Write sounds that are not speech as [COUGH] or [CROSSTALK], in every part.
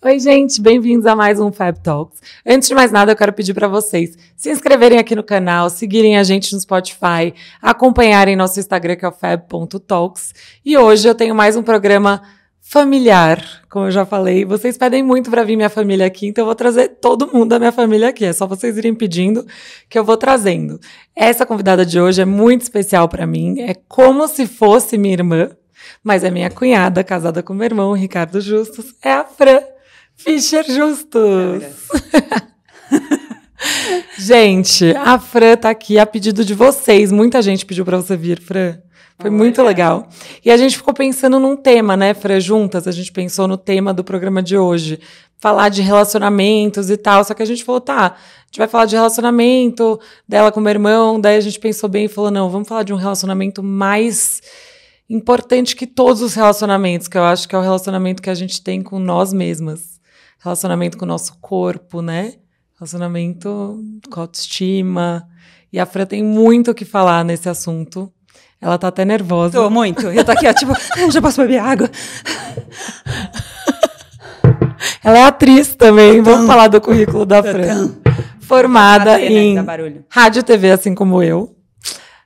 Oi, gente, bem-vindos a mais um Fab Talks. Antes de mais nada, eu quero pedir para vocês se inscreverem aqui no canal, seguirem a gente no Spotify, acompanharem nosso Instagram, que é o fab.talks. E hoje eu tenho mais um programa familiar, como eu já falei. Vocês pedem muito para vir minha família aqui, então eu vou trazer todo mundo da minha família aqui. É só vocês irem pedindo que eu vou trazendo. Essa convidada de hoje é muito especial para mim, é como se fosse minha irmã. Mas é minha cunhada, casada com meu irmão, Ricardo Justus, é a Fran. Fischer Justus. [LAUGHS] gente, a Fran tá aqui a pedido de vocês. Muita gente pediu para você vir, Fran. Foi muito legal. E a gente ficou pensando num tema, né, Fran? Juntas, a gente pensou no tema do programa de hoje. Falar de relacionamentos e tal. Só que a gente falou, tá, a gente vai falar de relacionamento dela com o meu irmão. Daí a gente pensou bem e falou, não, vamos falar de um relacionamento mais importante que todos os relacionamentos, que eu acho que é o relacionamento que a gente tem com nós mesmas relacionamento com o nosso corpo, né? Relacionamento com autoestima. E a Fran tem muito o que falar nesse assunto. Ela tá até nervosa. Tô muito. Eu tô aqui, ó, tipo, [LAUGHS] já posso beber água. Ela é atriz também. Vamos falar do currículo da Fran. Formada né, em rádio e TV, assim como eu.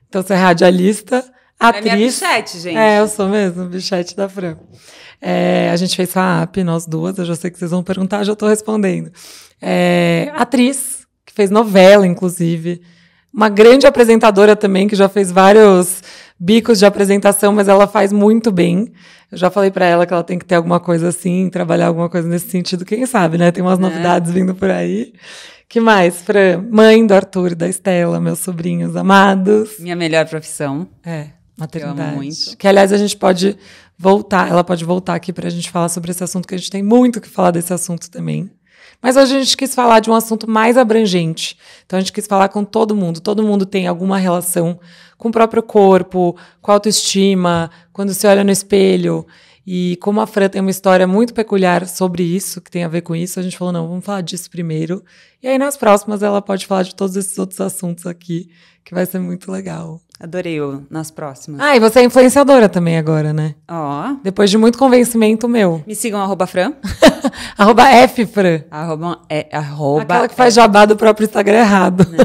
Então, você é radialista, atriz. É minha bichete, gente. É, eu sou mesmo, bichete da Fran. É, a gente fez app nós duas, eu já sei que vocês vão perguntar, já estou respondendo. É, atriz, que fez novela, inclusive. Uma grande apresentadora também, que já fez vários bicos de apresentação, mas ela faz muito bem. Eu já falei para ela que ela tem que ter alguma coisa assim, trabalhar alguma coisa nesse sentido, quem sabe, né? Tem umas é. novidades vindo por aí. Que mais, Fran? Mãe do Arthur e da Estela, meus sobrinhos amados. Minha melhor profissão. É, maternidade. eu amo muito. Que, aliás, a gente pode voltar, ela pode voltar aqui para a gente falar sobre esse assunto, que a gente tem muito que falar desse assunto também. Mas hoje a gente quis falar de um assunto mais abrangente. Então a gente quis falar com todo mundo. Todo mundo tem alguma relação com o próprio corpo, com a autoestima, quando se olha no espelho. E como a Fran tem uma história muito peculiar sobre isso, que tem a ver com isso, a gente falou: não, vamos falar disso primeiro. E aí nas próximas ela pode falar de todos esses outros assuntos aqui, que vai ser muito legal. Adorei o nas próximas. Ah, e você é influenciadora também agora, né? Ó. Depois de muito convencimento meu. Me sigam, arroba Fran. [LAUGHS] arroba Ffran. Arroba, é, arroba Aquela que faz jabá do próprio Instagram errado. Né.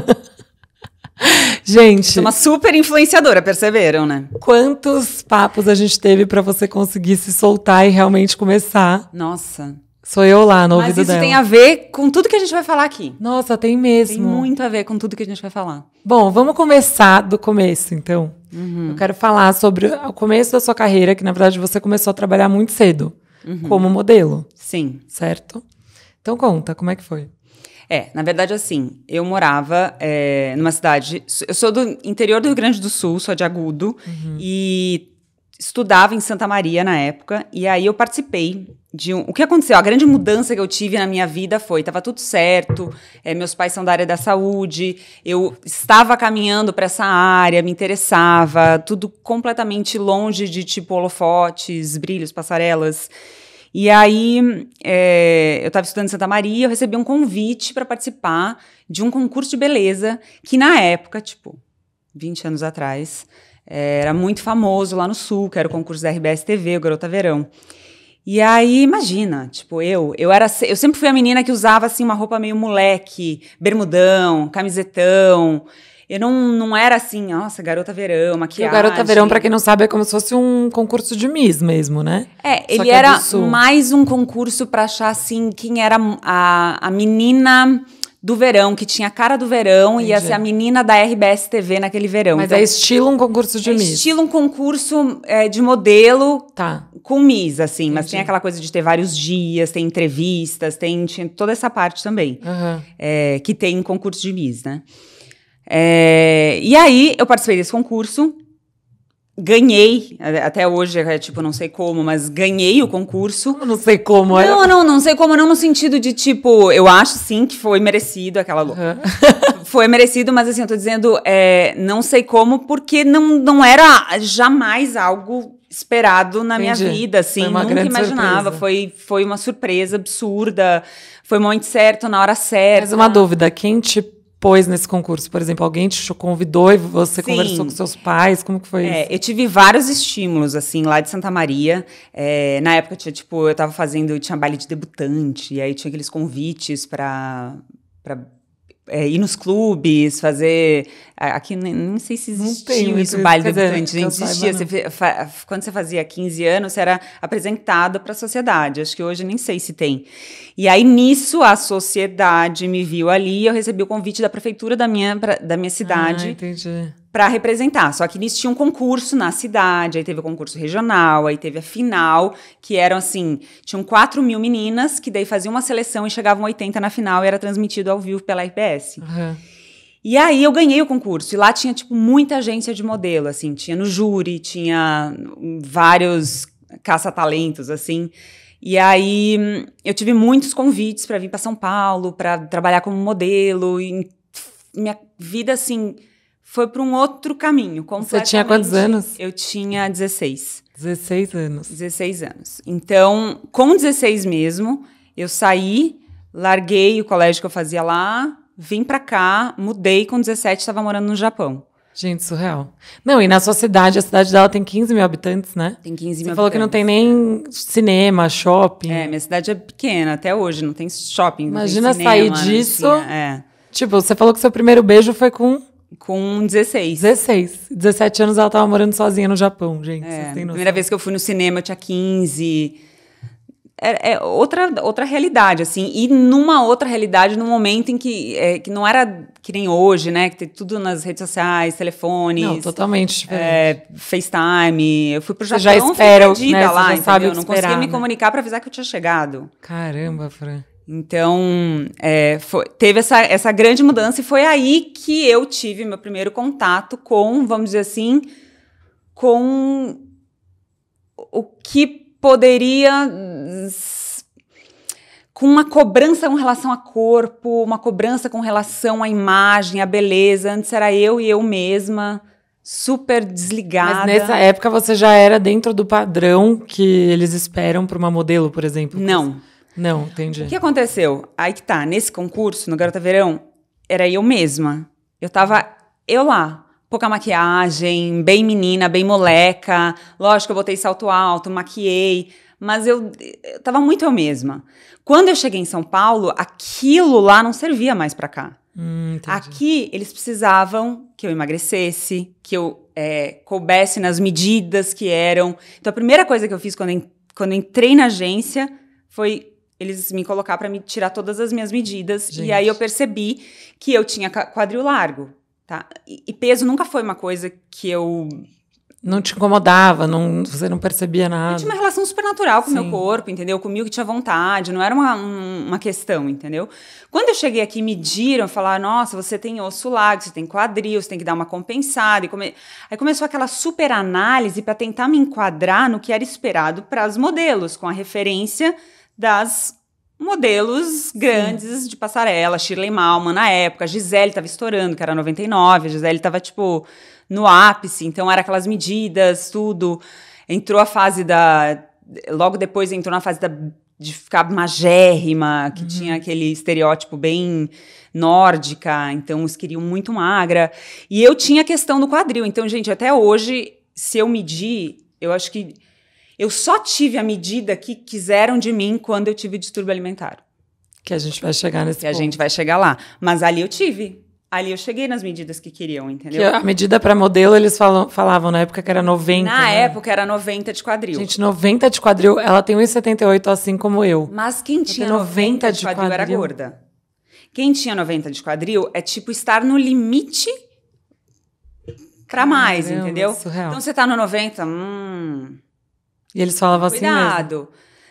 [LAUGHS] Gente. Sou uma super influenciadora, perceberam, né? Quantos papos a gente teve para você conseguir se soltar e realmente começar? Nossa. Sou eu lá no Mas ouvido dela. Mas isso tem a ver com tudo que a gente vai falar aqui. Nossa, tem mesmo. Tem muito a ver com tudo que a gente vai falar. Bom, vamos começar do começo, então. Uhum. Eu quero falar sobre o começo da sua carreira, que na verdade você começou a trabalhar muito cedo uhum. como modelo. Sim. Certo? Então conta, como é que foi? É, na verdade, assim, eu morava é, numa cidade. Eu sou do interior do Rio Grande do Sul, sou de Agudo, uhum. e estudava em Santa Maria na época, e aí eu participei de um. O que aconteceu? A grande mudança que eu tive na minha vida foi: estava tudo certo, é, meus pais são da área da saúde, eu estava caminhando para essa área, me interessava, tudo completamente longe de tipo holofotes, brilhos, passarelas. E aí, é, eu estava estudando em Santa Maria, eu recebi um convite para participar de um concurso de beleza que, na época, tipo, 20 anos atrás, é, era muito famoso lá no Sul, que era o concurso da RBS TV, o Garota Verão. E aí, imagina, tipo, eu, eu era, eu sempre fui a menina que usava assim uma roupa meio moleque, bermudão, camisetão. Eu não, não era assim, nossa, garota verão, maquiagem. E o garota verão, para quem não sabe, é como se fosse um concurso de Miss mesmo, né? É, Só ele é era mais um concurso para achar assim quem era a, a menina do verão, que tinha a cara do verão Entendi. e ia ser a menina da RBS TV naquele verão. Mas então, é estilo um concurso de é Miss. Estilo um concurso é, de modelo tá. com Miss, assim. Entendi. Mas tem aquela coisa de ter vários dias, tem entrevistas, tem, toda essa parte também. Uhum. É, que tem em concurso de Miss, né? É, e aí eu participei desse concurso ganhei, até hoje é tipo, não sei como, mas ganhei o concurso. não sei como, é. Não, não, não sei como, não no sentido de tipo, eu acho sim que foi merecido aquela louca. Uhum. [LAUGHS] foi merecido, mas assim, eu tô dizendo, é, não sei como, porque não, não era jamais algo esperado na Entendi. minha vida, assim, nunca imaginava, surpresa. foi, foi uma surpresa absurda, foi muito certo na hora certa. Mas uma dúvida, quem te pôs nesse concurso? Por exemplo, alguém te convidou e você Sim. conversou com seus pais? Como que foi é, isso? Eu tive vários estímulos, assim, lá de Santa Maria. É, na época, tinha, tipo, eu tava fazendo, tinha baile de debutante, e aí tinha aqueles convites para é, ir nos clubes, fazer. Aqui nem sei se existiu isso, baile debutante. Dizer, não existia. Você, quando você fazia 15 anos, você era apresentado para a sociedade. Acho que hoje nem sei se tem. E aí, nisso, a sociedade me viu ali e eu recebi o convite da prefeitura da minha, pra, da minha ah, cidade. Ah, entendi para representar. Só que nisso tinha um concurso na cidade, aí teve o concurso regional, aí teve a final, que eram assim: tinham 4 mil meninas que daí faziam uma seleção e chegavam 80 na final e era transmitido ao vivo pela RPS. Uhum. E aí eu ganhei o concurso. E lá tinha, tipo, muita agência de modelo, assim. Tinha no júri, tinha vários caça-talentos, assim. E aí hum, eu tive muitos convites para vir para São Paulo, para trabalhar como modelo. E minha vida, assim, foi para um outro caminho. Você tinha quantos anos? Eu tinha 16. 16 anos. 16 anos. Então, com 16 mesmo, eu saí, larguei o colégio que eu fazia lá, vim para cá, mudei com 17, estava morando no Japão. Gente, surreal. Não, e na sua cidade, a cidade dela tem 15 mil habitantes, né? Tem 15 mil Você falou que não tem nem cinema, shopping. É, minha cidade é pequena até hoje, não tem shopping. Imagina não tem cinema, sair disso. Tinha, é. Tipo, você falou que seu primeiro beijo foi com com 16. 16. 17 anos ela tava morando sozinha no Japão, gente. É, primeira vez que eu fui no cinema eu tinha 15. É, é, outra, outra realidade, assim. E numa outra realidade, num momento em que, é, que não era que nem hoje, né? Que tem tudo nas redes sociais, telefones. Não, totalmente é, diferente. É, FaceTime. Eu fui pro Japão, Você já espera, fui perdida né? lá, Você já entendeu? Sabe eu não esperar, conseguia né? me comunicar para avisar que eu tinha chegado. Caramba, Fran. Então, é, foi, teve essa, essa grande mudança e foi aí que eu tive meu primeiro contato com, vamos dizer assim, com o que poderia. com uma cobrança com relação a corpo, uma cobrança com relação à imagem, à beleza. Antes era eu e eu mesma super desligada. Mas nessa época você já era dentro do padrão que eles esperam para uma modelo, por exemplo? Não, não, entendi. O que aconteceu? Aí que tá, nesse concurso, no Garota Verão, era eu mesma. Eu tava eu lá. Pouca maquiagem, bem menina, bem moleca. Lógico, eu botei salto alto, maquiei mas eu, eu tava muito eu mesma. Quando eu cheguei em São Paulo, aquilo lá não servia mais para cá. Hum, Aqui eles precisavam que eu emagrecesse, que eu é, coubesse nas medidas que eram. Então a primeira coisa que eu fiz quando, quando entrei na agência foi eles me colocar para me tirar todas as minhas medidas. Gente. E aí eu percebi que eu tinha quadril largo, tá? E, e, peso nunca foi uma coisa que eu não te incomodava, não, você não percebia nada. Eu tinha uma relação super natural com o meu corpo, entendeu? Comigo que tinha vontade, não era uma, uma questão, entendeu? Quando eu cheguei aqui, mediram, falaram: nossa, você tem osso largo, você tem quadril, você tem que dar uma compensada. E come... Aí começou aquela super análise para tentar me enquadrar no que era esperado para os modelos, com a referência das modelos grandes Sim. de passarela, Shirley Malman na época, a Gisele estava estourando, que era 99, a Gisele estava tipo no ápice, então era aquelas medidas, tudo. Entrou a fase da logo depois entrou na fase da de ficar magérrima, que uhum. tinha aquele estereótipo bem nórdica, então os queriam muito magra. E eu tinha a questão do quadril. Então, gente, até hoje, se eu medir, eu acho que eu só tive a medida que quiseram de mim quando eu tive distúrbio alimentar. Que a gente vai chegar nesse que ponto. a gente vai chegar lá. Mas ali eu tive. Ali eu cheguei nas medidas que queriam, entendeu? Que a medida para modelo, eles falam, falavam na época que era 90. Na né? época era 90 de quadril. Gente, 90 de quadril, ela tem 1,78, assim como eu. Mas quem tinha 90, 90 de quadril, quadril, era gorda. Quem tinha 90 de quadril é tipo estar no limite para mais, entendeu? Surreal. Então você tá no 90, hum, e eles falavam assim Cuidado.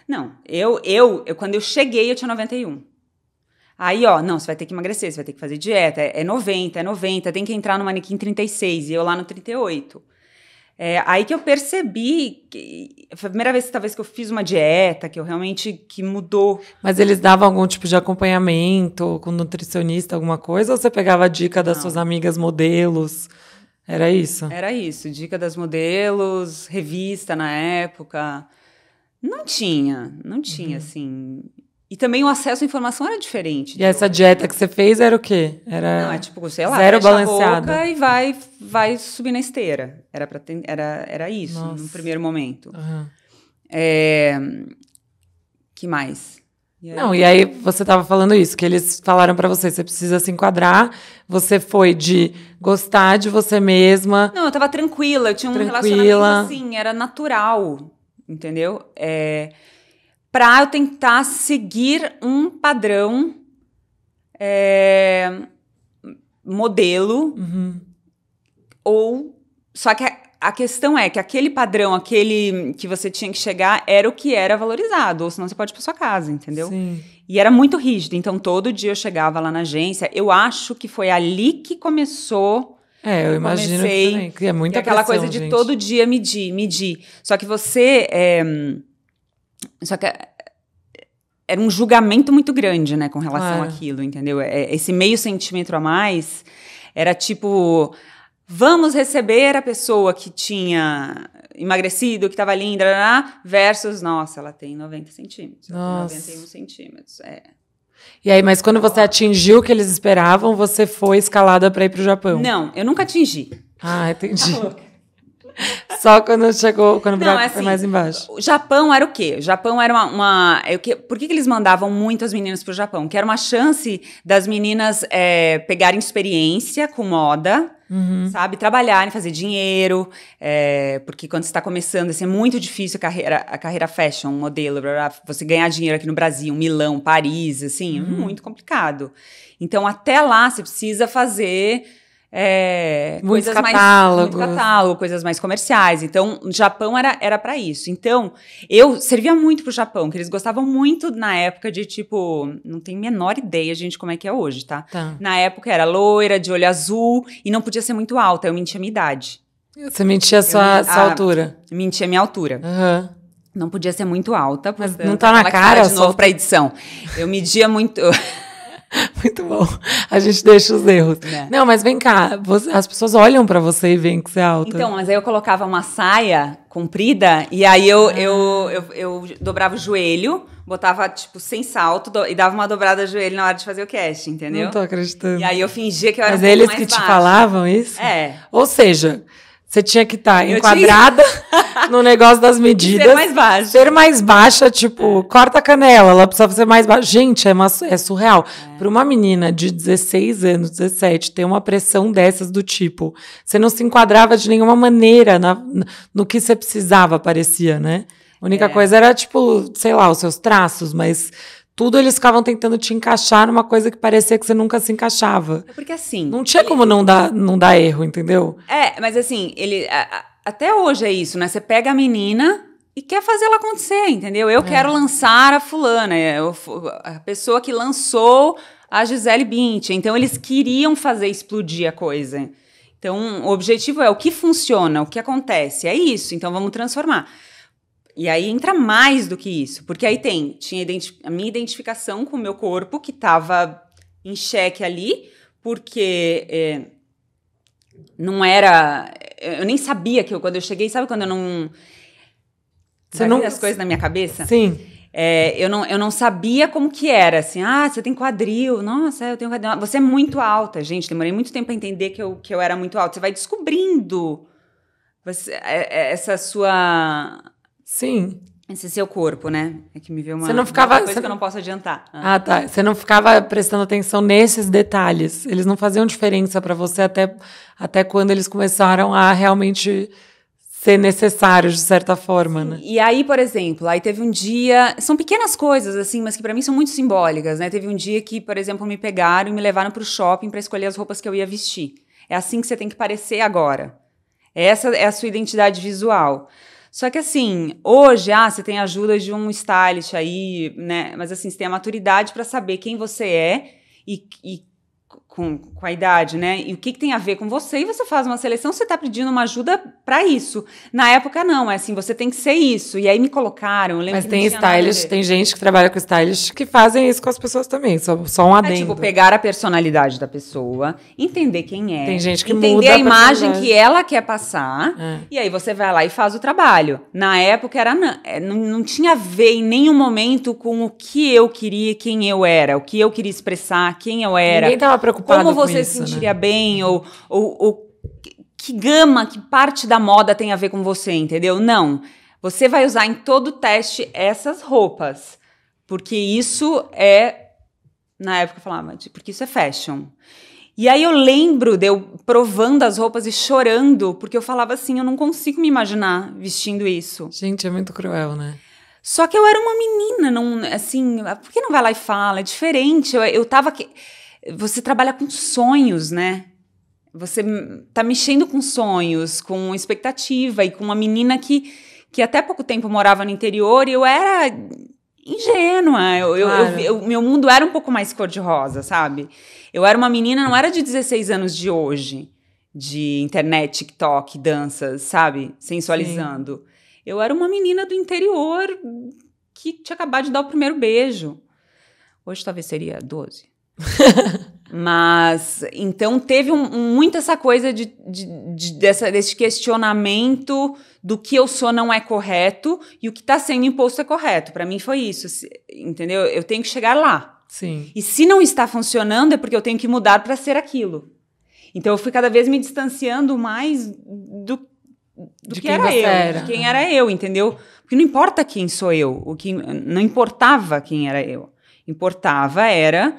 Não, eu, eu, eu, quando eu cheguei, eu tinha 91. Aí, ó, não, você vai ter que emagrecer, você vai ter que fazer dieta, é, é 90, é 90, tem que entrar no manequim 36 e eu lá no 38. É, aí que eu percebi, que, foi a primeira vez talvez que eu fiz uma dieta, que eu realmente, que mudou. Mas eles davam algum tipo de acompanhamento com nutricionista, alguma coisa? Ou você pegava a dica das não. suas amigas modelos? Era isso? Era isso. Dica das modelos, revista na época. Não tinha, não tinha, uhum. assim. E também o acesso à informação era diferente. E essa tipo, dieta que você fez era o quê? Era não, é tipo, sei lá, zero balanceada. e vai, vai subir na esteira. Era, pra era, era isso, Nossa. no primeiro momento. Uhum. É, que mais? E aí... Não, e aí você estava falando isso, que eles falaram para você, você precisa se enquadrar. Você foi de gostar de você mesma. Não, eu tava tranquila, eu tinha um tranquila. relacionamento assim, era natural, entendeu? É, pra eu tentar seguir um padrão é, modelo uhum. ou só que a questão é que aquele padrão, aquele que você tinha que chegar, era o que era valorizado, ou senão você pode ir para sua casa, entendeu? Sim. E era muito rígido. Então, todo dia eu chegava lá na agência. Eu acho que foi ali que começou. É, eu imagino que, também, que é muita é aquela pressão, coisa de gente. todo dia medir, medir. Só que você. É, só que eh, era um julgamento muito grande, né, com relação àquilo, entendeu? É, esse meio centímetro a mais era tipo. Vamos receber a pessoa que tinha emagrecido, que estava linda, versus, nossa, ela tem 90 centímetros, nossa. Tem 91 centímetros. É. E aí, mas quando você atingiu o que eles esperavam, você foi escalada para ir para o Japão? Não, eu nunca atingi. Ah, entendi. Tá só quando chegou, quando o buraco é assim, foi mais embaixo. O Japão era o quê? O Japão era uma. uma é que, por que, que eles mandavam muitas meninas para o Japão? Que era uma chance das meninas é, pegarem experiência com moda, Uhum. sabe? Trabalharem, fazer dinheiro, é, porque quando você está começando, assim, é muito difícil a carreira, a carreira fashion, modelo, blá, blá, você ganhar dinheiro aqui no Brasil, Milão, Paris, assim, é uhum. é muito complicado. Então, até lá, você precisa fazer é, coisas catálogos. mais muito catálogo, coisas mais comerciais. Então, o Japão era era para isso. Então, eu servia muito pro Japão, que eles gostavam muito na época de tipo, não tem menor ideia, gente, como é que é hoje, tá? tá. Na época era loira, de olho azul e não podia ser muito alta, eu mentia a minha idade. Você mentia a sua, a, sua altura. Mentia a minha altura. Aham. Uhum não podia ser muito alta. Mas não tá na cara, de novo só... para edição. Eu media muito. [LAUGHS] [LAUGHS] Muito bom. A gente deixa os erros. É. Não, mas vem cá, você, as pessoas olham para você e veem que você é alta. Então, mas aí eu colocava uma saia comprida e aí eu, ah. eu, eu, eu, dobrava o joelho, botava, tipo, sem salto do, e dava uma dobrada no joelho na hora de fazer o cast, entendeu? Não tô acreditando. E aí eu fingia que eu era Mas um eles que baixo. te falavam isso? É. Ou seja, você tinha que estar tá enquadrada tinha... [LAUGHS] no negócio das medidas. Ser mais baixa. Ser mais baixa, tipo, é. corta a canela, ela precisa ser mais baixa. Gente, é, uma, é surreal. É. Para uma menina de 16 anos, 17, ter uma pressão dessas do tipo, você não se enquadrava de nenhuma maneira na, no que você precisava, parecia, né? A única é. coisa era, tipo, sei lá, os seus traços, mas tudo eles ficavam tentando te encaixar numa coisa que parecia que você nunca se encaixava. É porque assim. Não tinha ele... como não dar, não dar erro, entendeu? É, mas assim, ele. A, a, até hoje é isso, né? Você pega a menina e quer fazer ela acontecer, entendeu? Eu é. quero lançar a fulana, é, a pessoa que lançou a Gisele Bint, Então eles queriam fazer explodir a coisa. Então o objetivo é o que funciona, o que acontece, é isso. Então vamos transformar. E aí entra mais do que isso, porque aí tem tinha a minha identificação com o meu corpo que estava em xeque ali, porque é, não era. É, eu nem sabia que eu, quando eu cheguei, sabe quando eu não. Você não as coisas na minha cabeça? Sim. É, eu, não, eu não sabia como que era, assim, ah, você tem quadril, nossa, eu tenho quadril. Você é muito alta, gente, demorei muito tempo a entender que eu, que eu era muito alta. Você vai descobrindo você, é, é, essa sua Sim. Esse seu corpo, né? É que me veio uma, você não ficava, coisa você... que eu não posso adiantar. Ah. ah, tá. Você não ficava prestando atenção nesses detalhes. Eles não faziam diferença para você até, até quando eles começaram a realmente ser necessários, de certa forma, Sim. né? E aí, por exemplo, aí teve um dia... São pequenas coisas, assim, mas que para mim são muito simbólicas, né? Teve um dia que, por exemplo, me pegaram e me levaram pro shopping para escolher as roupas que eu ia vestir. É assim que você tem que parecer agora. Essa é a sua identidade visual. Só que assim, hoje, ah, você tem ajuda de um stylist aí, né? Mas assim, você tem a maturidade para saber quem você é e, e com, com a idade, né? E o que, que tem a ver com você? E você faz uma seleção, você está pedindo uma ajuda para isso. Na época, não, é assim, você tem que ser isso. E aí me colocaram, Mas tem stylist, tem gente que trabalha com stylist que fazem isso com as pessoas também, só, só um é, adendo. É tipo, pegar a personalidade da pessoa, entender quem é. Tem gente que entender muda a, a imagem que ela quer passar, é. e aí você vai lá e faz o trabalho. Na época, era é, não, não tinha a ver em nenhum momento com o que eu queria, quem eu era, o que eu queria expressar, quem eu era. Ninguém tava preocupado preocupado como você isso, se né? sentiria né? bem, ou, ou, ou que gama, que parte da moda tem a ver com você, entendeu? Não. Você vai usar em todo teste essas roupas. Porque isso é. Na época eu falava, tipo, porque isso é fashion. E aí eu lembro de eu provando as roupas e chorando, porque eu falava assim, eu não consigo me imaginar vestindo isso. Gente, é muito cruel, né? Só que eu era uma menina, não, assim, por que não vai lá e fala? É diferente. Eu, eu tava. Que você trabalha com sonhos, né? Você tá mexendo com sonhos, com expectativa e com uma menina que, que até pouco tempo morava no interior e eu era ingênua. Eu, claro. eu, eu, meu mundo era um pouco mais cor-de-rosa, sabe? Eu era uma menina, não era de 16 anos de hoje, de internet, TikTok, danças, sabe? Sensualizando. Sim. Eu era uma menina do interior que tinha acabado de dar o primeiro beijo. Hoje talvez seria 12. [LAUGHS] Mas, então, teve um, um, muito essa coisa de, de, de, dessa, desse questionamento do que eu sou não é correto e o que está sendo imposto é correto. Para mim foi isso, entendeu? Eu tenho que chegar lá. Sim. E se não está funcionando, é porque eu tenho que mudar para ser aquilo. Então, eu fui cada vez me distanciando mais do, do de que era eu, era. de quem era eu, entendeu? Porque não importa quem sou eu, o que não importava quem era eu. Importava era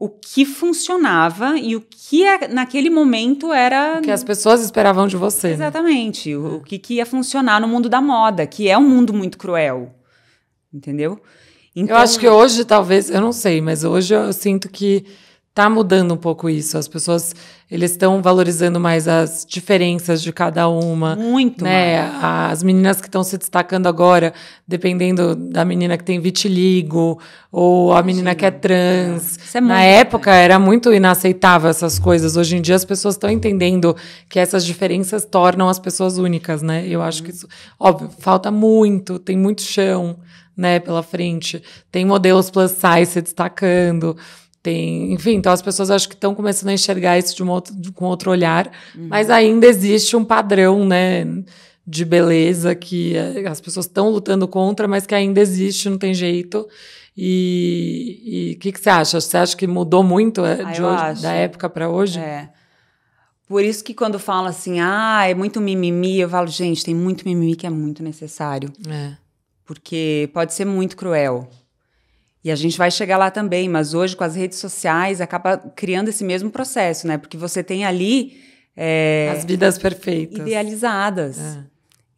o que funcionava e o que é, naquele momento era. O que as pessoas esperavam de você. Né? Exatamente. Né? O, o que, que, ia funcionar no mundo da moda, que é um mundo muito cruel. Entendeu? Então... Eu acho então que hoje, talvez, eu não sei, mas hoje eu sinto que tá mudando um pouco isso. As pessoas eles estão valorizando mais as diferenças de cada uma. Muito, né? Mais. As meninas que estão se destacando agora, dependendo da menina que tem vitiligo ou a menina Sim. que é trans. É muito, Na né? época era muito inaceitável essas coisas. Hoje em dia as pessoas estão entendendo que essas diferenças tornam as pessoas únicas, né? Eu acho hum. que uhum. isso, óbvio, falta muito, tem muito chão, né, pela frente. Tem modelos plus size se destacando tem, enfim, então as pessoas acho que estão começando a enxergar isso de, um outro, de com outro olhar, uhum. mas ainda existe um padrão, né, de beleza que eh, as pessoas estão lutando contra, mas que ainda existe, não tem jeito. E o que, que você acha? Você acha que mudou muito eh, ah, de hoje, da época para hoje? É. Por isso que quando falo assim, ah, é muito mimimi, eu falo, gente, tem muito mimimi que é muito necessário. É. Porque pode ser muito cruel. E a gente vai chegar lá também, mas hoje com as redes sociais acaba criando esse mesmo processo, né? Porque você tem ali. É, as vidas perfeitas. Idealizadas. É.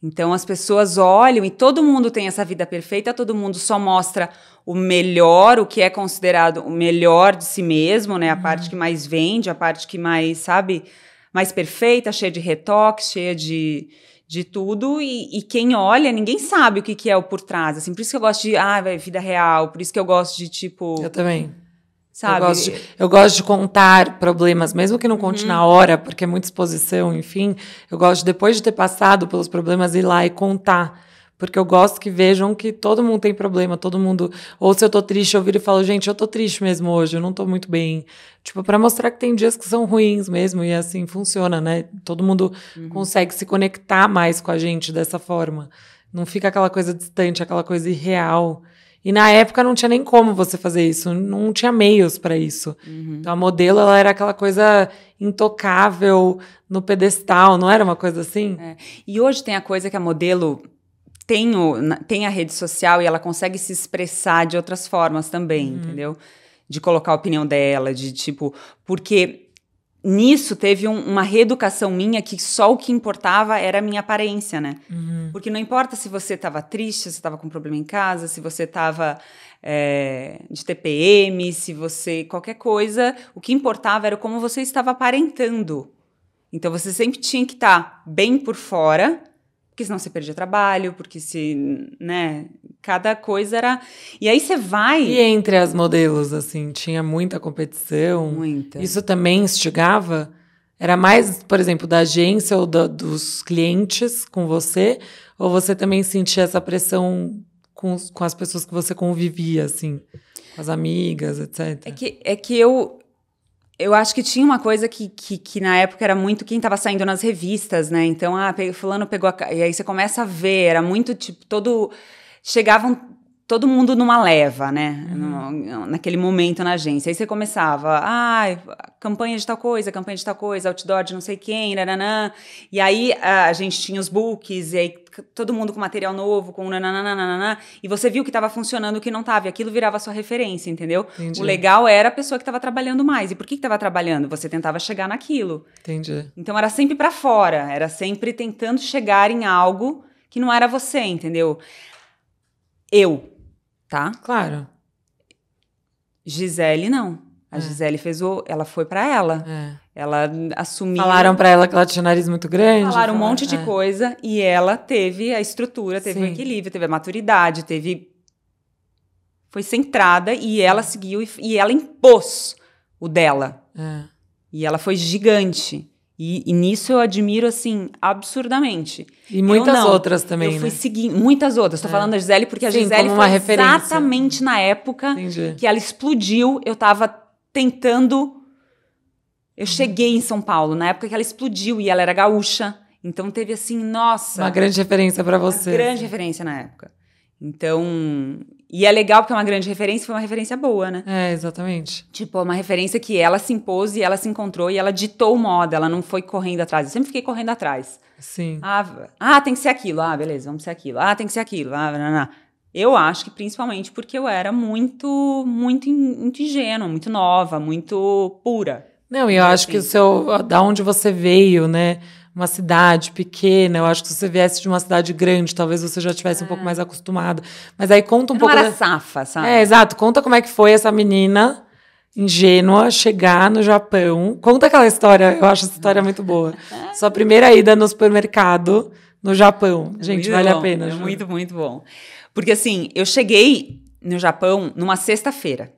Então as pessoas olham e todo mundo tem essa vida perfeita, todo mundo só mostra o melhor, o que é considerado o melhor de si mesmo, né? A uhum. parte que mais vende, a parte que mais, sabe, mais perfeita, cheia de retoques, cheia de, de tudo e, e, quem olha, ninguém sabe o que, que é o por trás, assim, por isso que eu gosto de, ah, véio, vida real, por isso que eu gosto de, tipo... Eu também. Sabe? Eu gosto de, eu gosto de contar problemas, mesmo que não conte uhum. na hora, porque é muita exposição, enfim, eu gosto, depois de ter passado pelos problemas, ir lá e contar porque eu gosto que vejam que todo mundo tem problema, todo mundo. Ou se eu tô triste, eu viro e falo, gente, eu tô triste mesmo hoje, eu não tô muito bem. Tipo, para mostrar que tem dias que são ruins mesmo, e é assim funciona, né? Todo mundo uhum. consegue se conectar mais com a gente dessa forma. Não fica aquela coisa distante, aquela coisa irreal. E na época não tinha nem como você fazer isso, não tinha meios para isso. Uhum. Então a modelo ela era aquela coisa intocável no pedestal, não era uma coisa assim? É. E hoje tem a coisa que a modelo tem, o, tem a rede social e ela consegue se expressar de outras formas também, uhum. entendeu? De colocar a opinião dela, de tipo. Porque nisso teve um, uma reeducação minha que só o que importava era a minha aparência, né? Uhum. Porque não importa se você estava triste, se estava com problema em casa, se você estava é, de TPM, se você. qualquer coisa, o que importava era como você estava aparentando. Então você sempre tinha que estar tá bem por fora porque senão você perdia trabalho, porque se, né, cada coisa era. E aí você vai. E entre as modelos, assim, tinha muita competição. Muita. Isso também instigava? Era mais, por exemplo, da agência ou da, dos clientes com você? Ou você também sentia essa pressão com, com as pessoas que você convivia, assim? Com as amigas, etc? É que, é que eu, eu acho que tinha uma coisa que, que, que na época era muito quem estava saindo nas revistas, né? Então, ah, fulano pegou a... E aí você começa a ver, era muito, tipo, todo... Chegavam todo mundo numa leva, né? Uhum. naquele momento na agência. Aí você começava, ah, campanha de tal coisa, campanha de tal coisa, outdoor de não sei quem, nananã. E aí a gente tinha os books, e aí todo mundo com material novo, com nananã. e você viu que estava funcionando, o que não estava, e aquilo virava sua referência, entendeu? Entendi. O legal era a pessoa que estava trabalhando mais. E por que estava trabalhando? Você tentava chegar naquilo. Entendi. Então era sempre para fora, era sempre tentando chegar em algo que não era você, entendeu? Eu, tá? Claro. Gisele não. A é. Gisele fez o, ela foi para ela. É. Ela assumiu. Falaram para ela que ela tinha nariz muito grande. Falaram um monte de é. coisa e ela teve a estrutura, teve o equilíbrio, teve a maturidade, teve foi centrada e ela seguiu e, e ela impôs o dela. É. E ela foi gigante. E, e, nisso eu admiro, assim, absurdamente. E muitas não, outras também. Eu né? fui muitas outras. Estou é. falando da Gisele porque a Sim, Gisele foi referência. exatamente na época Entendi. que ela explodiu. Eu estava tentando. Eu cheguei em São Paulo, na época que ela explodiu e ela era gaúcha. Então teve assim, nossa. Uma grande referência para você. Uma grande referência na época. Então, e é legal porque é uma grande referência, foi uma referência boa, né? É, exatamente. Tipo, é uma referência que ela se impôs e ela se encontrou e ela ditou moda, ela não foi correndo atrás. Eu sempre fiquei correndo atrás. Sim. Ah, ah tem que ser aquilo. Ah, beleza, vamos ser aquilo. Ah, tem que ser aquilo. Ah, não, não. Eu acho que principalmente porque eu era muito, muito, muito ingênua, muito nova, muito pura. Não, e eu assim. acho que o seu, da onde você veio, né? uma cidade pequena. Eu acho que se você viesse de uma cidade grande, talvez você já tivesse um pouco é. mais acostumado. Mas aí conta um pouco. Não era da... safa, sabe? É, exato. Conta como é que foi essa menina ingênua chegar no Japão. Conta aquela história, eu acho essa história muito boa. [LAUGHS] Sua primeira ida no supermercado no Japão. É Gente, muito vale bom, a pena. É muito, muito bom. Porque assim, eu cheguei no Japão numa sexta-feira.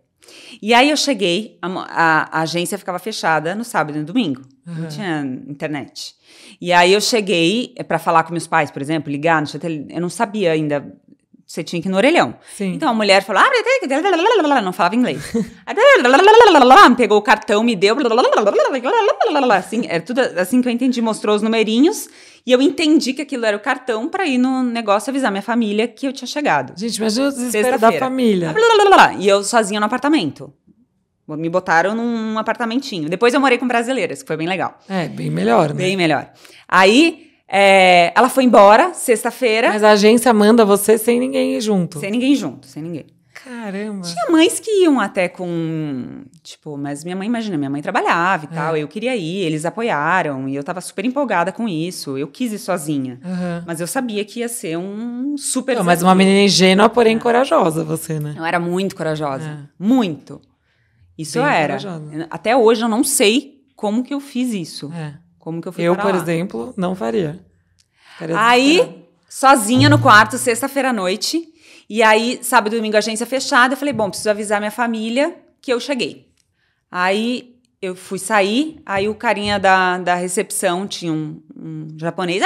E aí eu cheguei, a, a, a, agência ficava fechada no sábado e no domingo. Uhum. Não tinha internet. E aí eu cheguei eh, para falar com meus pais, por exemplo, ligar, no tele... eu não sabia ainda. Você tinha que ir no orelhão. Sim. Então a mulher falou, abre ah, não falava inglês. [LAUGHS] Pegou o cartão, me deu, assim, era tudo assim que eu entendi, mostrou os numerinhos. E eu entendi que aquilo era o cartão para ir no negócio avisar minha família que eu tinha chegado. Gente, mas eu desespero da família. E eu sozinha no apartamento. Me botaram num apartamentinho. Depois eu morei com brasileiras, que foi bem legal. É, bem melhor, né? Bem melhor. Aí é, ela foi embora sexta-feira. Mas a agência manda você sem ninguém junto. Sem ninguém junto, sem ninguém. Caramba. Tinha mães que iam até com. Tipo, mas minha mãe, imagina, minha mãe trabalhava e é. tal, eu queria ir, eles apoiaram, e eu tava super empolgada com isso. Eu quis ir sozinha. Uhum. Mas eu sabia que ia ser um super. Não, mas uma menina ingênua, porém corajosa, você, né? Eu era muito corajosa. É. Muito. Isso Bem eu era. Corajosa. Até hoje eu não sei como que eu fiz isso. É. Como que eu fui Eu, por lá. exemplo, não faria. aí, sozinha no quarto, sexta-feira à noite. E aí, sábado e domingo, agência fechada. Eu falei, bom, preciso avisar minha família que eu cheguei. Aí eu fui sair, aí o carinha da, da recepção tinha um, um japonês.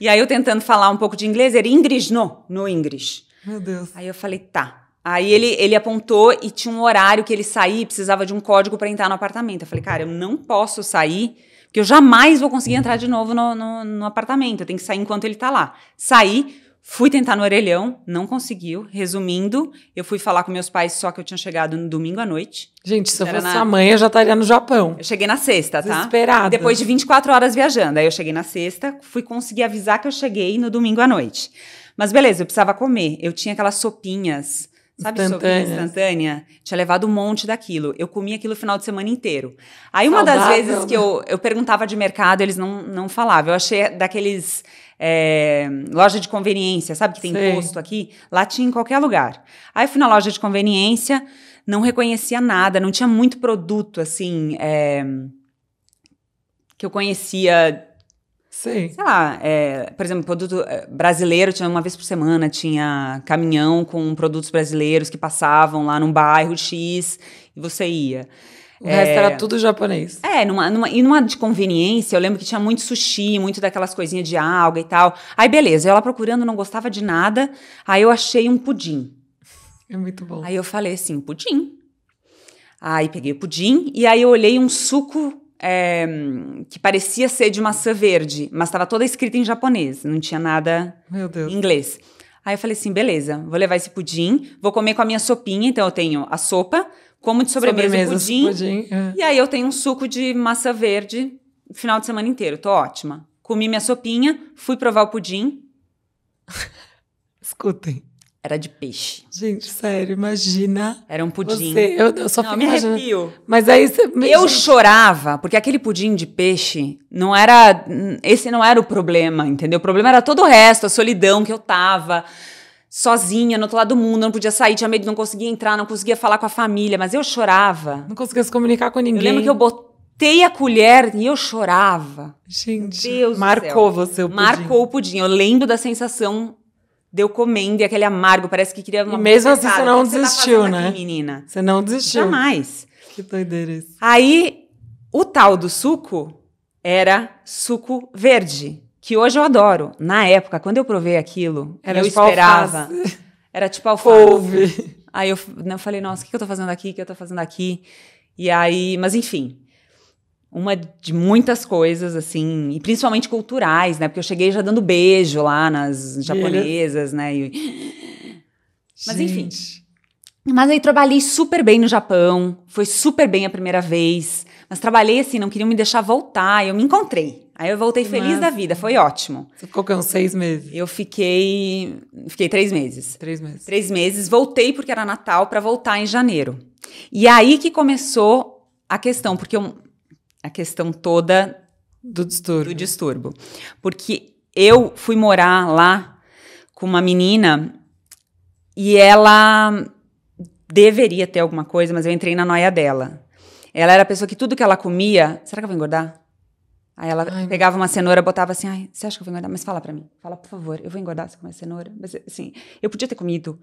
e aí eu tentando falar um pouco de inglês, ele inglês no, no inglês. Meu Deus. Aí eu falei, tá, Aí ele, ele apontou e tinha um horário que ele sair, e precisava de um código para entrar no apartamento. Eu falei, cara, eu não posso sair, porque eu jamais vou conseguir entrar de novo no, no, no apartamento. Eu tenho que sair enquanto ele está lá. Saí, fui tentar no orelhão, não conseguiu. Resumindo, eu fui falar com meus pais só que eu tinha chegado no domingo à noite. Gente, se eu fosse na... sua mãe, eu já estaria no Japão. Eu cheguei na sexta, tá? Desesperada. Depois de 24 horas viajando. Aí eu cheguei na sexta, fui conseguir avisar que eu cheguei no domingo à noite. Mas beleza, eu precisava comer. Eu tinha aquelas sopinhas Sabe instantânea. instantânea? Tinha levado um monte daquilo. Eu comi aquilo o final de semana inteiro. Aí uma Saudável. das vezes que né? eu, eu perguntava de mercado, eles não, não falavam. Eu achei daqueles... É, loja de conveniência, sabe que tem Sei. posto aqui? Lá tinha em qualquer lugar. Aí fui na loja de conveniência, não reconhecia nada, não tinha muito produto, assim... É, que eu conhecia Sei. Sei lá, é, por exemplo, produto é, brasileiro, tinha uma vez por semana, tinha caminhão com produtos brasileiros que passavam lá num bairro X e você ia. O é, resto era tudo japonês. É, numa, numa, e numa de conveniência, eu lembro que tinha muito sushi, muito daquelas coisinhas de alga e tal. Aí, beleza, eu lá procurando, não gostava de nada. Aí eu achei um pudim. É muito bom. Aí eu falei assim, pudim. Aí peguei o pudim e aí eu olhei um suco é, que parecia ser de maçã verde, mas estava toda escrita em japonês, não tinha nada em inglês. Aí eu falei assim, beleza, vou levar esse pudim, vou comer com a minha sopinha, então eu tenho a sopa, como de sobremesa, sobremesa pudim, pudim é. e aí eu tenho um suco de maçã verde final de semana inteiro, tô ótima. Comi minha sopinha, fui provar o pudim. [LAUGHS] Escutem. Era de peixe. Gente, sério, imagina. Era um pudim. Você, eu, eu só não, me imaginando. arrepio. Mas aí você... Eu chorava, porque aquele pudim de peixe não era... Esse não era o problema, entendeu? O problema era todo o resto, a solidão que eu tava sozinha, no outro lado do mundo, não podia sair, tinha medo, não conseguia entrar, não conseguia falar com a família, mas eu chorava. Não conseguia se comunicar com ninguém. Eu lembro que eu botei a colher e eu chorava. Gente, Deus marcou do céu. você o pudim. Marcou o pudim. Eu lembro da sensação deu comendo e aquele amargo, parece que queria uma E mesmo assim você não desistiu, você tá né? Aqui, menina? Você não desistiu. Jamais. Que doideira isso. Aí o tal do suco era suco verde, que hoje eu adoro. Na época, quando eu provei aquilo, era eu tipo esperava. Alface. Era tipo [LAUGHS] alface. Aí eu, eu falei, nossa, o que, que eu tô fazendo aqui? O que eu tô fazendo aqui? E aí, mas enfim, uma de muitas coisas, assim, e principalmente culturais, né? Porque eu cheguei já dando beijo lá nas japonesas, né? E... Mas enfim. Mas aí trabalhei super bem no Japão, foi super bem a primeira vez, mas trabalhei assim, não queriam me deixar voltar, eu me encontrei. Aí eu voltei que feliz massa. da vida, foi ótimo. Você ficou com seis meses? Eu fiquei. Fiquei três meses. Três meses. Três meses, voltei porque era Natal para voltar em janeiro. E aí que começou a questão, porque eu a questão toda do distúrbio. do distúrbio. Porque eu fui morar lá com uma menina e ela deveria ter alguma coisa, mas eu entrei na noia dela. Ela era a pessoa que tudo que ela comia. Será que eu vou engordar? Aí ela Ai, pegava uma cenoura, botava assim, Ai, você acha que eu vou engordar? Mas fala para mim. Fala, por favor, eu vou engordar se comer cenoura? Mas assim, eu podia ter comido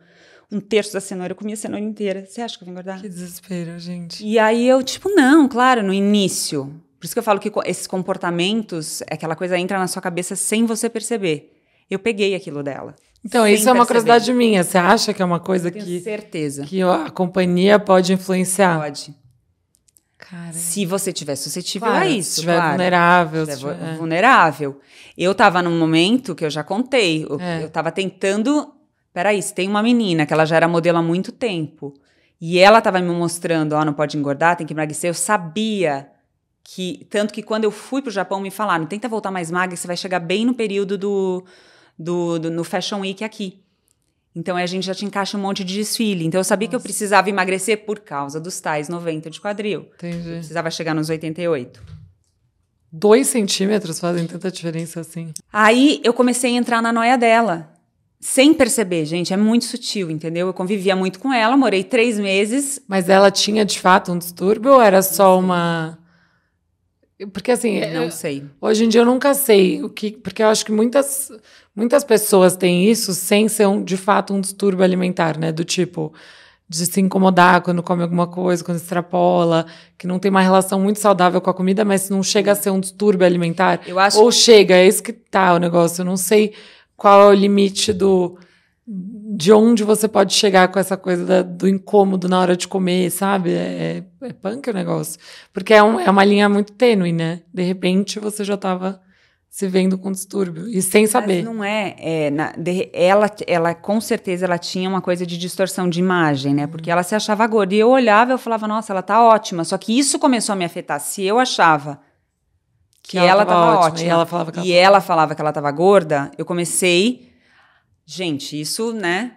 um terço da cenoura, eu comia a cenoura inteira. Você acha que eu vou engordar? Que desespero, gente. E aí eu, tipo, não, claro, no início. Por isso que eu falo que esses comportamentos, é aquela coisa entra na sua cabeça sem você perceber. Eu peguei aquilo dela. Então, isso é uma curiosidade minha. Você acha que é uma coisa eu Tenho que. certeza. Que a companhia pode influenciar? Pode. Caramba. Se você tiver suscetível claro, a isso. Se tiver claro. vulnerável. Se tiver é. vulnerável. Eu tava num momento que eu já contei. Eu, é. eu tava tentando. Peraí, se tem uma menina que ela já era modelo há muito tempo. E ela tava me mostrando, ó, oh, não pode engordar, tem que emagrecer. Eu sabia que. Tanto que quando eu fui pro Japão, me falaram: tenta voltar mais magra, você vai chegar bem no período do, do, do no Fashion Week aqui. Então a gente já te encaixa um monte de desfile. Então eu sabia Nossa. que eu precisava emagrecer por causa dos tais 90 de quadril. Entendi. Eu precisava chegar nos 88. Dois centímetros fazem tanta diferença assim. Aí eu comecei a entrar na noia dela. Sem perceber, gente, é muito sutil, entendeu? Eu convivia muito com ela, morei três meses. Mas ela tinha de fato um distúrbio ou era só uma. Porque assim. Não é, sei. Hoje em dia eu nunca sei o que. Porque eu acho que muitas, muitas pessoas têm isso sem ser um, de fato um distúrbio alimentar, né? Do tipo de se incomodar quando come alguma coisa, quando extrapola, que não tem uma relação muito saudável com a comida, mas não chega a ser um distúrbio alimentar. Eu acho... Ou chega, é isso que tá o negócio. Eu não sei qual é o limite do de onde você pode chegar com essa coisa da, do incômodo na hora de comer, sabe? É, é, é punk o negócio. Porque é, um, é uma linha muito tênue, né? De repente você já estava se vendo com distúrbio e sem Mas saber. não é, é na, de, ela, ela com certeza ela tinha uma coisa de distorção de imagem, né? Porque uhum. ela se achava gorda e eu olhava, eu falava, nossa, ela tá ótima. Só que isso começou a me afetar. Se eu achava que, que ela, ela tava, tava ótima, ótima, e ela falava que ela, e ela falava que ela tava gorda, eu comecei Gente, isso, né?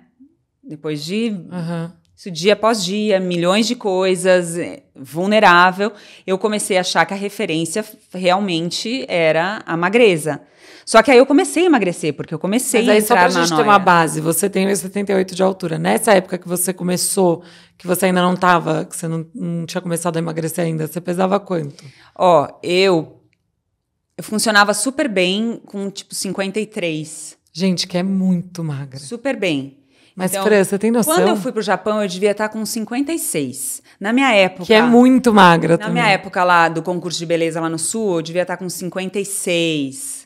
Depois de. Uhum. Isso dia após dia, milhões de coisas, é, vulnerável. Eu comecei a achar que a referência realmente era a magreza. Só que aí eu comecei a emagrecer, porque eu comecei Mas aí, a entrar só pra gente ter uma base, você tem 78 de altura. Nessa época que você começou, que você ainda não estava, que você não, não tinha começado a emagrecer ainda, você pesava quanto? Ó, eu, eu funcionava super bem com, tipo, 53 Gente, que é muito magra. Super bem. Mas, então, Fran, você tem noção? Quando eu fui pro Japão, eu devia estar tá com 56. Na minha época. Que é muito magra na também. Na minha época lá do concurso de beleza lá no Sul, eu devia estar tá com 56.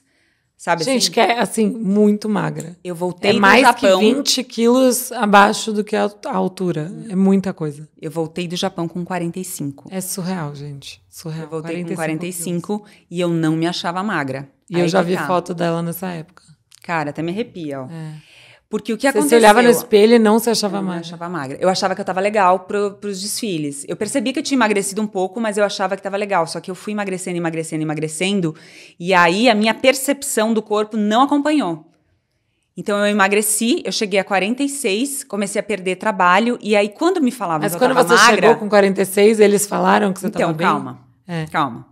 Sabe Gente, assim? que é, assim, muito magra. Eu voltei é do mais Que 20 quilos abaixo do que a altura. É muita coisa. Eu voltei do Japão com 45. É surreal, gente. Surreal. Eu voltei 45 com 45 quilos. e eu não me achava magra. E Aí eu já vi tá. foto dela nessa época. Cara, até me arrepia, ó. É. Porque o que Você aconteceu... Você olhava no espelho e não se achava magra. Não achava magra. Eu achava que eu estava legal para os desfiles. Eu percebi que eu tinha emagrecido um pouco, mas eu achava que estava legal. Só que eu fui emagrecendo, emagrecendo, emagrecendo. E aí a minha percepção do corpo não acompanhou. Então eu emagreci, eu cheguei a 46, comecei a perder trabalho. E aí quando me falavam mas que eu quando você chegou com 46, eles falaram que você estava então, bem? Então, calma. É. Calma.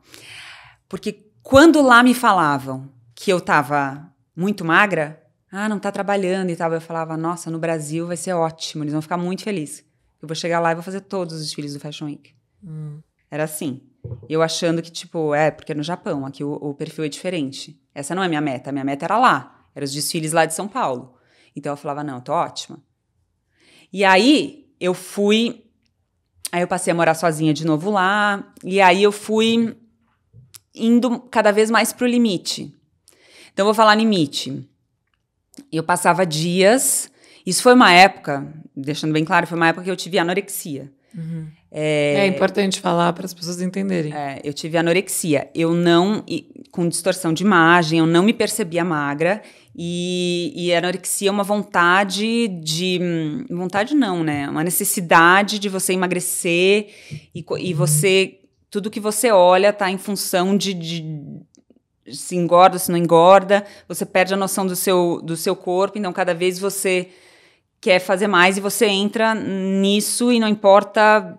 Porque quando lá me falavam que eu estava muito magra, ah, não tá trabalhando e tal. Eu falava, nossa, no Brasil vai ser ótimo, eles vão ficar muito felizes. Eu vou chegar lá e vou fazer todos os desfiles do Fashion Week. Hum. Era assim. Eu achando que, tipo, é, porque é no Japão, aqui o, o perfil é diferente. Essa não é minha meta, a minha meta era lá. Eram os desfiles lá de São Paulo. Então eu falava, não, eu tô ótima. E aí eu fui. Aí eu passei a morar sozinha de novo lá. E aí eu fui indo cada vez mais pro limite. Então, eu vou falar limite. Eu passava dias. Isso foi uma época, deixando bem claro, foi uma época que eu tive anorexia. Uhum. É, é, importante falar para as pessoas entenderem. É, eu tive anorexia. Eu não, com distorção de imagem, eu não me percebia magra. E, e anorexia é uma vontade de. Vontade não, né? Uma necessidade de você emagrecer e, e uhum. você. Tudo que você olha tá em função de, de se engorda, se não engorda, você perde a noção do seu, do seu corpo, então cada vez você quer fazer mais e você entra nisso e não importa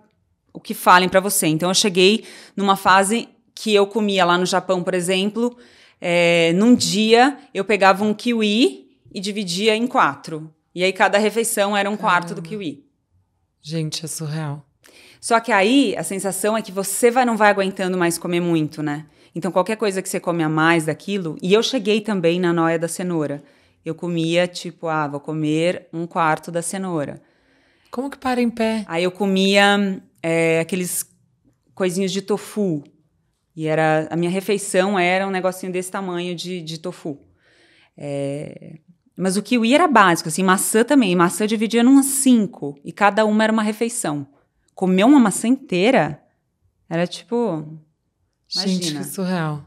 o que falem para você. Então eu cheguei numa fase que eu comia lá no Japão, por exemplo, é, num dia eu pegava um kiwi e dividia em quatro. E aí cada refeição era um Caramba. quarto do kiwi. Gente, é surreal. Só que aí a sensação é que você vai, não vai aguentando mais comer muito, né? Então, qualquer coisa que você come a mais daquilo. E eu cheguei também na noia da cenoura. Eu comia, tipo, ah, vou comer um quarto da cenoura. Como que para em pé? Aí eu comia é, aqueles coisinhos de tofu. E era a minha refeição era um negocinho desse tamanho de, de tofu. É, mas o kiwi era básico, assim, maçã também. Maçã dividia em umas cinco. E cada uma era uma refeição. Comer uma maçã inteira era tipo Imagina. Gente, que surreal.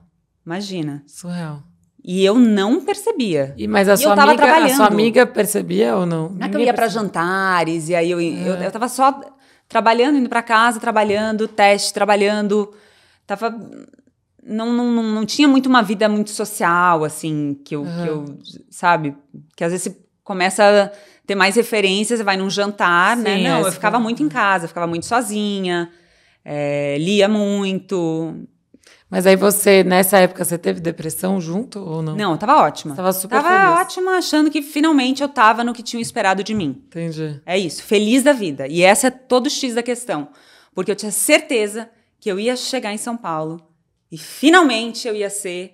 Imagina. Surreal. E eu não percebia. E, mas a, e sua, amiga, a sua amiga percebia ou não? Não é que eu ia para jantares, e aí eu, é. eu, eu tava só trabalhando, indo para casa, trabalhando, teste, trabalhando. Tava. Não, não, não, não, tinha muito uma vida muito social, assim, que eu, uhum. que eu. Sabe? Que às vezes você começa a ter mais referências, você vai num jantar, né? Sim, né? Não, é, eu ficava tá muito em uhum. casa, ficava muito sozinha, é, lia muito. Mas aí você, nessa época, você teve depressão junto ou não? Não, eu tava ótima. tava super tava feliz. ótima, achando que finalmente eu tava no que tinham esperado de mim. Entendi. É isso, feliz da vida. E essa é todo o X da questão. Porque eu tinha certeza que eu ia chegar em São Paulo e finalmente eu ia ser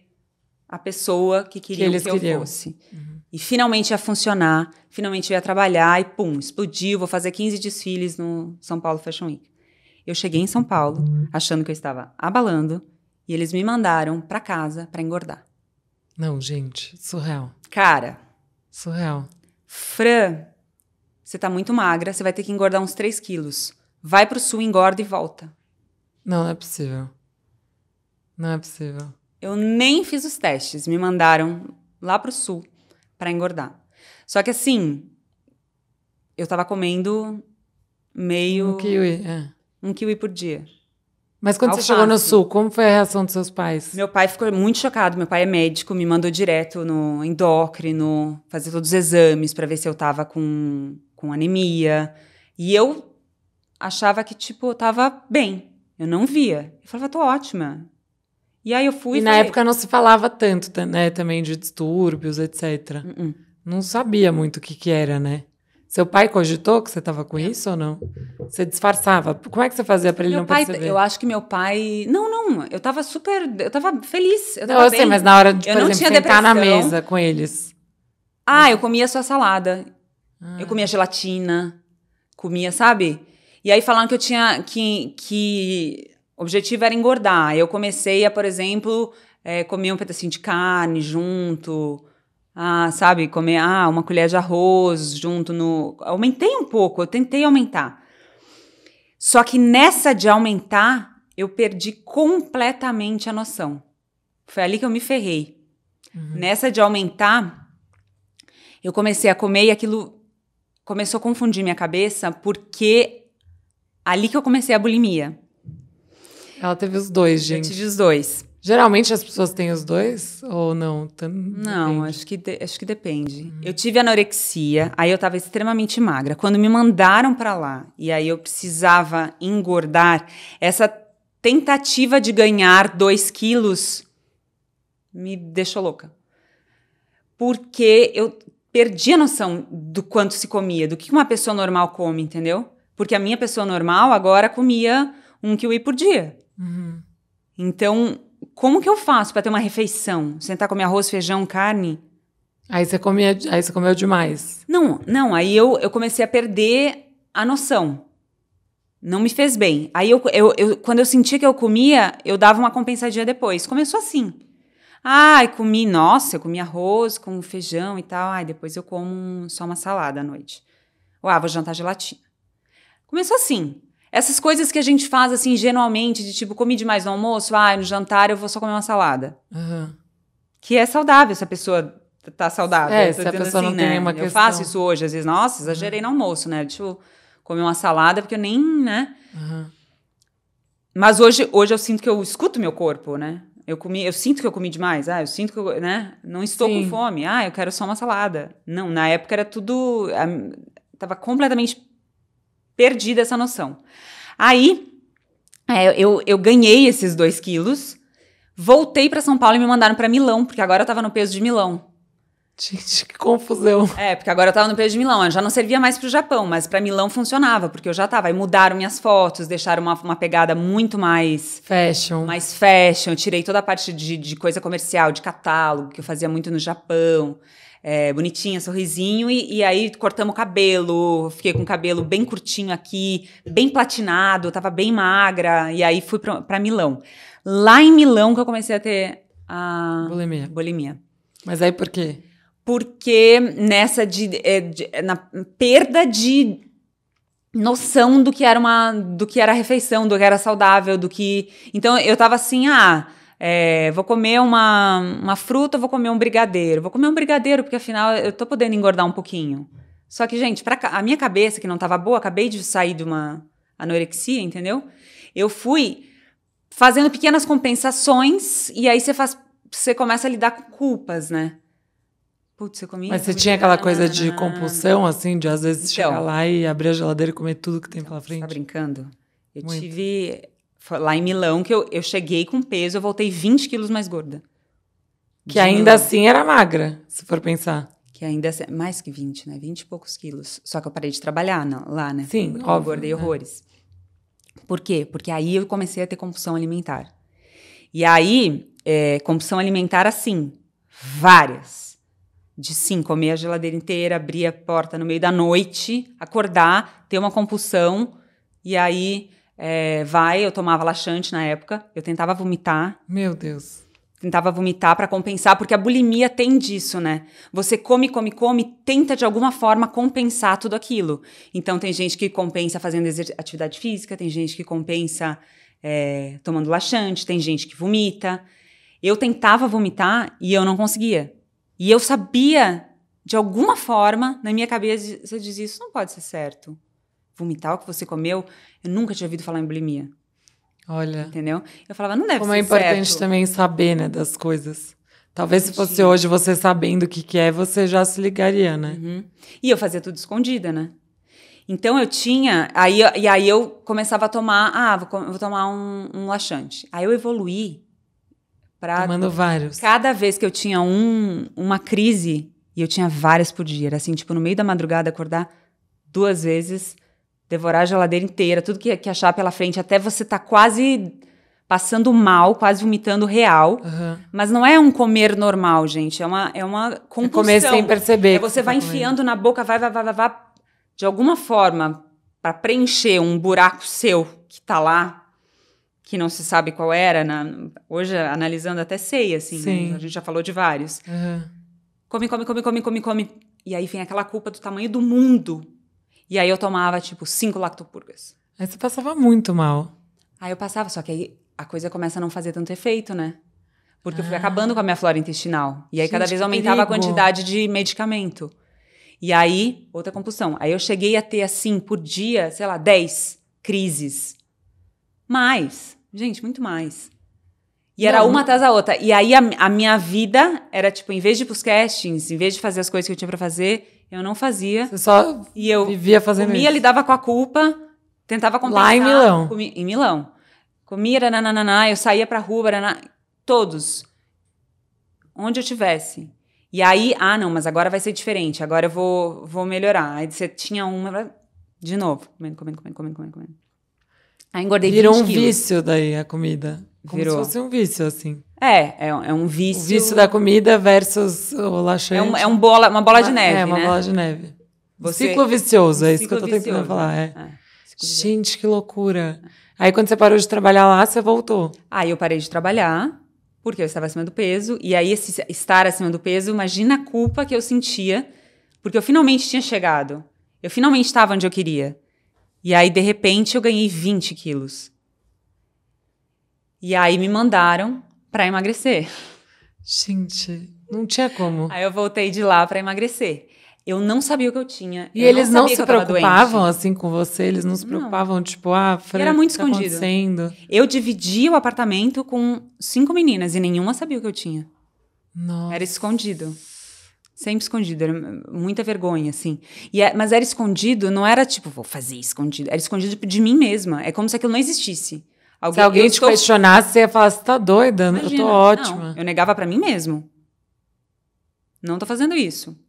a pessoa que queria que, que eu queriam. fosse. Uhum. E finalmente ia funcionar, finalmente ia trabalhar e pum, explodiu, vou fazer 15 desfiles no São Paulo Fashion Week. Eu cheguei em São Paulo achando que eu estava abalando, e eles me mandaram para casa para engordar. Não, gente, surreal. Cara. Surreal. Fran, você tá muito magra, você vai ter que engordar uns 3 quilos. Vai pro sul, engorda e volta. Não, não é possível. Não é possível. Eu nem fiz os testes, me mandaram lá pro sul para engordar. Só que assim, eu tava comendo meio. Um kiwi, é. Um kiwi por dia. Mas quando você chegou no Sul, como foi a reação dos seus pais? Meu pai ficou muito chocado. Meu pai é médico, me mandou direto no endócrino, fazer todos os exames para ver se eu tava com, com anemia. E eu achava que, tipo, eu tava bem. Eu não via. Eu falava, tô ótima. E aí eu fui. E, e na falei... época não se falava tanto, né, também de distúrbios, etc. Uh -uh. Não sabia muito o que, que era, né? Seu pai cogitou que você estava com é. isso ou não? Você disfarçava? Como é que você fazia para ele meu não pai, perceber? Eu acho que meu pai. Não, não. Eu estava super. Eu estava feliz. Eu, tava eu sei, mas na hora de, por eu exemplo, sentar na mesa com eles. Ah, eu comia só salada. Ah. Eu comia gelatina. Comia, sabe? E aí falaram que eu tinha. que, que o objetivo era engordar. Eu comecei a, por exemplo, é, comer um pedacinho de carne junto. Ah, sabe, comer ah, uma colher de arroz junto no. Aumentei um pouco, eu tentei aumentar. Só que nessa de aumentar, eu perdi completamente a noção. Foi ali que eu me ferrei. Uhum. Nessa de aumentar, eu comecei a comer e aquilo começou a confundir minha cabeça, porque ali que eu comecei a bulimia. Ela teve os dois, gente. Eu tive os dois. Geralmente as pessoas têm os dois ou não? Não, acho que, de, acho que depende. Uhum. Eu tive anorexia, aí eu estava extremamente magra. Quando me mandaram para lá e aí eu precisava engordar, essa tentativa de ganhar dois quilos me deixou louca. Porque eu perdi a noção do quanto se comia, do que uma pessoa normal come, entendeu? Porque a minha pessoa normal agora comia um kiwi por dia. Uhum. Então, como que eu faço para ter uma refeição? Sentar comer arroz, feijão, carne? Aí você comia, aí você comeu demais. Não, não, aí eu, eu comecei a perder a noção. Não me fez bem. Aí eu, eu, eu quando eu sentia que eu comia, eu dava uma compensadinha depois. Começou assim. Ai, comi, nossa, eu comi arroz com feijão e tal. Ai, depois eu como só uma salada à noite. Ou ah, vou jantar gelatina. Começou assim. Essas coisas que a gente faz assim, ingenuamente, de tipo, comi demais no almoço, ah, no jantar eu vou só comer uma salada. Uhum. Que é saudável se a pessoa tá saudável. É, se a pessoa assim, não né? tem uma Eu questão. faço isso hoje, às vezes, nossa, exagerei uhum. no almoço, né? Tipo, comer uma salada, porque eu nem, né? Uhum. Mas hoje, hoje eu sinto que eu escuto meu corpo, né? Eu comi, eu sinto que eu comi demais. Ah, eu sinto que eu, né? Não estou Sim. com fome. Ah, eu quero só uma salada. Não, na época era tudo, estava tava completamente perdi essa noção. Aí é, eu, eu ganhei esses dois quilos, voltei para São Paulo e me mandaram para Milão, porque agora eu tava no peso de Milão. Gente, que confusão. É, porque agora eu tava no peso de Milão. Eu já não servia mais pro Japão, mas para Milão funcionava, porque eu já tava. Aí mudaram minhas fotos, deixaram uma, uma pegada muito mais. Fashion. Mais fashion. Eu tirei toda a parte de, de coisa comercial, de catálogo, que eu fazia muito no Japão é, bonitinha, sorrisinho, e, e, aí cortamos o cabelo, fiquei com o cabelo bem curtinho aqui, bem platinado, tava bem magra, e aí fui para Milão. Lá em Milão que eu comecei a ter a bulimia. bulimia. Mas aí por quê? Porque nessa de, é, de, na perda de noção do que era uma do que era refeição, do que era saudável, do que então eu tava assim, ah, é, vou comer uma, uma fruta, vou comer um brigadeiro. Vou comer um brigadeiro, porque afinal eu tô podendo engordar um pouquinho. Só que, gente, pra, a minha cabeça, que não tava boa, acabei de sair de uma anorexia, entendeu? Eu fui fazendo pequenas compensações e aí você faz. Você começa a lidar com culpas, né? Putz, eu comi. Mas você tinha aquela coisa de compulsão, assim, de às vezes então, chegar lá e abrir a geladeira e comer tudo que tem então, pela tá frente? Tá brincando? Eu Muito. tive lá em Milão que eu, eu cheguei com peso, eu voltei 20 quilos mais gorda. Que ainda Milão. assim era magra, se for pensar. Que ainda assim, mais que 20, né? 20 e poucos quilos. Só que eu parei de trabalhar na, lá, né? Sim, eu óbvio. Engordei né? horrores. Por quê? Porque aí eu comecei a ter compulsão alimentar. E aí, é, compulsão alimentar assim, várias. De sim, comer a geladeira inteira, abrir a porta no meio da noite, acordar, ter uma compulsão e aí é, vai, eu tomava laxante na época, eu tentava vomitar. Meu Deus. Tentava vomitar para compensar, porque a bulimia tem disso, né? Você come, come, come, tenta de alguma forma compensar tudo aquilo. Então, tem gente que compensa fazendo atividade física, tem gente que compensa é, tomando laxante, tem gente que vomita. Eu tentava vomitar e eu não conseguia. E eu sabia, de alguma forma, na minha cabeça, eu dizia: isso não pode ser certo vomitar o que você comeu, eu nunca tinha ouvido falar em bulimia. Olha. Entendeu? Eu falava, não deve Como ser é importante certo. também saber, né, das coisas. Talvez se fosse hoje você sabendo o que, que é, você já se ligaria, né? Uhum. E eu fazia tudo escondida, né? Então eu tinha. Aí, e aí eu começava a tomar. Ah, vou, vou tomar um, um, laxante. Aí eu evoluí para. Tomando vários. Cada vez que eu tinha um, uma crise, e eu tinha várias por dia, era assim, tipo, no meio da madrugada acordar duas vezes devorar a geladeira inteira, tudo que, que achar pela frente, até você tá quase passando mal, quase vomitando real. Uhum. Mas não é um comer normal, gente. É uma, é uma compulsão. É comer sem perceber. É você tá vai comendo. enfiando na boca, vai, vai, vai, vai, vai de alguma forma, para preencher um buraco seu que tá lá, que não se sabe qual era. Na, hoje, analisando até sei, assim. Né? Sim. Né? A gente já falou de vários. Uhum. Come, come, come, come, come, come. E aí vem aquela culpa do tamanho do mundo e aí eu tomava, tipo, cinco lactopurgas. Aí você passava muito mal. Aí eu passava, só que aí a coisa começa a não fazer tanto efeito, né? Porque ah. eu fui ah. acabando com a minha flora intestinal. E aí Gente, cada vez aumentava a quantidade de medicamento. E aí, outra compulsão. Aí eu cheguei a ter, assim, por dia, sei lá, 10 crises. Mais. Gente, muito mais. E não. era uma atrás da outra. E aí a, a, minha vida era, tipo, em vez de ir pros castings, em vez de fazer as coisas que eu tinha para fazer, eu não fazia. Você só e eu vivia fazendo comia, isso. lidava com a culpa, tentava compensar. Lá em Milão. em Milão. Comia, nananana, eu saía pra rua, nanana, todos. Onde eu tivesse. E aí, ah, não, mas agora vai ser diferente, agora eu vou, vou melhorar. Aí você tinha uma, de novo, comendo, comendo, comendo, comendo, comendo. Aí engordei Virou 20 um quilos. vício daí a comida. Como virou. se fosse um vício, assim. É, é, é um vício. O vício da comida versus o laxante. É, um, é um bola, uma bola de neve. É, uma né? bola de neve. Você... Ciclo vicioso, é isso Ciclo que eu tô tentando vicioso. falar. Né? É. é Gente, que loucura. Aí quando você parou de trabalhar lá, você voltou. Aí eu parei de trabalhar, porque eu estava acima do peso. E aí, esse estar acima do peso, imagina a culpa que eu sentia, porque eu finalmente tinha chegado. Eu finalmente estava onde eu queria. E aí, de repente, eu ganhei 20 quilos. E aí me mandaram para emagrecer. Gente, não tinha como. Aí eu voltei de lá para emagrecer. Eu não sabia o que eu tinha. E eu eles não, não se preocupavam assim com você? Eles não se preocupavam, não. tipo, ah, Fran, era muito tá escondido. Acontecendo? Eu dividi o apartamento com cinco meninas e nenhuma sabia o que eu tinha. Nossa. Era escondido. Sempre escondido, era muita vergonha, assim. E é, mas era escondido, não era tipo, vou fazer escondido. Era escondido tipo, de mim mesma. É como se aquilo não existisse. Alguém, Se alguém te questionasse, você ia falar, você tá doida? Imagina, eu tô ótima. Não, eu negava para mim mesmo. Não tô fazendo isso.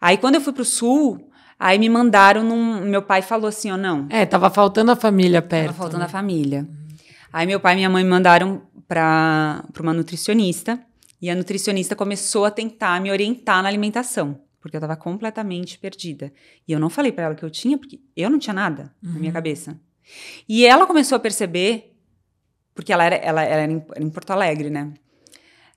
Aí quando eu fui pro sul, aí me mandaram num. Meu pai falou assim, ou não. É, tava faltando a família perto. Tava faltando né? a família. Aí meu pai e minha mãe me mandaram pra, pra uma nutricionista. E a nutricionista começou a tentar me orientar na alimentação, porque eu estava completamente perdida. E eu não falei para ela que eu tinha, porque eu não tinha nada uhum. na minha uhum. cabeça. E ela começou a perceber, porque ela era, ela, ela era, em, era em Porto Alegre, né?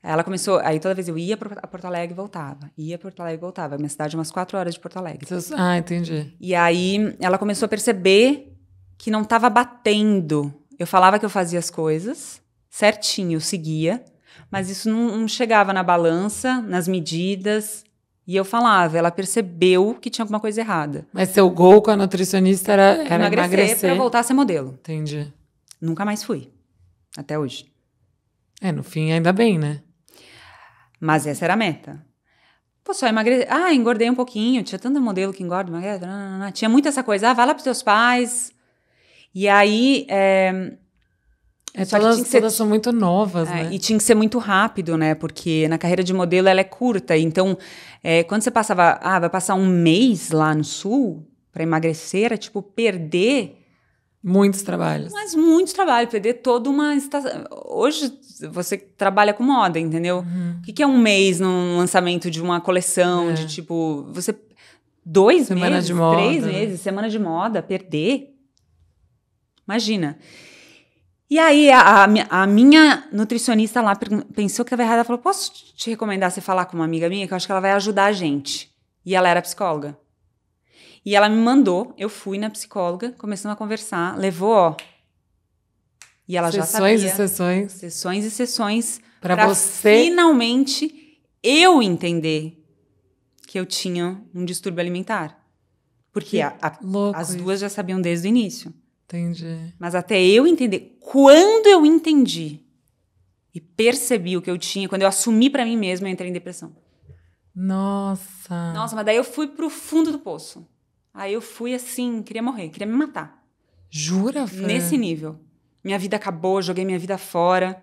Ela começou, aí toda vez eu ia para Porto Alegre e voltava, ia para Porto Alegre e voltava. Minha cidade é umas quatro horas de Porto Alegre. Ah, entendi. E aí ela começou a perceber que não estava batendo. Eu falava que eu fazia as coisas certinho, eu seguia, mas isso não, não chegava na balança, nas medidas, e eu falava, ela percebeu que tinha alguma coisa errada. Mas seu gol com a nutricionista era, era emagrecer. Emagrecer voltar a ser modelo. Entendi. Nunca mais fui. Até hoje. É, no fim ainda bem, né? Mas essa era a meta. Pô, só emagrecer. Ah, engordei um pouquinho. Tinha tanto modelo que engorda, emagrece. Tinha muita essa coisa. Ah, vai lá pros teus pais. E aí... É... É, Só todas, que que ser... todas são muito novas, é, né? E tinha que ser muito rápido, né? Porque na carreira de modelo ela é curta. Então, é, quando você passava, ah, vai passar um mês lá no sul para emagrecer, era tipo perder. Muitos trabalhos. Mas muitos trabalho perder toda uma estação. Hoje você trabalha com moda, entendeu? Uhum. O que, é um mês num lançamento de uma coleção? É. De tipo, você. Dois semana meses, três moda. Né? meses, semana de moda, perder. Imagina. E aí a, a, a minha nutricionista lá pensou que estava errada, falou: "Posso te recomendar você falar com uma amiga minha que eu acho que ela vai ajudar a gente". E ela era psicóloga. E ela me mandou, eu fui na psicóloga, começamos a conversar, levou, ó. E ela sessões já sabia. Sessões e sessões. Sessões e sessões. Para você. Finalmente eu entender que eu tinha um distúrbio alimentar. Porque a, a, as duas já sabiam desde o início. Entendi. Mas até eu entender, quando eu entendi e percebi o que eu tinha, quando eu assumi para mim mesma, eu entrei em depressão. Nossa. Nossa, mas daí eu fui pro fundo do poço. Aí eu fui assim, queria morrer, queria me matar. Jura, Fran? Nesse nível. Minha vida acabou, joguei minha vida fora.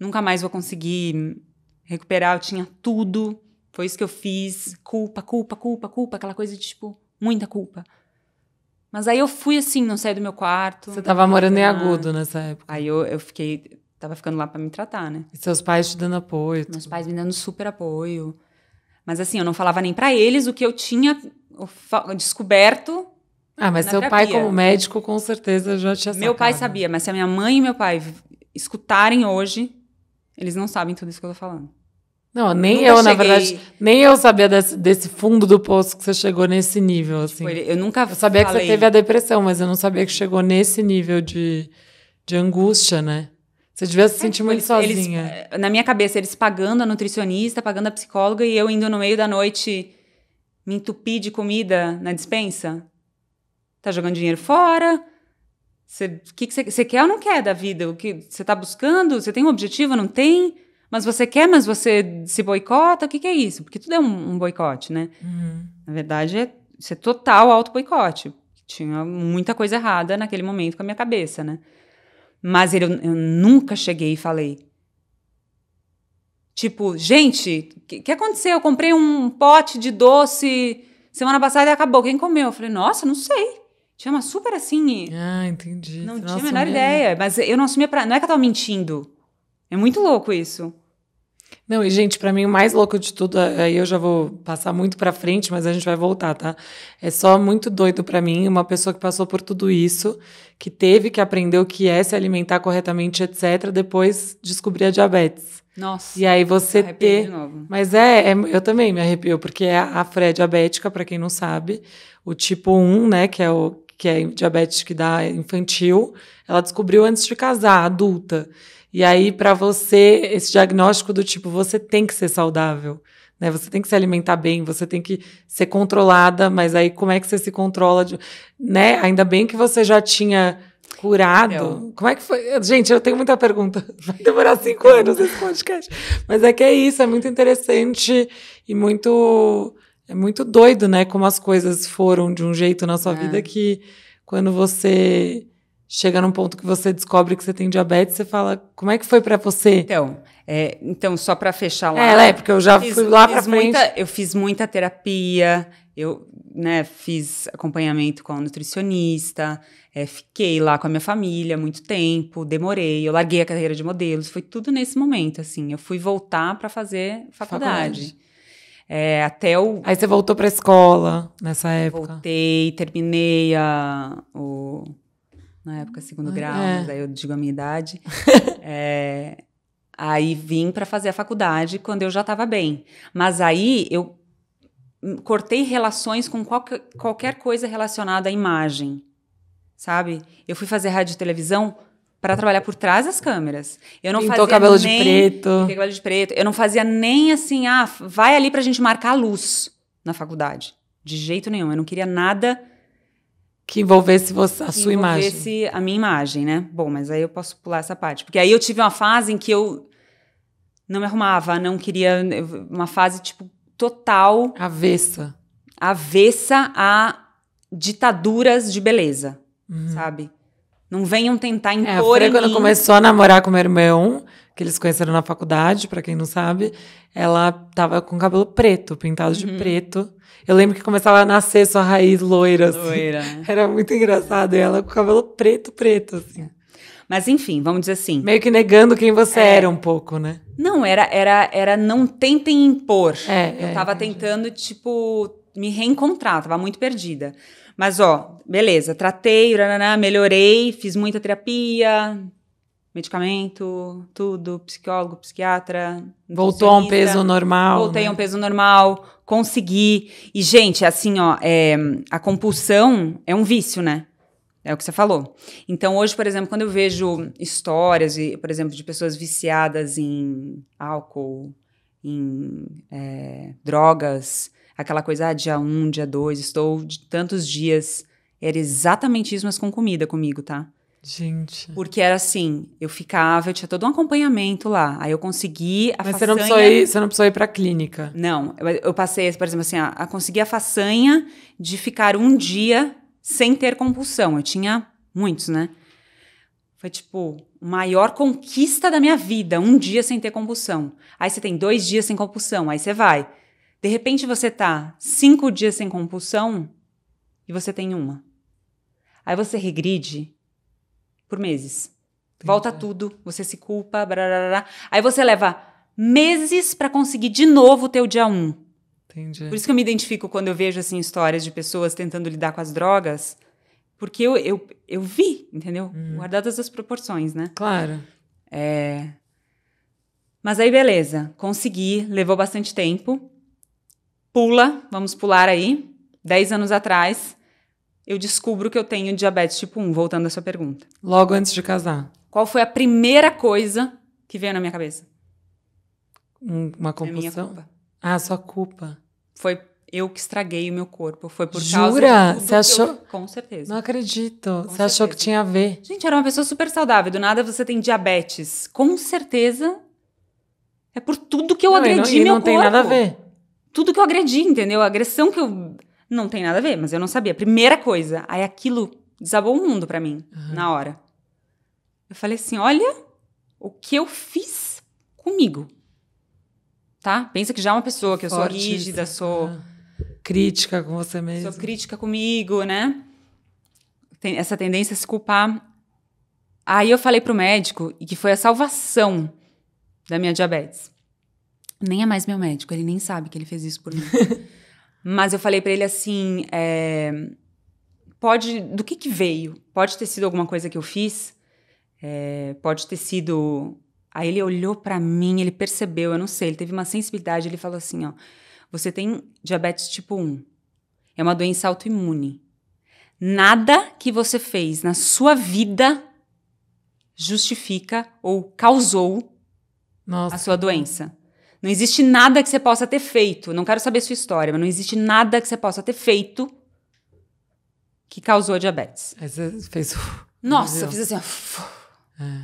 Nunca mais vou conseguir recuperar, eu tinha tudo. Foi isso que eu fiz. Culpa, culpa, culpa, culpa, aquela coisa de tipo, muita culpa. Mas aí eu fui assim, não saí do meu quarto. Você tava morando em ah. Agudo nessa época. Aí eu, eu fiquei, tava ficando lá para me tratar, né? E seus pais te dando apoio. Meus tudo. pais me dando super apoio. Mas assim, eu não falava nem para eles o que eu tinha descoberto. Ah, mas seu terapia. pai como médico com certeza já tinha Meu pai sabia, mas se a minha mãe e meu pai escutarem hoje, eles não sabem tudo isso que eu tô falando. Não, nem nunca eu, cheguei... na verdade, nem eu sabia desse, desse, fundo do poço que você chegou nesse nível, assim. Tipo, eu nunca Eu sabia falei... que você teve a depressão, mas eu não sabia que chegou nesse nível de, de angústia, né? Você devia se é, sentir é, muito eles, sozinha. Eles, eh, na minha cabeça, eles pagando a nutricionista, pagando a psicóloga e eu indo no meio da noite me entupir de comida na dispensa. Tá jogando dinheiro fora, você que que quer ou não quer da vida? O que você está buscando? Você tem um objetivo ou não tem? mas você quer, mas você se boicota, o que, que é isso? Porque tudo é um, um boicote, né? Uhum. Na verdade, é, isso é total auto-boicote. Tinha muita coisa errada naquele momento com a minha cabeça, né? Mas ele, eu, nunca cheguei e falei. Tipo, gente, o que, que aconteceu? Eu comprei um pote de doce semana passada e acabou. Quem comeu? Eu falei, nossa, não sei. Tinha uma super assim. Ah, entendi. Não tinha a menor ideia. Mas eu não assumia pra. Não é que eu tava mentindo. É muito louco isso. Não, e gente, para mim o mais louco de tudo, aí eu já vou passar muito para frente, mas a gente vai voltar, tá? É só muito doido para mim uma pessoa que passou por tudo isso, que teve que aprender o que é se alimentar corretamente, etc, depois descobrir a diabetes. Nossa. E aí você ter, de novo. mas é, é, eu também me arrepio, porque é a Fred diabética, para quem não sabe, o tipo 1, né, que é o que é diabetes que dá infantil, ela descobriu antes de casar, adulta. E aí, para você, esse diagnóstico do tipo, você tem que ser saudável. Né? Você tem que se alimentar bem, você tem que ser controlada, mas aí como é que você se controla? De, né? Ainda bem que você já tinha curado. Eu... Como é que foi? Gente, eu tenho muita pergunta. [LAUGHS] Vai demorar cinco anos esse podcast. Mas é que é isso, é muito interessante e muito. É muito doido, né? Como as coisas foram de um jeito na sua é. vida que quando você chega num ponto que você descobre que você tem diabetes, você fala, como é que foi para você? Então, é, então só para fechar lá. É, é, porque eu já fiz, fui lá para frente. eu fiz muita terapia, eu né, fiz acompanhamento com a nutricionista, é, fiquei lá com a minha família muito tempo, demorei, eu larguei a carreira de modelos, foi tudo nesse momento, assim, eu fui voltar para fazer faculdade. faculdade. É, até o. Aí você voltou para escola nessa época? Voltei, terminei a, o, na época, hum, segundo grau, é. daí eu digo a minha idade. [LAUGHS] é, aí vim para fazer a faculdade quando eu já estava bem. Mas aí eu cortei relações com qualquer, qualquer coisa relacionada à imagem, sabe? Eu fui fazer rádio e televisão para trabalhar por trás das câmeras. Eu não Pintou fazia cabelo nem, de preto. cabelo de preto. Eu não fazia nem assim, ah, vai ali pra gente marcar a luz na faculdade. De jeito nenhum. Eu não queria nada que envolvesse você, a que sua imagem. Que envolvesse a minha imagem, né? Bom, mas aí eu posso pular essa parte. Porque aí eu tive uma fase em que eu não me arrumava, não queria. Uma fase, tipo, total. Avessa. Avessa a ditaduras de beleza, uhum. sabe? Não venham tentar impor. É, a Fran, quando começou a namorar com o meu irmão, que eles conheceram na faculdade, para quem não sabe, ela tava com cabelo preto, pintado uhum. de preto. Eu lembro que começava a nascer sua raiz loira. Assim. Loira. Né? Era muito engraçado. E ela com o cabelo preto, preto, assim. Mas enfim, vamos dizer assim. Meio que negando quem você é, era um pouco, né? Não, era, era, era não tentem impor. É, eu é, tava tentando, tipo, me reencontrar, tava muito perdida. Mas, ó, beleza, tratei, melhorei, fiz muita terapia, medicamento, tudo, psicólogo, psiquiatra. Voltou a um peso normal. Voltei né? a um peso normal, consegui. E, gente, é assim, ó, é, a compulsão é um vício, né? É o que você falou. Então, hoje, por exemplo, quando eu vejo histórias, de, por exemplo, de pessoas viciadas em álcool, em é, drogas, aquela coisa, ah, dia um, dia dois, estou de tantos dias. Era exatamente isso, mas com comida comigo, tá? Gente. Porque era assim, eu ficava, eu tinha todo um acompanhamento lá. Aí eu consegui a Mas façanha... você não precisou ir, você não precisou ir pra clínica. Não, eu, eu passei, por exemplo, assim, a, a consegui a façanha de ficar um dia sem ter compulsão. Eu tinha muitos, né? Foi tipo, maior conquista da minha vida, um dia sem ter compulsão. Aí você tem dois dias sem compulsão, aí você vai. De repente você tá cinco dias sem compulsão e você tem uma. Aí você regride por meses. Entendi. Volta tudo, você se culpa, brarará. aí você leva meses para conseguir de novo o teu dia um. Entendi. Por isso que eu me identifico quando eu vejo assim histórias de pessoas tentando lidar com as drogas, porque eu, eu, eu vi, entendeu? Hum. Guardadas as proporções, né? Claro. É... Mas aí beleza, consegui, levou bastante tempo. Pula, vamos pular aí. Dez anos atrás, eu descubro que eu tenho diabetes tipo 1, voltando à sua pergunta. Logo antes de casar. Qual foi a primeira coisa que veio na minha cabeça? Uma compulsão? É minha ah, sua culpa. Foi eu que estraguei o meu corpo. Foi por Jura? causa Jura? Você achou? Eu... Com certeza. Não acredito. Com você certeza. achou que tinha a ver? Gente, era uma pessoa super saudável. Do nada você tem diabetes. Com certeza. É por tudo que eu não, agredi e não, e meu não corpo. Não tem nada a ver. Tudo que eu agredi, entendeu? A agressão que eu não tem nada a ver, mas eu não sabia. Primeira coisa. Aí aquilo desabou o mundo para mim, uhum. na hora. Eu falei assim: olha o que eu fiz comigo. Tá? Pensa que já é uma pessoa, que eu sou rígida, sou. Uhum. Crítica com você mesmo. Sou crítica comigo, né? Tem essa tendência a se culpar. Aí eu falei pro médico, e que foi a salvação da minha diabetes. Nem é mais meu médico, ele nem sabe que ele fez isso por mim. [LAUGHS] Mas eu falei para ele assim: é, pode. Do que que veio? Pode ter sido alguma coisa que eu fiz? É, pode ter sido. Aí ele olhou para mim, ele percebeu, eu não sei, ele teve uma sensibilidade, ele falou assim: ó, você tem diabetes tipo 1. É uma doença autoimune. Nada que você fez na sua vida justifica ou causou Nossa. a sua doença. Não existe nada que você possa ter feito. Não quero saber sua história, mas não existe nada que você possa ter feito que causou diabetes. Aí você fez. Nossa, eu fiz assim. É,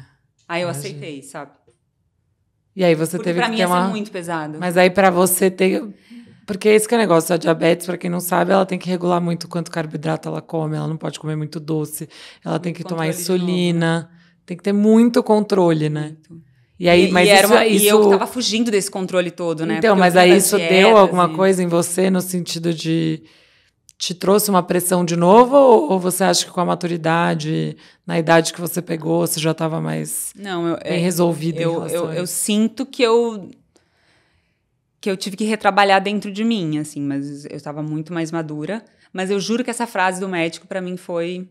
aí eu aceitei, sabe? E aí você porque teve pra que mim ter uma... muito pesado. Mas aí para você ter porque esse que é o negócio, a diabetes, para quem não sabe, ela tem que regular muito quanto carboidrato ela come, ela não pode comer muito doce, ela tem que tomar insulina, né? tem que ter muito controle, né? Muito. E aí, e, mas e isso, uma, isso... E eu tava fugindo desse controle todo, né? Então, Porque mas aí isso dietas, deu alguma e... coisa em você no sentido de te trouxe uma pressão de novo ou, ou você acha que com a maturidade, na idade que você pegou, você já estava mais não, eu, bem é, resolvido? Eu, eu, eu, sinto que eu que eu tive que retrabalhar dentro de mim, assim, mas eu estava muito mais madura. Mas eu juro que essa frase do médico para mim foi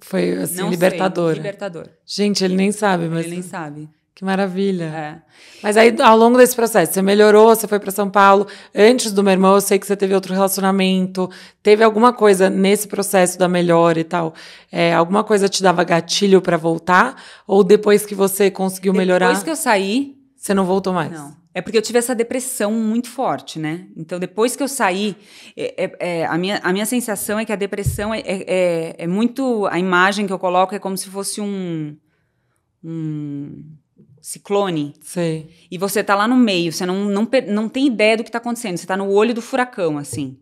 foi assim libertadora. libertador. libertador. Gente, ele nem sabe, mas ele nem sabe. Que maravilha. É. Mas aí, ao longo desse processo, você melhorou, você foi para São Paulo. Antes do meu irmão, eu sei que você teve outro relacionamento. Teve alguma coisa nesse processo da melhora e tal? É, alguma coisa te dava gatilho para voltar? Ou depois que você conseguiu melhorar? Depois que eu saí. Você não voltou mais? Não. É porque eu tive essa depressão muito forte, né? Então, depois que eu saí, é, é, é a, minha, a minha sensação é que a depressão é é, é, é muito. A imagem que eu coloco é como se fosse um. um ciclone. Sei. E você tá lá no meio, você não, não, não tem ideia do que tá acontecendo, você tá no olho do furacão, assim.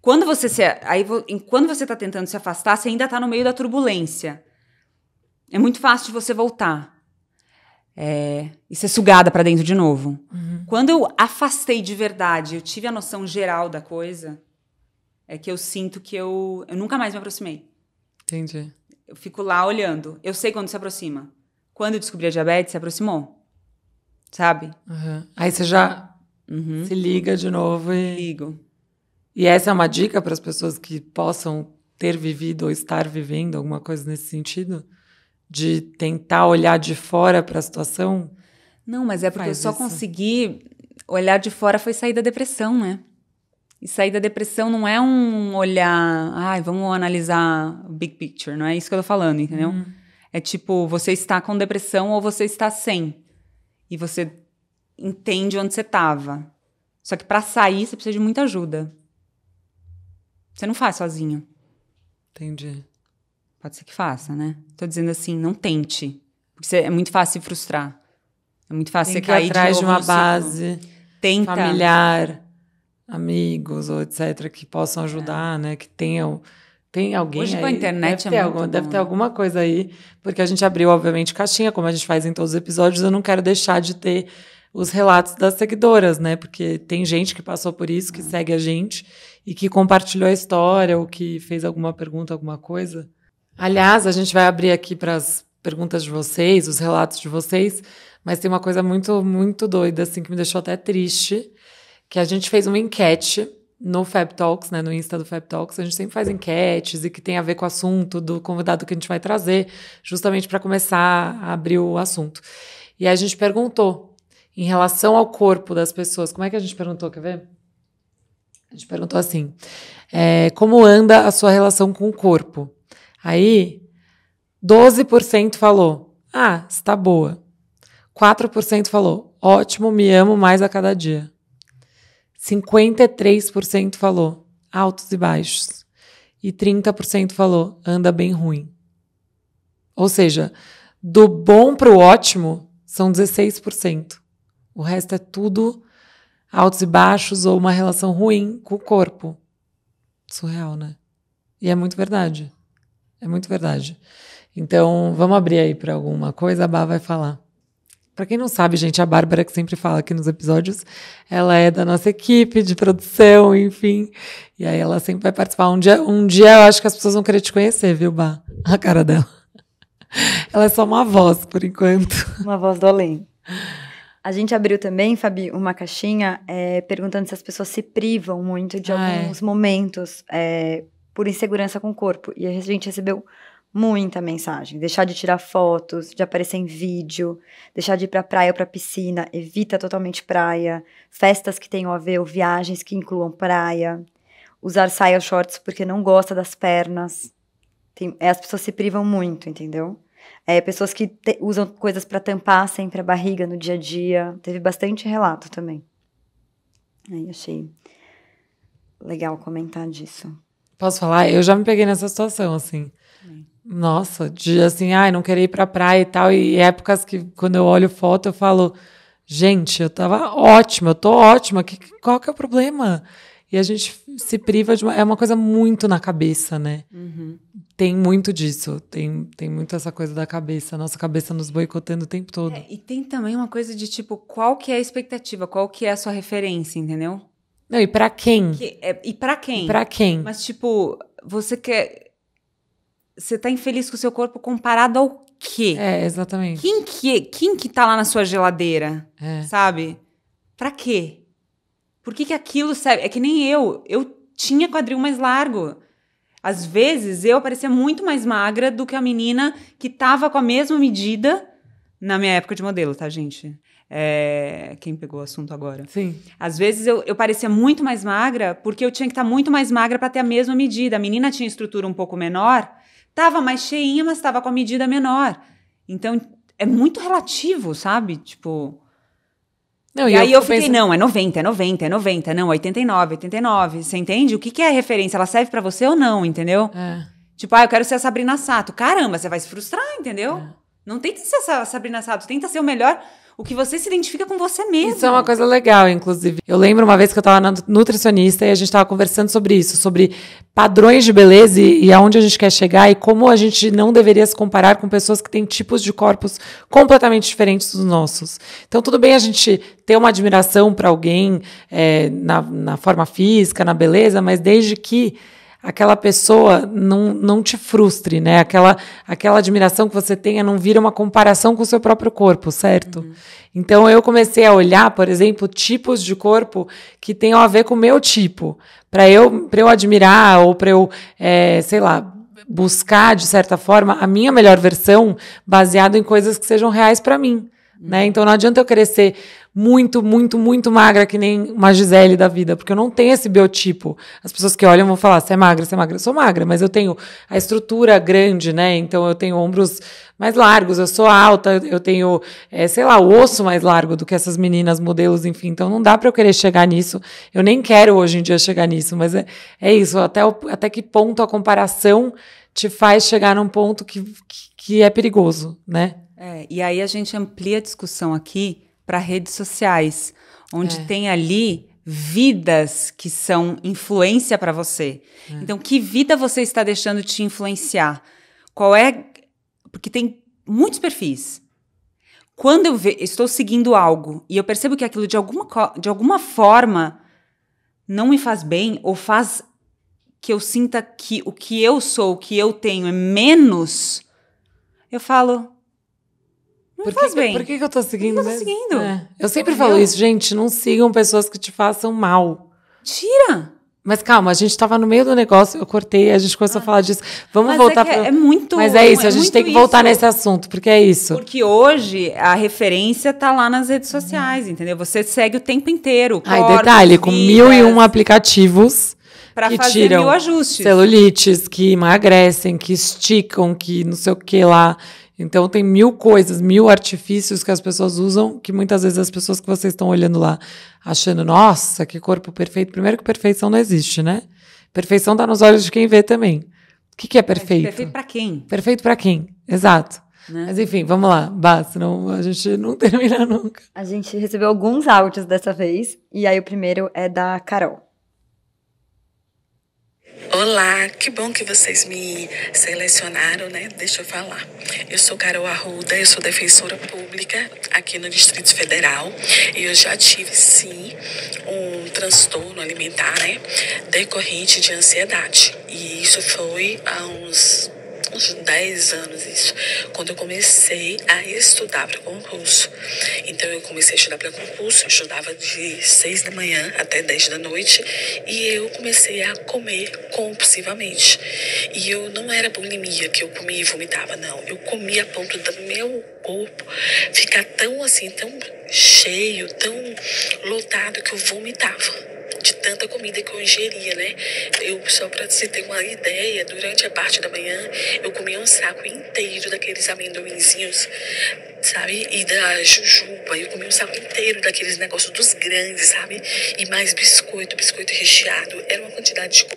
Quando você se, aí, quando você tá tentando se afastar, você ainda tá no meio da turbulência. É muito fácil de você voltar. É, e ser sugada para dentro de novo. Uhum. Quando eu afastei de verdade, eu tive a noção geral da coisa, é que eu sinto que eu, eu nunca mais me aproximei. Entendi. Eu fico lá olhando. Eu sei quando se aproxima quando eu descobri a diabetes, se aproximou. Sabe? Uhum. Aí você já uhum. se liga de novo e. Ligo. E essa é uma dica para as pessoas que possam ter vivido ou estar vivendo alguma coisa nesse sentido? De tentar olhar de fora para a situação? Não, mas é porque Faz eu só isso. consegui olhar de fora foi sair da depressão, né? E sair da depressão não é um olhar, ai, ah, vamos analisar o big picture, não é isso que eu tô falando, entendeu? Hum. É tipo, você está com depressão ou você está sem. E você entende onde você estava. Só que para sair, você precisa de muita ajuda. Você não faz sozinho. Entendi. Pode ser que faça, né? Tô dizendo assim, não tente. Porque é muito fácil se frustrar. É muito fácil Tem você cair atrás de, de uma base Tenta. familiar, amigos ou etc que possam ajudar, é. né? Que tenham tem alguém Hoje aí? com a internet deve é ter Deve ter alguma coisa aí, porque a gente abriu, obviamente, caixinha, como a gente faz em todos os episódios. Eu não quero deixar de ter os relatos das seguidoras, né? Porque tem gente que passou por isso, que uhum. segue a gente e que compartilhou a história ou que fez alguma pergunta, alguma coisa. Aliás, a gente vai abrir aqui para as perguntas de vocês, os relatos de vocês, mas tem uma coisa muito, muito doida, assim, que me deixou até triste, que a gente fez uma enquete no Fab Talks, né, no Insta do Fab Talks, a gente sempre faz enquetes e que tem a ver com o assunto do convidado que a gente vai trazer, justamente para começar a abrir o assunto. E a gente perguntou em relação ao corpo das pessoas, como é que a gente perguntou, quer ver? A gente perguntou assim, é, como anda a sua relação com o corpo? Aí, 12% falou, ah, está boa. 4% falou, ótimo, me amo mais a cada dia. 53% falou altos e baixos. E 30% falou anda bem ruim. Ou seja, do bom para o ótimo são 16%. O resto é tudo altos e baixos ou uma relação ruim com o corpo. Surreal, né? E é muito verdade. É muito verdade. Então, vamos abrir aí para alguma coisa, a Bá vai falar. Para quem não sabe, gente, a Bárbara, que sempre fala aqui nos episódios, ela é da nossa equipe de produção, enfim. E aí ela sempre vai participar. Um dia, um dia eu acho que as pessoas vão querer te conhecer, viu, Bá? A cara dela. [LAUGHS] Ela é só uma voz, por enquanto. Uma voz do além. A gente abriu também, Fabi, uma caixinha é, perguntando se as pessoas se privam muito de ah, é. alguns é. momentos é, por insegurança com o corpo. E a gente recebeu muita mensagem. Deixar de tirar fotos, de aparecer em vídeo, deixar de ir pra praia ou pra piscina, evita totalmente praia, festas que tenham a ver ou viagens que incluam praia, usar saia shorts porque não gosta das pernas. Tem, é, as pessoas se privam muito, entendeu? É, pessoas que te, usam coisas para tampar sempre a barriga no dia a dia. Teve bastante relato também. Aí achei legal comentar disso. Posso falar? Eu já me peguei nessa situação, assim. Nossa, de assim, ai, não queria ir pra praia e tal. E épocas que, quando eu olho foto, eu falo, gente, eu tava ótima, eu tô ótima, que, qual que é o problema? E a gente se priva de uma. É uma coisa muito na cabeça, né? Uhum. Tem muito disso. Tem, tem muito essa coisa da cabeça. Nossa cabeça nos boicotando o tempo todo. É, e tem também uma coisa de tipo, qual que é a expectativa? Qual que é a sua referência, entendeu? Não, e para quem? Que, é, e para quem? Para quem? Mas, tipo, você quer você tá infeliz com o seu corpo comparado ao quê? É, exatamente. Quem que, quem que tá lá na sua geladeira? É. Sabe? Pra quê? Por que, que aquilo serve? É que nem eu. Eu tinha quadril mais largo. Às vezes eu parecia muito mais magra do que a menina que tava com a mesma medida na minha época de modelo, tá, gente? É, quem pegou o assunto agora. Sim. Às vezes eu, eu parecia muito mais magra porque eu tinha que estar tá muito mais magra para ter a mesma medida. A menina tinha estrutura um pouco menor, Tava mais cheinha, mas tava com a medida menor. Então, é muito relativo, sabe? Tipo. Não, e, eu aí eu, fiquei, pensando... não, é 90, é 90, é 90, não, 89, 89. Você entende? O que, que é referência? Ela serve para você ou não, entendeu? É. Tipo, ah, eu quero ser a Sabrina Sato. Caramba, você vai se frustrar, entendeu? É. Não tenta ser a Sabrina Sato, tenta ser o melhor o que você se identifica com você mesmo. Isso é uma coisa legal, inclusive. Eu lembro uma vez que eu estava na nutricionista e a gente estava conversando sobre isso, sobre padrões de beleza e, e aonde a gente quer chegar e como a gente não deveria se comparar com pessoas que têm tipos de corpos completamente diferentes dos nossos. Então, tudo bem a gente ter uma admiração para alguém é, na, na forma física, na beleza, mas desde que aquela pessoa não, não te frustre, né? Aquela, aquela admiração que você tenha não vira uma comparação com o seu próprio corpo, certo? Uhum. Então eu comecei a olhar, por exemplo, tipos de corpo que tenham a ver com o meu tipo. Para eu, eu admirar ou para eu, é, sei lá, buscar, de certa forma, a minha melhor versão baseado em coisas que sejam reais para mim. Né? Então não adianta eu crescer muito, muito, muito magra que nem uma Gisele da vida, porque eu não tenho esse biotipo. As pessoas que olham vão falar: você é magra, você é magra. Eu sou magra, mas eu tenho a estrutura grande, né? Então eu tenho ombros mais largos, eu sou alta, eu tenho, é, sei lá, o osso mais largo do que essas meninas, modelos, enfim. Então não dá para eu querer chegar nisso. Eu nem quero hoje em dia chegar nisso, mas é, é isso. Até, o, até que ponto a comparação te faz chegar num ponto que, que, que é perigoso, né? É, e aí a gente amplia a discussão aqui para redes sociais, onde é. tem ali vidas que são influência para você. É. Então, que vida você está deixando te influenciar? Qual é. Porque tem muitos perfis. Quando eu estou seguindo algo e eu percebo que aquilo de alguma, de alguma forma não me faz bem ou faz que eu sinta que o que eu sou, o que eu tenho é menos, eu falo, não por faz que, bem. Por que, que eu tô seguindo? Eu tô tá seguindo. É. Eu sempre falo isso, gente, não sigam pessoas que te façam mal. Tira! Mas calma, a gente tava no meio do negócio, eu cortei, a gente começou ah. a falar disso. Vamos Mas é voltar é, pra... é muito. Mas é isso, é a gente tem que voltar isso. nesse assunto, porque é isso. Porque hoje a referência tá lá nas redes sociais, uhum. entendeu? Você segue o tempo inteiro. Ai, e detalhe, com mil e um aplicativos pra que fazer tiram mil ajustes. Celulites, que emagrecem, que esticam, que não sei o que lá. Então tem mil coisas, mil artifícios que as pessoas usam, que muitas vezes as pessoas que vocês estão olhando lá, achando, nossa, que corpo perfeito. Primeiro que perfeição não existe, né? Perfeição está nos olhos de quem vê também. O que, que é, é perfeito? Perfeito para quem? Perfeito para quem, exato. Né? Mas enfim, vamos lá, basta, senão a gente [LAUGHS] não termina nunca. A gente recebeu alguns áudios dessa vez, e aí o primeiro é da Carol. Olá, que bom que vocês me selecionaram, né? Deixa eu falar. Eu sou Carol Arruda, eu sou defensora pública aqui no Distrito Federal e eu já tive, sim, um transtorno alimentar, né? Decorrente de ansiedade. E isso foi há uns uns 10 anos isso, quando eu comecei a estudar para concurso. Então eu comecei a estudar para concurso, eu estudava de 6 da manhã até 10 da noite e eu comecei a comer compulsivamente. E eu não era bulimia que eu comia e vomitava, não. Eu comia a ponto do meu corpo ficar tão assim, tão cheio, tão lotado que eu vomitava de tanta comida que eu ingeria, né? Eu, só para você ter uma ideia, durante a parte da manhã, eu comia um saco inteiro daqueles amendoinzinhos, sabe? E da jujuba. Eu comia um saco inteiro daqueles negócios dos grandes, sabe? E mais biscoito, biscoito recheado. Era uma quantidade de.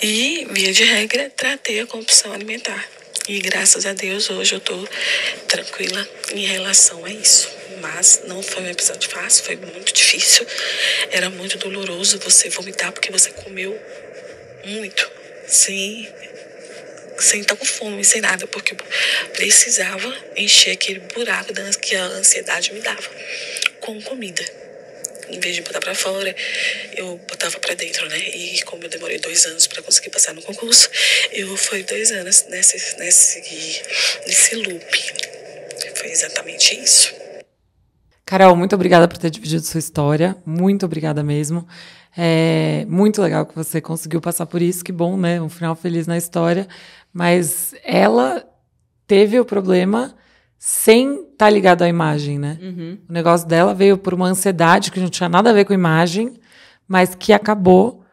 E, via de regra, tratei a compulsão alimentar. E graças a Deus hoje eu tô tranquila em relação a isso. Mas não foi um episódio fácil, foi muito difícil. Era muito doloroso você vomitar porque você comeu muito. Sim, sem com fome, sem nada, porque eu precisava encher aquele buraco que a ansiedade me dava com comida em vez de botar para fora, eu botava para dentro, né? E como eu demorei dois anos para conseguir passar no concurso, eu fui dois anos nesse, nesse, nesse loop. Foi exatamente isso. Carol, muito obrigada por ter dividido sua história. Muito obrigada mesmo. É muito legal que você conseguiu passar por isso. Que bom, né? Um final feliz na história. Mas ela teve o problema sem tá ligado à imagem, né? Uhum. O negócio dela veio por uma ansiedade que não tinha nada a ver com imagem, mas que acabou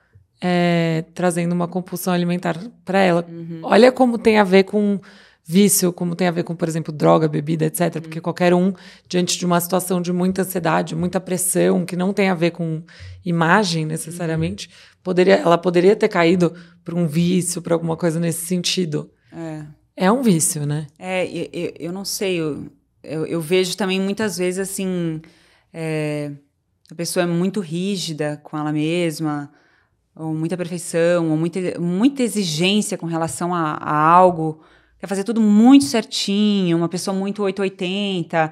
é, trazendo uma compulsão alimentar para ela. Uhum. Olha como tem a ver com vício, como tem a ver com, por exemplo, droga, bebida, etc. Uhum. Porque qualquer um, diante de uma situação de muita ansiedade, muita pressão, que não tem a ver com imagem necessariamente, uhum. poderia, ela poderia ter caído por um vício, para alguma coisa nesse sentido. É. É um vício, né? É, eu, eu não sei, eu, eu, eu vejo também muitas vezes assim. É, a pessoa é muito rígida com ela mesma, ou muita perfeição, ou muita, muita exigência com relação a, a algo, quer fazer tudo muito certinho, uma pessoa muito 880.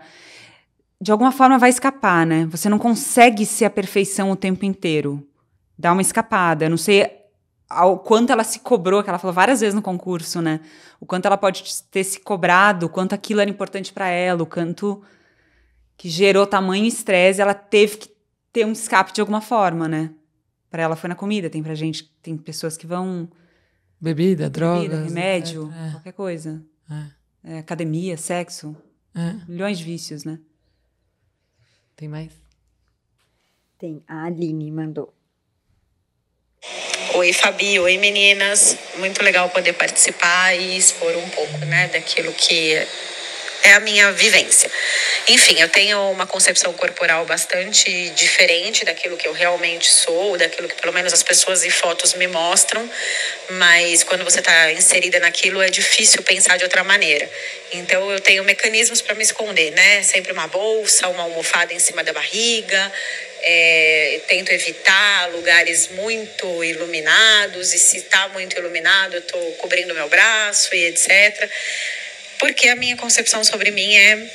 De alguma forma vai escapar, né? Você não consegue ser a perfeição o tempo inteiro. Dá uma escapada. Eu não sei ao quanto ela se cobrou, que ela falou várias vezes no concurso, né? O quanto ela pode ter se cobrado, o quanto aquilo era importante para ela, o quanto que gerou tamanho estresse, ela teve que ter um escape de alguma forma, né? Para ela foi na comida, tem pra gente, tem pessoas que vão bebida, droga, remédio, é, é. qualquer coisa. É. é academia, sexo, é. milhões de vícios, né? Tem mais? Tem. A Aline mandou. Oi, Fabi. Oi, meninas. Muito legal poder participar e expor um pouco, né, daquilo que é a minha vivência. Enfim, eu tenho uma concepção corporal bastante diferente daquilo que eu realmente sou, daquilo que pelo menos as pessoas e fotos me mostram, mas quando você está inserida naquilo é difícil pensar de outra maneira. Então eu tenho mecanismos para me esconder, né? Sempre uma bolsa, uma almofada em cima da barriga, é, tento evitar lugares muito iluminados e se está muito iluminado eu estou cobrindo meu braço e etc porque a minha concepção sobre mim é,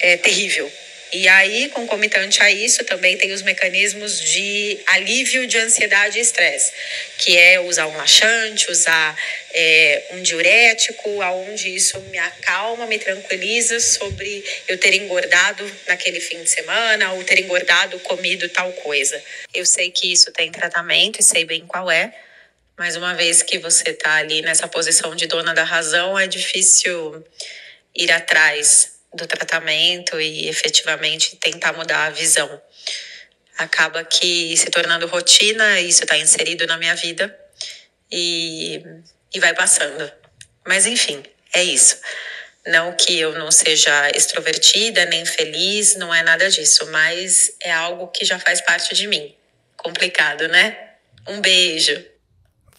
é terrível. E aí, concomitante a isso, também tem os mecanismos de alívio de ansiedade e estresse, que é usar um laxante, usar é, um diurético, aonde isso me acalma, me tranquiliza sobre eu ter engordado naquele fim de semana ou ter engordado, comido tal coisa. Eu sei que isso tem tratamento e sei bem qual é, mas uma vez que você está ali nessa posição de dona da razão, é difícil ir atrás do tratamento e efetivamente tentar mudar a visão. Acaba que se tornando rotina, isso está inserido na minha vida e, e vai passando. Mas enfim, é isso. Não que eu não seja extrovertida, nem feliz, não é nada disso, mas é algo que já faz parte de mim. Complicado, né? Um beijo.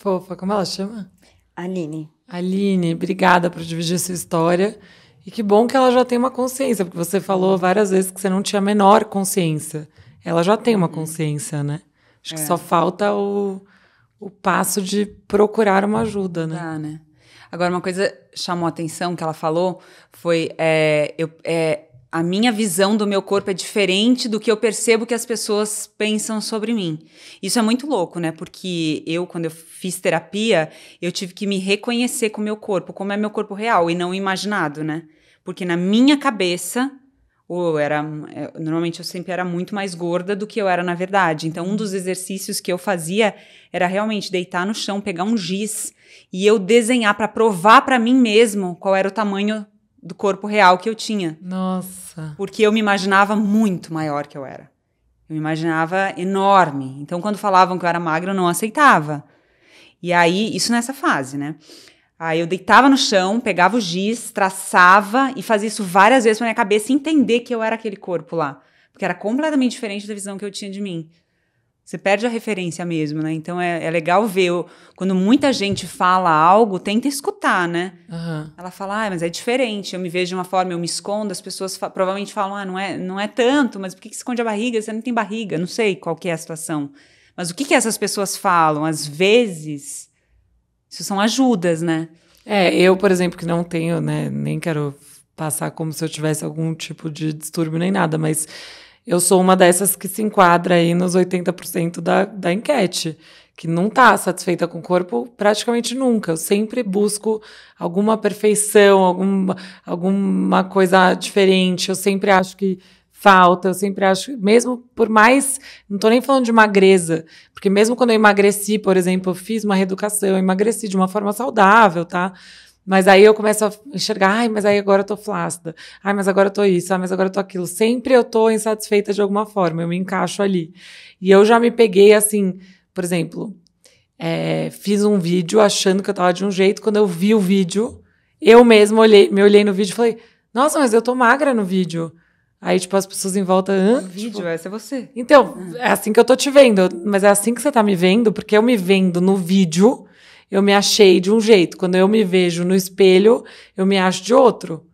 Fofa, como ela chama? Aline. Aline, obrigada por dividir sua história. E que bom que ela já tem uma consciência, porque você falou várias vezes que você não tinha a menor consciência. Ela já tem uma uhum. consciência, né? Acho é. que só falta o, o passo de procurar uma ajuda, né? Tá, né? Agora, uma coisa chamou a atenção que ela falou foi: é, eu, é, a minha visão do meu corpo é diferente do que eu percebo que as pessoas pensam sobre mim. Isso é muito louco, né? Porque eu, quando eu fiz terapia, eu tive que me reconhecer com o meu corpo, como é meu corpo real e não imaginado, né? Porque na minha cabeça, ou era é, normalmente eu sempre era muito mais gorda do que eu era na verdade. Então um dos exercícios que eu fazia era realmente deitar no chão, pegar um giz e eu desenhar para provar para mim mesmo qual era o tamanho do corpo real que eu tinha. Nossa. Porque eu me imaginava muito maior que eu era. Eu me imaginava enorme. Então, quando falavam que eu era magra, eu não aceitava. E aí, isso nessa fase, né? Aí eu deitava no chão, pegava o giz, traçava e fazia isso várias vezes pra minha cabeça entender que eu era aquele corpo lá. Porque era completamente diferente da visão que eu tinha de mim. Você perde a referência mesmo, né? Então é, é legal ver. O, quando muita gente fala algo, tenta escutar, né? Uhum. Ela fala, ah, mas é diferente. Eu me vejo de uma forma, eu me escondo. As pessoas fa provavelmente falam, ah, não é, não é tanto, mas por que, que esconde a barriga? Você não tem barriga. Não sei qual que é a situação. Mas o que, que essas pessoas falam? Às vezes, isso são ajudas, né? É, eu, por exemplo, que não tenho, né? Nem quero passar como se eu tivesse algum tipo de distúrbio nem nada, mas eu sou uma dessas que se enquadra aí nos 80% da, da enquete, que não está satisfeita com o corpo praticamente nunca. Eu sempre busco alguma perfeição, alguma, alguma coisa diferente. Eu sempre acho que falta, eu sempre acho, mesmo por mais, não tô nem falando de magreza, porque mesmo quando eu emagreci, por exemplo, eu fiz uma reeducação, eu emagreci de uma forma saudável, tá? Mas aí eu começo a enxergar, ai, mas aí agora eu tô flácida, ai, mas agora eu tô isso, ai, mas agora eu tô aquilo. Sempre eu tô insatisfeita de alguma forma, eu me encaixo ali. E eu já me peguei assim, por exemplo, é, fiz um vídeo achando que eu tava de um jeito, quando eu vi o vídeo, eu mesma olhei, me olhei no vídeo e falei, nossa, mas eu tô magra no vídeo. Aí, tipo, as pessoas em volta. Hã? No vídeo, tipo, essa é você. Então, ah. é assim que eu tô te vendo, mas é assim que você tá me vendo, porque eu me vendo no vídeo eu me achei de um jeito. Quando eu me vejo no espelho, eu me acho de outro.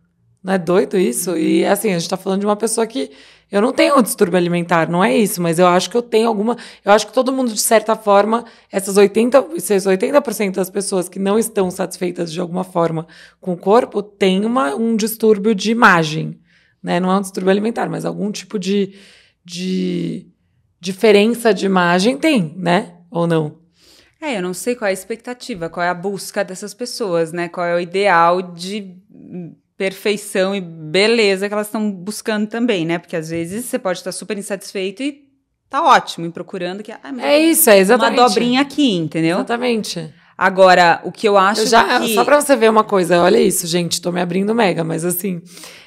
Não é doido isso? E uhum. assim, a gente tá falando de uma pessoa que. Eu não tenho um distúrbio alimentar, não é isso, mas eu acho que eu tenho alguma. Eu acho que todo mundo, de certa forma, essas 80, esses 80% das pessoas que não estão satisfeitas de alguma forma com o corpo, tem uma, um distúrbio de imagem. Né? Não é um distúrbio alimentar, mas algum tipo de, de diferença de imagem tem, né? Ou não? É, eu não sei qual é a expectativa, qual é a busca dessas pessoas, né? Qual é o ideal de perfeição e beleza que elas estão buscando também, né? Porque às vezes você pode estar super insatisfeito e tá ótimo, e procurando que ah, é isso, é exatamente. Uma dobrinha aqui, entendeu? Exatamente. Agora, o que eu acho eu já, que... Só pra você ver uma coisa, olha isso, gente, tô me abrindo mega, mas assim...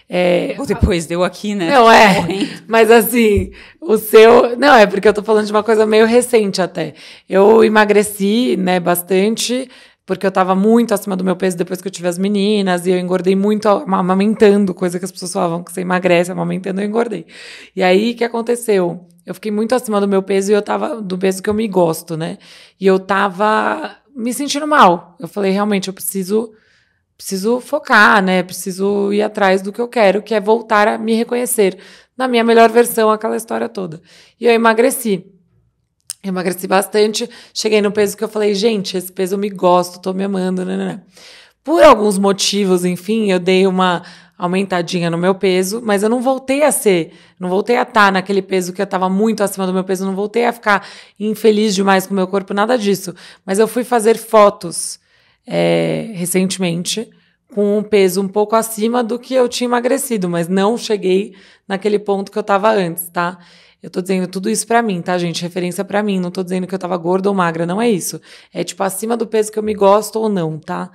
É... Depois deu aqui, né? Não, é. Mas assim, o seu... Não, é porque eu tô falando de uma coisa meio recente até. Eu emagreci, né, bastante porque eu tava muito acima do meu peso depois que eu tive as meninas, e eu engordei muito amamentando, coisa que as pessoas falavam que você emagrece amamentando, eu engordei. E aí, o que aconteceu? Eu fiquei muito acima do meu peso e eu tava, do peso que eu me gosto, né? E eu tava me sentindo mal. Eu falei, realmente, eu preciso preciso focar, né? Preciso ir atrás do que eu quero, que é voltar a me reconhecer na minha melhor versão, aquela história toda. E eu emagreci. Eu emagreci bastante, cheguei no peso que eu falei, gente, esse peso eu me gosto, tô me amando, né? Por alguns motivos, enfim, eu dei uma aumentadinha no meu peso, mas eu não voltei a ser, não voltei a estar tá naquele peso que eu estava muito acima do meu peso, não voltei a ficar infeliz demais com o meu corpo, nada disso. Mas eu fui fazer fotos é, recentemente com um peso um pouco acima do que eu tinha emagrecido, mas não cheguei naquele ponto que eu estava antes, tá? Eu tô dizendo tudo isso para mim, tá, gente? Referência para mim. Não tô dizendo que eu tava gorda ou magra, não é isso. É tipo acima do peso que eu me gosto ou não, tá?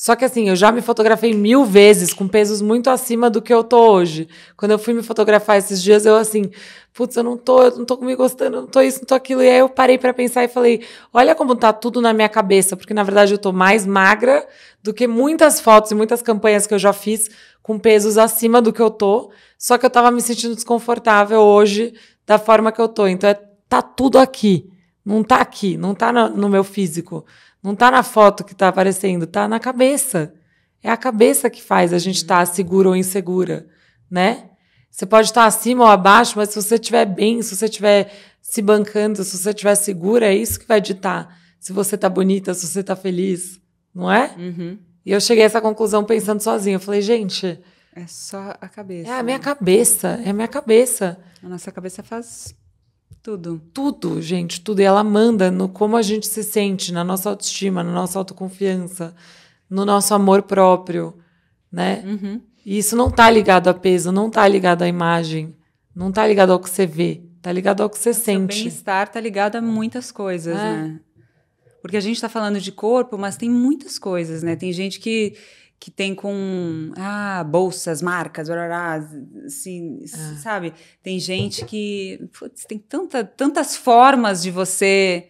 Só que assim, eu já me fotografei mil vezes com pesos muito acima do que eu tô hoje. Quando eu fui me fotografar esses dias, eu assim, putz, eu não tô, eu não tô me gostando, eu não tô isso, não tô aquilo. E aí eu parei para pensar e falei, olha como tá tudo na minha cabeça, porque na verdade eu tô mais magra do que muitas fotos e muitas campanhas que eu já fiz com pesos acima do que eu tô. Só que eu tava me sentindo desconfortável hoje da forma que eu tô. Então é, tá tudo aqui. Não tá aqui, não tá no, no meu físico, não tá na foto que tá aparecendo, tá na cabeça. É a cabeça que faz a gente estar uhum. tá segura ou insegura, né? Você pode estar tá acima ou abaixo, mas se você estiver bem, se você estiver se bancando, se você estiver segura, é isso que vai ditar. Se você tá bonita, se você tá feliz, não é? Uhum. E eu cheguei a essa conclusão pensando sozinha. Eu falei, gente. É só a cabeça. É a minha né? cabeça, é a minha cabeça. A nossa cabeça faz tudo. Tudo, gente, tudo. E ela manda no como a gente se sente, na nossa autoestima, na nossa autoconfiança, no nosso amor próprio, né? Uhum. E isso não tá ligado a peso, não tá ligado à imagem, não tá ligado ao que você vê, tá ligado ao que você o sente. O bem-estar tá ligado a muitas coisas, é. né? Porque a gente tá falando de corpo, mas tem muitas coisas, né? Tem gente que que tem com ah, bolsas, marcas, blá, assim, ah. sabe? Tem gente que putz, tem tanta, tantas formas de você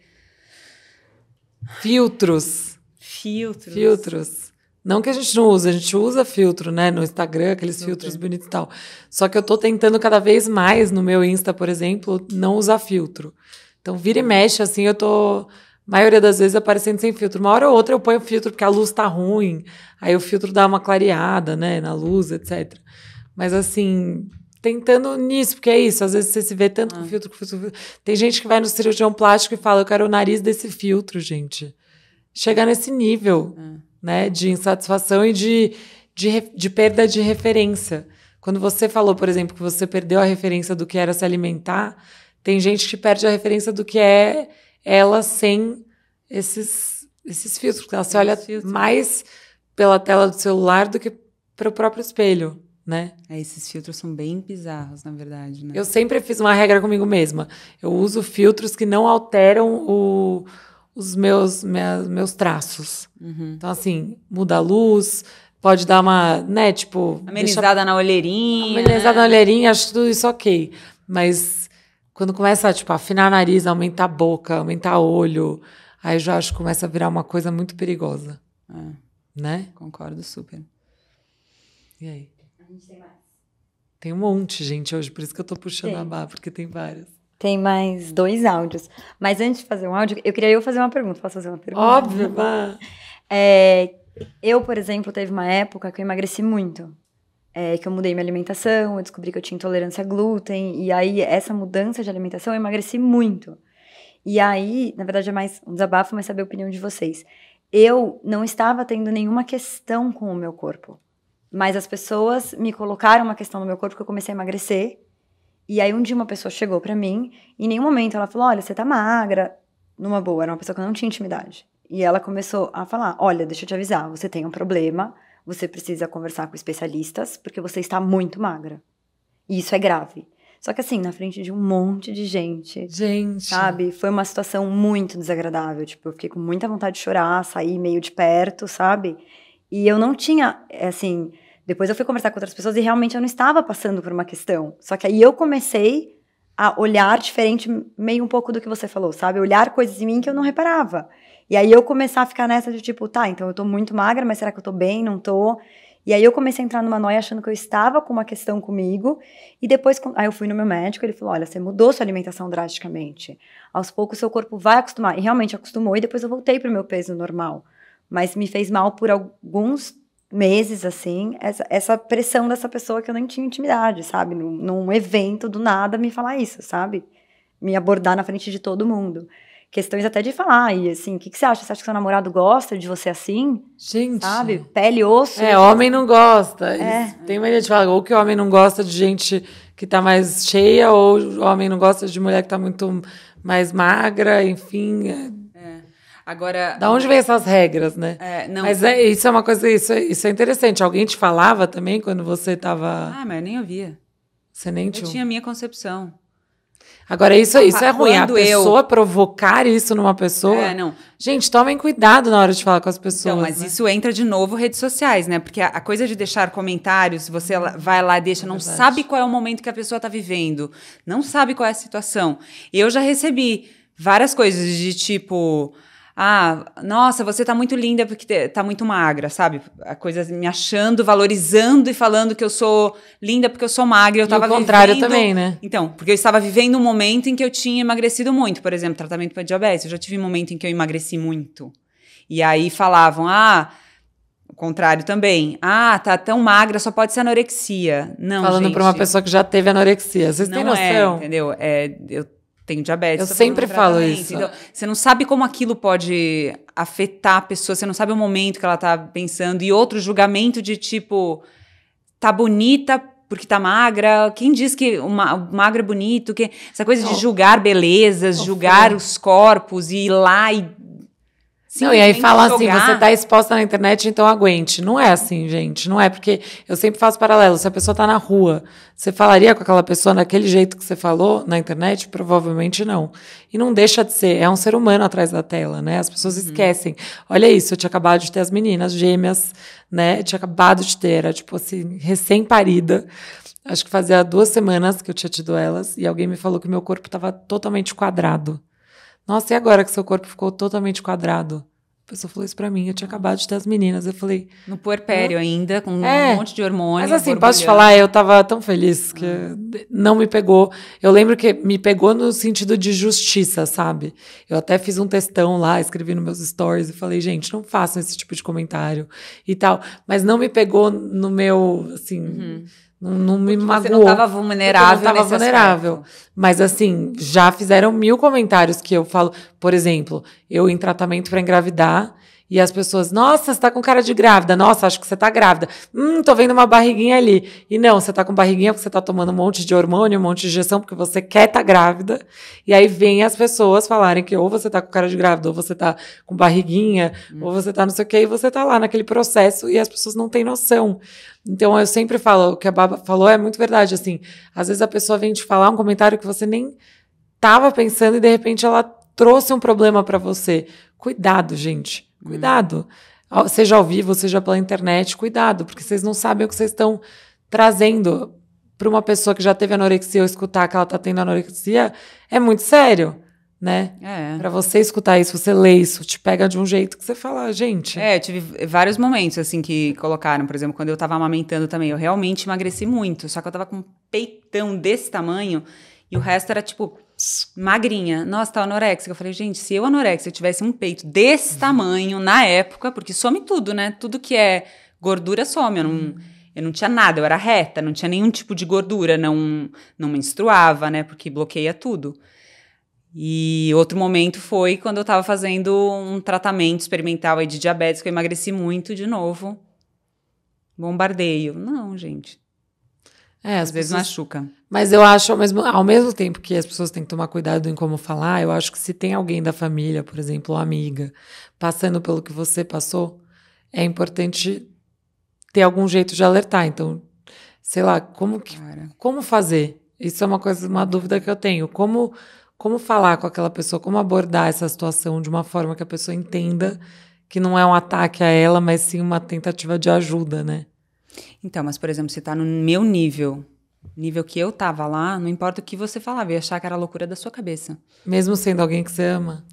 filtros, filtros, filtros. Não que a gente não use, a gente usa filtro, né? No Instagram, aqueles filtros bonitos e tal. Só que eu tô tentando cada vez mais no meu Insta, por exemplo, não usar filtro. Então, vira e mexe, assim, eu tô maioria das vezes aparecendo sem filtro. Uma hora ou outra eu ponho filtro porque a luz tá ruim, aí o filtro dá uma clareada, né, na luz, etc. Mas assim, tentando nisso, porque é isso, às vezes você se vê tanto ah. com filtro, com filtro. Tem gente que vai no cirurgião plástico e fala, eu quero o nariz desse filtro, gente. Chegar nesse nível, ah. né, de insatisfação e de, de, de perda de referência. Quando você falou, por exemplo, que você perdeu a referência do que era se alimentar, tem gente que perde a referência do que é ela sem esses, esses filtros, porque ela se olha mais pela tela do celular do que para o próprio espelho, né? É, esses filtros são bem bizarros, na verdade, né? Eu sempre fiz uma regra comigo mesma. Eu uso filtros que não alteram o, os meus, minha, meus traços. Uhum. Então, assim, muda a luz, pode dar uma, né, tipo... Amenizada deixa... na olheirinha. Amenizada né? na olheirinha, acho tudo isso ok. Mas quando começa, tipo, a afinar nariz, aumentar a boca, aumentar olho, aí eu já acho que começa a virar uma coisa muito perigosa. É. Né? Concordo super. E aí? A gente tem mais. Tem um monte, gente, hoje, por isso que eu tô puxando tem. a barra, porque tem várias. Tem mais dois áudios. Mas antes de fazer um áudio, eu queria eu fazer uma pergunta. Posso fazer uma pergunta? Óbvio, vá. É, eu, por exemplo, teve uma época que eu emagreci muito é, que eu mudei minha alimentação, eu descobri que eu tinha intolerância a glúten, e aí essa mudança de alimentação eu emagreci muito. E aí, na verdade é mais um desabafo, mas saber a opinião de vocês. Eu não estava tendo nenhuma questão com o meu corpo, mas as pessoas me colocaram uma questão no meu corpo que eu comecei a emagrecer. E aí um dia uma pessoa chegou para mim, e em nenhum momento ela falou: "Olha, você tá magra". Numa boa, era uma pessoa que eu não tinha intimidade. E ela começou a falar: "Olha, deixa eu te avisar, você tem um problema você precisa conversar com especialistas porque você está muito magra. E isso é grave. Só que assim, na frente de um monte de gente. Gente. Sabe? Foi uma situação muito desagradável. Tipo, eu fiquei com muita vontade de chorar, sair meio de perto, sabe? E eu não tinha, eh, assim. Depois eu fui conversar com outras pessoas e realmente eu não estava passando por uma questão. Só que aí eu comecei a olhar diferente, meio um pouco do que você falou, sabe? Olhar coisas em mim que eu não reparava. E aí eu começar a ficar nessa de tipo, tá, então eu tô muito magra, mas será que eu tô bem? Não tô. E aí eu comecei a entrar numa noia achando que eu estava com uma questão comigo. E depois, aí eu fui no meu médico, ele falou: olha, você mudou sua alimentação drasticamente. Aos poucos seu corpo vai acostumar. E realmente acostumou, e depois eu voltei pro meu peso normal. Mas me fez mal por alguns meses, assim, essa, essa pressão dessa pessoa que eu nem tinha intimidade, sabe? Num, num evento do nada me falar isso, sabe? Me abordar na frente de todo mundo questões até de falar. E assim, o que, que, você acha? Você acha que seu namorado gosta de você assim? Gente. Sabe? Pele e osso. É, homem não gosta. É. Tem maneira de falar, ou que homem não gosta de gente que tá mais cheia, ou homem não gosta de mulher que tá muito mais magra, enfim. É. é. Agora. Da onde vem essas regras, né? É, não. Mas é, isso é uma coisa, isso é, isso é interessante. Alguém te falava também quando você tava. Ah, mas eu nem ouvia. Você nem tinha. Eu tinha a minha concepção. Agora, isso, isso é ruim. Quando a pessoa eu... provocar isso numa pessoa. É, não. Gente, tomem cuidado na hora de falar com as pessoas. Então, mas né? isso entra de novo redes sociais, né? Porque a, a, coisa de deixar comentários, você vai lá, deixa, não sabe qual é o momento que a pessoa tá vivendo, não sabe qual é a situação. Eu já recebi várias coisas de tipo. Ah, nossa, você tá muito linda porque tá muito magra, sabe? A coisa me achando, valorizando e falando que eu sou linda porque eu sou magra. Eu tava e o contrário vivendo... também, né? Então, porque eu estava vivendo um momento em que eu tinha emagrecido muito. Por exemplo, tratamento para diabetes. Eu já tive um momento em que eu emagreci muito. E aí falavam, ah o contrário também. Ah, tá tão magra, só pode ser anorexia. Não, Falando para uma pessoa que já teve anorexia. Vocês não têm é, noção? É, entendeu? É, eu tenho diabetes. Eu sempre falo isso. Então, você não sabe como aquilo pode afetar a pessoa, você não sabe o momento que ela tá pensando. E outro julgamento de tipo, tá bonita porque tá magra. Quem diz que uma, magro é bonito? Que, essa coisa de julgar belezas, julgar os corpos e ir lá e Sim, não, e aí fala assim, jogar... assim, você tá exposta na internet, então aguente. Não é assim, gente. Não é, porque eu sempre faço paralelo. Se a pessoa tá na rua, você falaria com aquela pessoa daquele jeito que você falou na internet? Provavelmente não. E não deixa de ser. É um ser humano atrás da tela, né? As pessoas uhum. esquecem. Olha isso, eu tinha acabado de ter as meninas gêmeas, né? Eu tinha acabado de ter, era tipo assim, recém-parida. Acho que fazia duas semanas que eu tinha tido elas. E alguém me falou que meu corpo tava totalmente quadrado. Nossa, e agora que seu corpo ficou totalmente quadrado? A pessoa falou isso pra mim, eu tinha acabado de ter as meninas. Eu falei. No puerpério eu... ainda, com é. um monte de hormônios. Mas assim, posso te falar, eu tava tão feliz que ah. não me pegou. Eu lembro que me pegou no sentido de justiça, sabe? Eu até fiz um textão lá, escrevi nos meus stories e falei, gente, não façam esse tipo de comentário e tal. Mas não me pegou no meu, assim. Uhum não, não me magoou. Você não estava vulnerável. Eu não estava vulnerável. Aspecto. Mas assim, já fizeram mil comentários que eu falo. Por exemplo, eu em tratamento para engravidar, e as pessoas, nossa, você tá com cara de grávida, nossa, acho que você tá grávida. Hum, tô vendo uma barriguinha ali. E não, você tá com barriguinha porque você tá tomando um monte de hormônio, um monte de injeção, porque você quer tá grávida. E aí vem as pessoas falarem que ou você tá com cara de grávida, ou você tá com barriguinha, hum. ou você tá não sei o quê, e você tá lá naquele processo e as pessoas não têm noção. Então eu sempre falo, o que a Baba falou é muito verdade, assim. Às vezes a pessoa vem te falar um comentário que você nem tava pensando e de repente ela trouxe um problema para você. Cuidado, gente Cuidado. Hum. Seja ao vivo, seja pela internet, cuidado, porque vocês não sabem o que vocês estão trazendo para uma pessoa que já teve anorexia ou escutar que ela está tendo anorexia, é muito sério né? É. Para você escutar isso, você lê isso, te pega de um jeito que você fala, gente. É, eu tive vários momentos assim que colocaram, por exemplo, quando eu tava amamentando também, eu realmente emagreci muito, só que eu tava com um peitão desse tamanho e o resto era tipo magrinha, nossa, tá anorexica. Eu falei, gente, se eu eu tivesse um peito desse uhum. tamanho na época, porque some tudo, né? Tudo que é gordura some. Eu não, uhum. eu não tinha nada, eu era reta, não tinha nenhum tipo de gordura, não, não menstruava, né? Porque bloqueia tudo. E outro momento foi quando eu tava fazendo um tratamento experimental aí de diabetes, que eu emagreci muito de novo. Bombardeio. Não, gente. É, às, às vezes machuca. Mas eu acho, ao mesmo, ao mesmo tempo que as pessoas têm que tomar cuidado em como falar, eu acho que se tem alguém da família, por exemplo, ou amiga, passando pelo que você passou, é importante ter algum jeito de alertar. Então, sei lá, como, que, como fazer? Isso é uma coisa, uma dúvida que eu tenho. Como, como falar com aquela pessoa? Como abordar essa situação de uma forma que a pessoa entenda que não é um ataque a ela, mas sim uma tentativa de ajuda, né? Então, mas por exemplo, se tá no meu nível, nível que eu tava lá, não importa o que você falava, eu ia achar que era loucura da sua cabeça. Mesmo sendo alguém que você ama.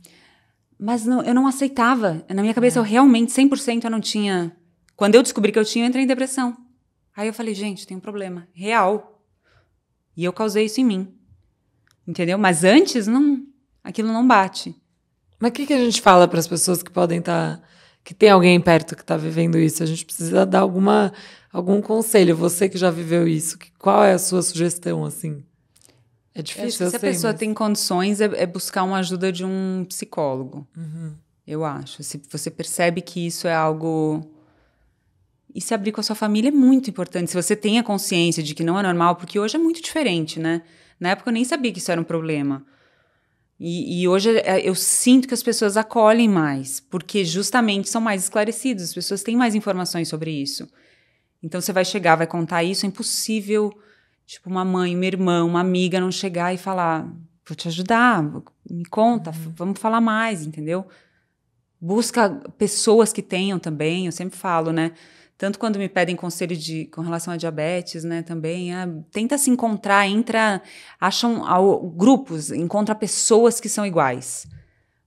Mas não, eu não aceitava. Na minha cabeça, é. eu realmente, 100% eu não tinha. Quando eu descobri que eu tinha, eu entrei em depressão. Aí eu falei, gente, tem um problema real. E eu causei isso em mim. Entendeu? Mas antes, não, aquilo não bate. Mas o que, que a gente fala para as pessoas que podem estar. Tá, que tem alguém perto que está vivendo isso? A gente precisa dar alguma algum conselho, você que já viveu isso, que, qual é a sua sugestão, assim? É difícil, eu Se a pessoa mas... tem condições, é, é, buscar uma ajuda de um psicólogo. Uhum. Eu acho. Se você percebe que isso é algo... E se abrir com a sua família é muito importante. Se você tem a consciência de que não é normal, porque hoje é muito diferente, né? Na época eu nem sabia que isso era um problema. E, e, hoje é, eu sinto que as pessoas acolhem mais, porque justamente são mais esclarecidas, as pessoas têm mais informações sobre isso. Então você vai chegar, vai contar isso, é impossível, tipo, uma mãe, uma irmã, uma amiga não chegar e falar: vou te ajudar, me conta, uhum. vamos falar mais, entendeu? Busca pessoas que tenham também, eu sempre falo, né? Tanto quando me pedem conselho de, com relação a diabetes, né, também, é, tenta se encontrar, entra, acham ao, grupos, encontra pessoas que são iguais.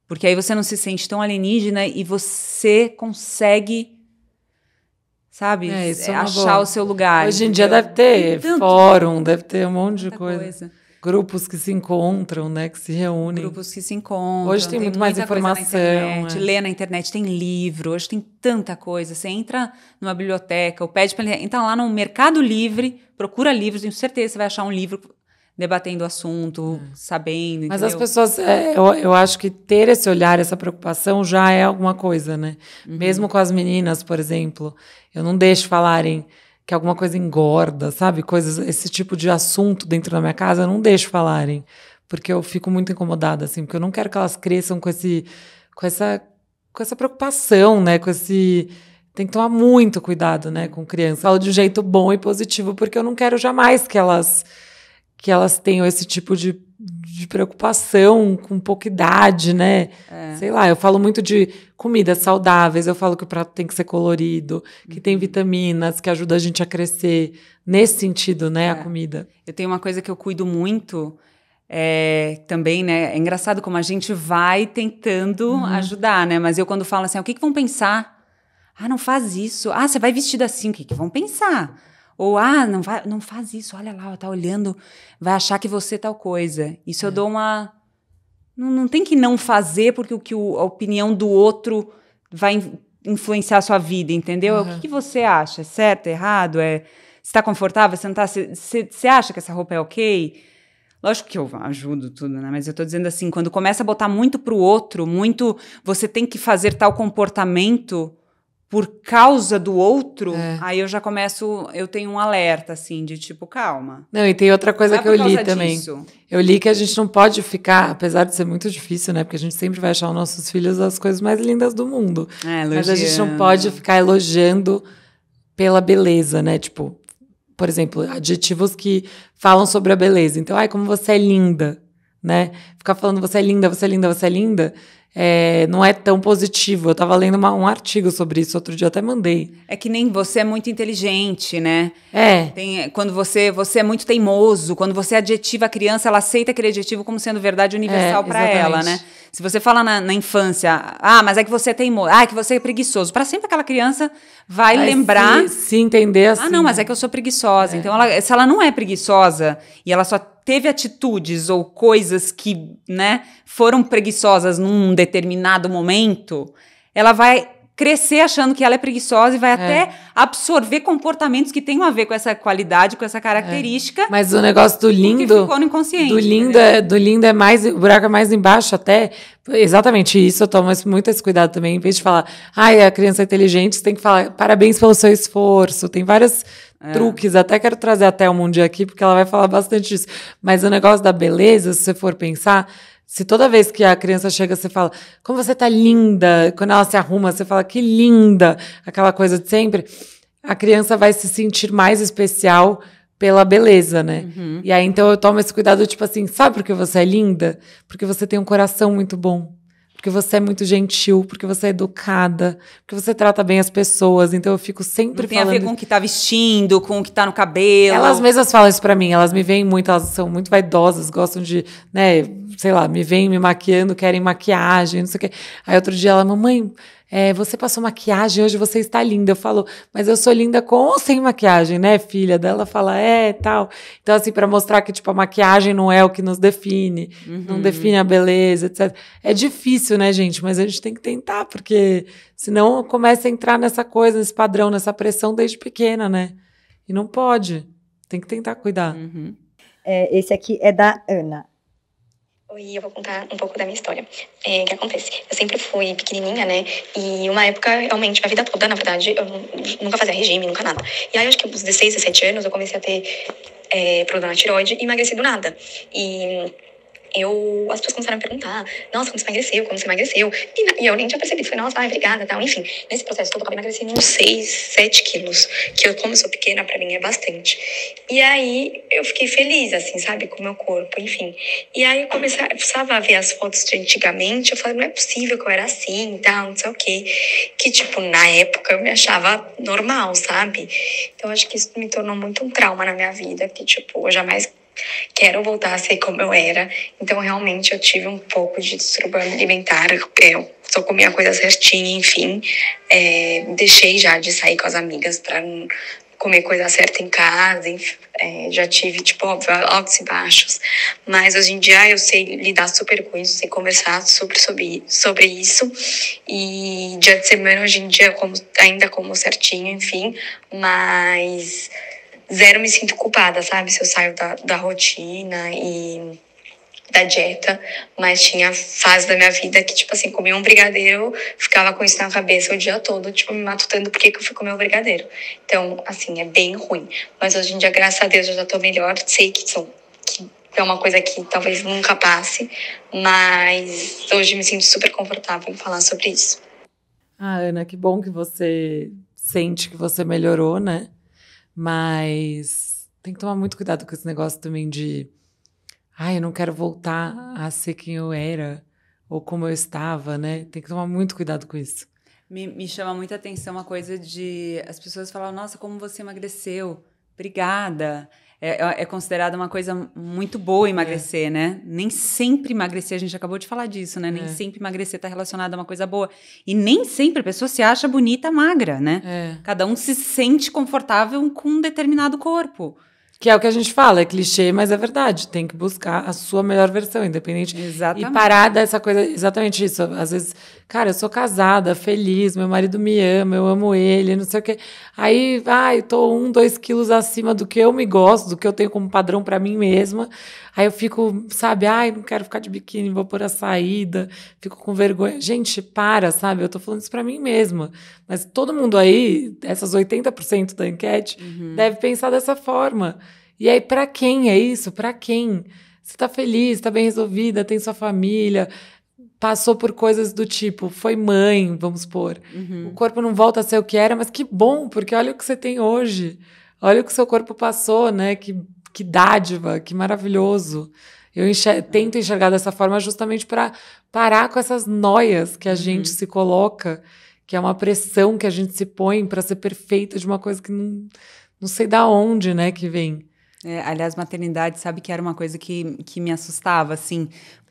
Porque aí você não se sente tão alienígena e você consegue sabe? É, é, é achar boa. o seu lugar. Hoje em dia eu... deve ter tanto... fórum, deve ter um monte de coisa. coisa. Grupos que se encontram, né? Que se reúnem. Grupos que se encontram. Hoje tem, tem muito mais informação. Internet, é. Lê na internet, tem livro, hoje tem tanta coisa. Você entra numa biblioteca ou pede para entra lá no Mercado Livre, procura livros, tenho certeza que você vai achar um livro debatendo o assunto, é. sabendo. Mas entendeu? as pessoas, é, eu, eu, acho que ter esse olhar, essa preocupação já é alguma coisa, né? Uhum. Mesmo com as meninas, por exemplo, eu não deixo falarem que alguma coisa engorda, sabe? Coisas, esse tipo de assunto dentro da minha casa, eu não deixo falarem, porque eu fico muito incomodada assim, porque eu não quero que elas cresçam com esse com essa com essa preocupação, né? Com esse tem que tomar muito cuidado, né, com criança. Falo de um jeito bom e positivo, porque eu não quero jamais que elas que elas tenham esse tipo de, de preocupação com pouca idade, né? É. Sei lá, eu falo muito de comidas saudáveis, eu falo que o prato tem que ser colorido, que uhum. tem vitaminas, que ajuda a gente a crescer. Nesse sentido, né, é. a comida. Eu tenho uma coisa que eu cuido muito, é, também, né? É engraçado como a gente vai tentando uhum. ajudar, né? Mas eu, quando falo assim, ah, o que, que vão pensar? Ah, não faz isso. Ah, você vai vestido assim, o que, que vão pensar? Ou, ah, não, vai, não faz isso, olha lá, tá olhando, vai achar que você é tal coisa. Isso é. eu dou uma. Não, não tem que não fazer porque o que o, a opinião do outro vai influenciar a sua vida, entendeu? Uhum. O que, que, você acha? É certo, é errado? É, você tá confortável? Você não tá. Você acha que essa roupa é ok? Lógico que eu ajudo tudo, né? Mas eu tô dizendo assim, quando começa a botar muito pro outro, muito você tem que fazer tal comportamento, por causa do outro, é. aí eu já começo, eu tenho um alerta, assim, de tipo, calma. Não, e tem outra coisa é que eu li também. Disso. Eu li que a gente não pode ficar, apesar de ser muito difícil, né? Porque a gente sempre vai achar os nossos filhos as coisas mais lindas do mundo. É, mas a gente não pode ficar elogiando pela beleza, né? Tipo, por exemplo, adjetivos que falam sobre a beleza. Então, ai, como você é linda, né? Ficar falando você é linda, você é linda, você é linda é, não é tão positivo. Eu estava lendo uma, um artigo sobre isso outro dia, até mandei. É que nem você é muito inteligente, né? É. Tem, é, quando você, você é muito teimoso, quando você é adjetiva a criança, ela aceita aquele adjetivo como sendo verdade é, universal é, para ela, né? Se você fala na, na, infância, ah, mas é que você é teimoso, ah, é que você é preguiçoso, para sempre aquela criança vai lembrar. Se, se, entender assim. Ah, não, assim, mas é que eu sou preguiçosa. É. Então, ela, se ela não é preguiçosa e ela só teve atitudes ou coisas que, né, foram preguiçosas num determinado momento, ela vai crescer achando que ela é preguiçosa e vai é. até absorver comportamentos que tenham a ver com essa qualidade, com essa característica. É. Mas o negócio do lindo, que ficou no inconsciente. Do lindo, é, do lindo é mais o buraco é mais embaixo até. Exatamente isso, eu tomo muito esse cuidado também, em vez de falar: "Ai, a criança é inteligente", você tem que falar: "Parabéns pelo seu esforço". Tem várias é. truques. Até quero trazer a Thelma um dia aqui, porque ela vai falar bastante disso. Mas o negócio da beleza, se você for pensar, se toda vez que a criança chega, você fala, como você tá linda, quando ela se arruma, você fala, que linda, aquela coisa de sempre, a criança vai se sentir mais especial pela beleza, né? Uhum. E aí, então, eu tomo esse cuidado, tipo assim, sabe por que você é linda? Porque você tem um coração muito bom porque você é muito gentil, porque você é educada, porque você trata bem as pessoas. Então eu fico sempre não tem falando. Tem a ver com o que tá vestindo, com o que tá no cabelo. Elas mesmas falam isso pra mim, elas me veem muito, elas são muito vaidosas, gostam de, né, sei lá, me veem me maquiando, querem maquiagem, não sei o quê. Aí outro dia ela, mamãe é, você passou maquiagem, hoje você está linda. Eu falo, mas eu sou linda com ou sem maquiagem, né, filha? Dela fala, é, tal. Então, assim, para mostrar que, tipo, a maquiagem não é o que nos define, uhum. não define a beleza, etc. É difícil, né, gente? Mas a gente tem que tentar, porque senão começa a entrar nessa coisa, nesse padrão, nessa pressão desde pequena, né? E não pode. Tem que tentar cuidar. Uhum. É, esse aqui é da Ana. Oi, eu vou contar um pouco da minha história. É, que acontece? Eu sempre fui pequenininha, né? E uma época, realmente, minha vida toda, na verdade, eu nunca fazia regime, nunca nada. E aí, acho que uns 16, 17 anos, eu comecei a ter é, problema na tiroide e emagreci do nada. E eu, as pessoas começaram a me perguntar, nossa, como você emagreceu, como você emagreceu, e, e eu nem tinha percebido, falei, nossa, ai, obrigada, tal, enfim, nesse processo todo eu acabei emagrecendo uns 6, 7 quilos, que eu, como sou pequena, para mim é bastante, e aí eu fiquei feliz, assim, sabe, com o meu corpo, enfim, e aí eu começava, a ver as fotos de antigamente, eu falei não é possível que eu era assim, tal, não sei o quê, que, tipo, na época eu me achava normal, sabe, então acho que isso me tornou muito um trauma na minha vida, que, tipo, eu jamais Quero voltar a ser como eu era. Então, realmente, eu tive um pouco de distúrbio alimentar. Eu só comia coisa certinha, enfim. É, deixei já de sair com as amigas para comer coisa certa em casa, enfim, é, já tive, tipo, óbvio, altos e baixos, mas hoje em dia eu sei lidar super com isso, sei conversar super sobre, sobre isso, e dia de semana hoje em dia como, ainda como certinho, enfim, mas zero me sinto culpada, sabe? Se eu saio da, da rotina e da dieta, mas tinha fase da minha vida que, tipo assim, comia um brigadeiro, ficava com isso na cabeça o dia todo, tipo, me matutando porque que eu fui comer um brigadeiro. Então, assim, é bem ruim. Mas hoje em dia, graças a Deus, eu já tô melhor, sei que são. Que é uma coisa que talvez nunca passe, mas hoje me sinto super confortável em falar sobre isso. Ah, Ana, que bom que você sente que você melhorou, né? Mas tem que tomar muito cuidado com esse negócio também de. Ai, ah, eu não quero voltar a ser quem eu era ou como eu estava, né? Tem que tomar muito cuidado com isso. Me, me chama muita atenção uma coisa de as pessoas falam, nossa, como você emagreceu, obrigada é, é, é considerada uma coisa muito boa é. emagrecer, é. né? Nem sempre emagrecer, a gente acabou de falar disso, né? Nem é. sempre emagrecer está relacionado a uma coisa boa. E nem sempre a pessoa se acha bonita magra, né? É. Cada um se sente confortável com um determinado corpo. Que é o que a gente fala, é clichê, mas é verdade. Tem que buscar a sua melhor versão, independente. Exatamente. E parar dessa coisa, exatamente isso. Às vezes cara, eu sou casada, feliz, meu marido me ama, eu amo ele, não sei o quê. Aí, ai, tô um, dois quilos acima do que eu me gosto, do que eu tenho como padrão para mim mesma. Aí eu fico, sabe, ai, não quero ficar de biquíni, vou pôr a saída, fico com vergonha. Gente, para, sabe? Eu tô falando isso pra mim mesma. Mas todo mundo aí, essas 80% da enquete, uhum. deve pensar dessa forma. E aí, para quem é isso? Para quem? Você tá feliz, tá bem resolvida, tem sua família, passou por coisas do tipo, foi mãe, vamos supor. Uhum. O corpo não volta a ser o que era, mas que bom, porque olha o que você tem hoje. Olha o que seu corpo passou, né? Que, que dádiva, que maravilhoso. Eu enxer uhum. tento enxergar dessa forma justamente para parar com essas noias que a uhum. gente se coloca, que é uma pressão que a gente se põe para ser perfeita de uma coisa que não, não sei da onde, né, que vem. É, aliás, maternidade, sabe que era uma coisa que, que me assustava, assim,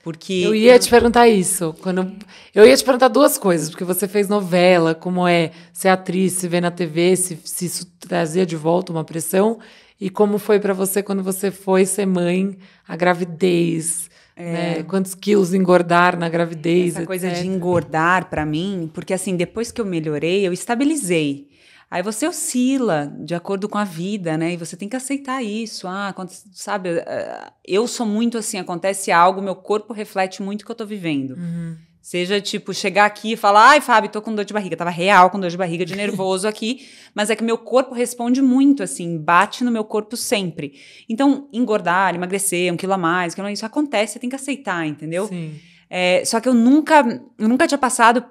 porque eu ia eu... te perguntar isso. Quando eu ia te perguntar duas coisas, porque você fez novela, como é ser atriz, se ver na TV, se, se isso trazia de volta uma pressão, e como foi para você quando você foi ser mãe, a gravidez, é. né? Quantos quilos engordar na gravidez? Essa etc. coisa de engordar para mim, porque assim depois que eu melhorei, eu estabilizei. Aí você oscila de acordo com a vida, né? E você tem que aceitar isso. Ah, sabe, eh, eu sou muito assim, acontece algo, meu corpo reflete muito o que eu tô vivendo. Uhum. Seja tipo, chegar aqui e falar, ai, Fábio, tô com dor de barriga. tava real com dor de barriga, de nervoso [LAUGHS] aqui. mas é que meu corpo responde muito, assim, bate no meu corpo sempre. Então, engordar, emagrecer, um quilo a mais, isso acontece, você tem que aceitar, entendeu? Sim. É, só que eu nunca, eu nunca tinha passado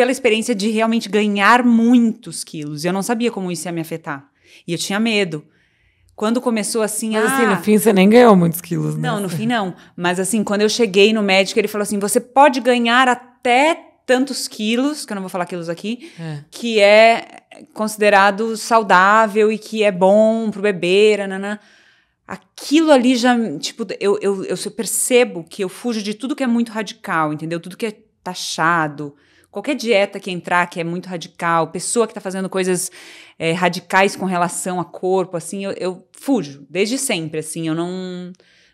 pela experiência de realmente ganhar muitos quilos. Eu não sabia como isso ia me afetar. E eu tinha medo. Quando começou assim. Mas ah, assim, no ah, fim você nem ganhou muitos quilos, né? Não, no fim não. Mas assim, quando eu cheguei no médico, ele falou assim: você pode ganhar até tantos quilos, que eu não vou falar quilos aqui, é. que é considerado saudável e que é bom pro bebê, nananã. Aquilo ali já, tipo, eu, eu, eu percebo que eu fujo de tudo que é muito radical, entendeu? Tudo que é taxado, qualquer dieta que entrar que é muito radical, pessoa que está fazendo coisas é, radicais com relação a corpo, assim, eu, eu, fujo desde sempre, assim, eu não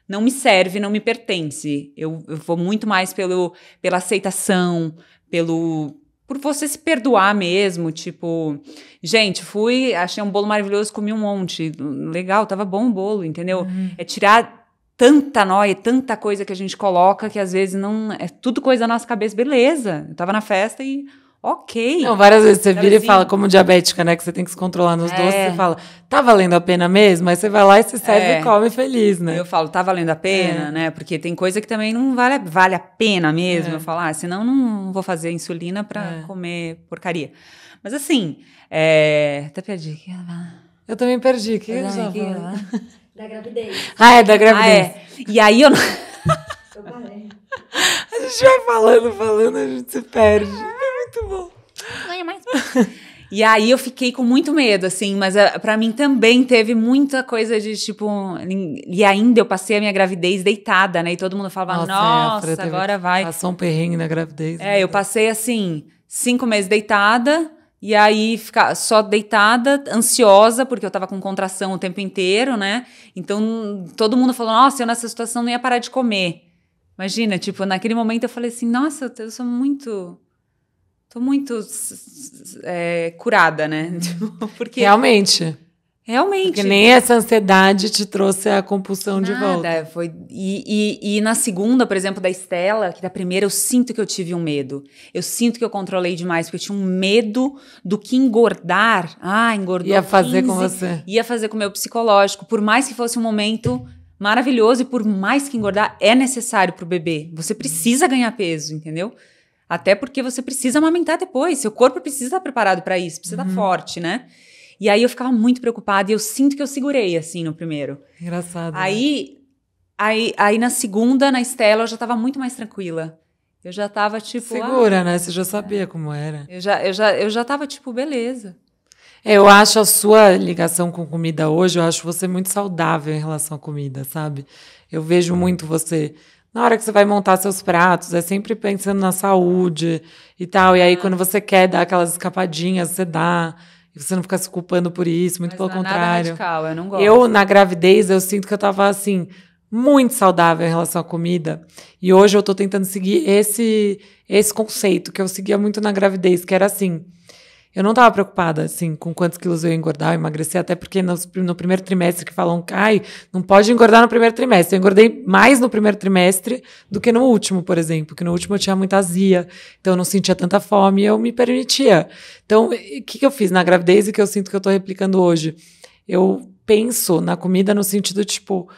não me serve, não me pertence. Eu, eu vou muito mais pelo pela aceitação, pelo por você se perdoar mesmo, tipo, gente, fui, achei um bolo maravilhoso, comi um monte, legal, tava bom o bolo, entendeu? Uhum. É tirar tanta noia, tanta coisa que a gente coloca que às vezes não. É tudo coisa da nossa cabeça. Beleza, eu tava na festa e. Ok. Não, várias vezes você vira assim, e fala, como diabética, né? Que você tem que se controlar nos é. doces. Você fala, tá valendo a pena mesmo? Aí você vai lá e se serve é. e come feliz, né? Eu falo, tá valendo a pena, é. né? Porque tem coisa que também não vale, vale a pena mesmo. É. Eu falo, ah, senão não vou fazer insulina pra é. comer porcaria. Mas assim, é... até perdi. Eu também perdi. Que eu já [LAUGHS] Da gravidez. Ah, é, da ah, gravidez. Ah, é. E aí eu. [LAUGHS] eu parei. A gente vai falando, falando, a gente se perde. É muito bom. Não é mais. E aí eu fiquei com muito medo, assim, mas ah, para mim também teve muita coisa de tipo. E ainda eu passei a minha gravidez deitada, né? E todo mundo falava, nossa, é, nossa é, agora teve, vai. Passou um perrengue na gravidez. É, né? eu passei assim, cinco meses deitada, e aí ficar só deitada, ansiosa, porque eu tava com contração o tempo inteiro, né? Então todo mundo falou: "Nossa, eu nessa situação não ia parar de comer". Imagina, tipo, naquele momento eu falei assim: "Nossa, eu sou muito tô muito é, curada, né? [LAUGHS] Tipo, porque Realmente. Realmente. Porque nem essa ansiedade te trouxe a compulsão Nada, de volta. Foi, e, e, e, na segunda, por exemplo, da Estela, que da primeira eu sinto que eu tive um medo. Eu sinto que eu controlei demais, porque eu tinha um medo do que engordar. Ah, engordou Ia fazer 15, com você. Ia fazer com o meu psicológico. Por mais que fosse um momento maravilhoso e por mais que engordar, é necessário para o bebê. Você precisa ganhar peso, entendeu? Até porque você precisa amamentar depois. Seu corpo precisa estar preparado para isso, precisa uhum. estar forte, né? E aí eu ficava muito preocupada e eu sinto que eu segurei, assim, no primeiro. Engraçado. Né? Aí, né? aí, aí na segunda, na Estela, eu já tava muito mais tranquila. Eu já tava tipo. Segura, ah, né? Você já sabia é. como era. Eu já, eu, já, eu já tava tipo, beleza. É, eu acho a sua ligação com comida hoje, eu acho você muito saudável em relação à comida, sabe? Eu vejo muito você. Na hora que você vai montar seus pratos, é sempre pensando na saúde e tal. E aí, ah. quando você quer dar aquelas escapadinhas, você dá. E você não ficar se culpando por isso, muito Mas pelo não é contrário. Nada radical, eu não gosto. Eu, na gravidez, eu sinto que eu tava assim, muito saudável em relação à comida. E hoje eu tô tentando seguir esse, esse conceito que eu seguia muito na gravidez, que era assim eu não estava preocupada, assim, com quantos quilos eu ia engordar, eu emagrecer, até porque no, no primeiro trimestre que falam, cai, não pode engordar no primeiro trimestre. Eu engordei mais no primeiro trimestre do que no último, por exemplo, porque no último eu tinha muita azia, então eu não sentia tanta fome, eu me permitia. Então, o que, que eu fiz na gravidez e que eu sinto que eu estou replicando hoje? Eu penso na comida no sentido, tipo,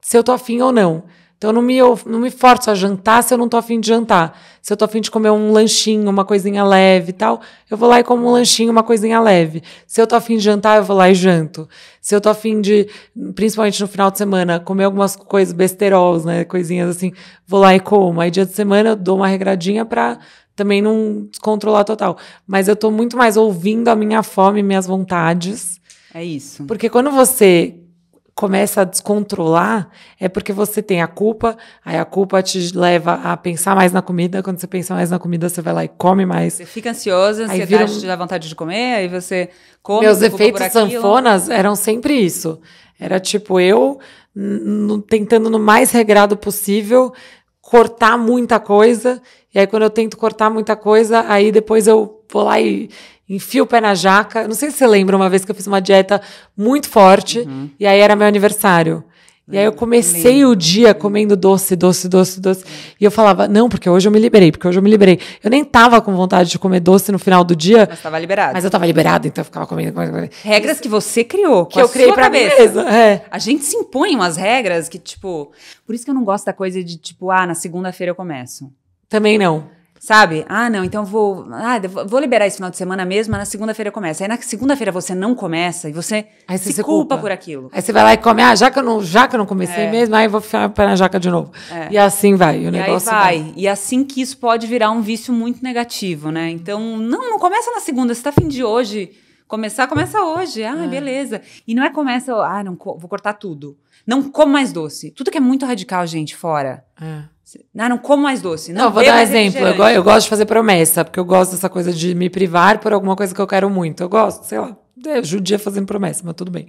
se eu tô afim ou não. Então não me, eu, não me forço a jantar se eu não tô afim de jantar. Se eu tô afim de comer um lanchinho, uma coisinha leve e tal, eu vou lá e como um lanchinho, uma coisinha leve. Se eu tô afim de jantar, eu vou lá e janto. Se eu tô afim de, principalmente no final de semana, comer algumas coisas besteiros, né? Coisinhas assim, vou lá e como. Aí dia de semana eu dou uma regradinha pra também não descontrolar total. Mas eu tô muito mais ouvindo a minha fome, minhas vontades. É isso. Porque quando você começa a descontrolar é porque você tem a culpa, aí a culpa te leva a pensar mais na comida, quando você pensa mais na comida, você vai lá e come mais. Você fica ansiosa, ansiedade vira... te dá vontade de comer, aí você come. Meus efeitos sanfonas eram sempre isso. Era tipo eu tentando no mais regrado possível cortar muita coisa, e aí quando eu tento cortar muita coisa, aí depois eu vou lá e enfio o pé na jaca. Não sei se você lembra uma vez que eu fiz uma dieta muito forte uhum. e aí era meu aniversário. E aí eu hum, comecei o dia comendo doce, doce, doce, doce. E eu falava, não, porque hoje eu me liberei, porque hoje eu me liberei. Eu nem tava com vontade de comer doce no final do dia. Mas tava liberado. Mas eu tava liberado então eu ficava comendo. Regras que você criou, que eu criei sua pra cabeça. é. A gente se impõe umas regras que, tipo. Por isso que eu não gosto da coisa de, tipo, ah, na segunda-feira eu começo. Também não. Sabe? Ah, não, então vou. Ah, vou liberar esse final de semana mesmo, mas na segunda-feira começa. Aí na segunda-feira você não começa e você, aí você se, se culpa, culpa. por aquilo. Aí você vai lá e come, ah, já que eu não, já que eu não comecei é. mesmo, aí vou ficar na jaca de novo. É. E assim vai, o e negócio. Aí vai. vai. E assim que isso pode virar um vício muito negativo, né? Então, não, não começa na segunda, você tá fim de hoje. Começar, começa hoje. Ah, é. beleza. E não é começa, ah, não, vou cortar tudo. Não como mais doce. Tudo que é muito radical, gente, fora. É. Ah, não como mais doce. Não, não vou dar um exemplo. Eu, eu, gosto de fazer promessa, porque eu gosto dessa coisa de me privar por alguma coisa que eu quero muito. Eu gosto, sei lá. É judia fazendo promessa, mas tudo bem.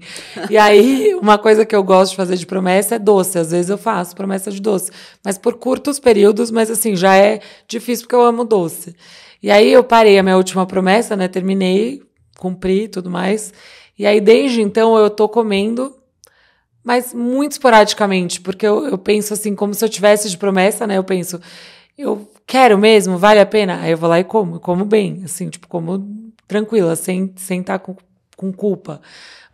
E aí, [LAUGHS] uma coisa que eu gosto de fazer de promessa é doce. Às vezes eu faço promessa de doce, mas por curtos períodos, mas assim, já é difícil porque eu amo doce. E aí eu parei a minha última promessa, né? Terminei, cumpri tudo mais. E aí, desde então, eu tô comendo mas muito esporadicamente, porque eu, eu penso assim, como se eu tivesse de promessa, né? Eu penso, eu quero mesmo, vale a pena? Aí eu vou lá e como, como bem, assim, tipo, como tranquila, sem sem estar tá com, com culpa.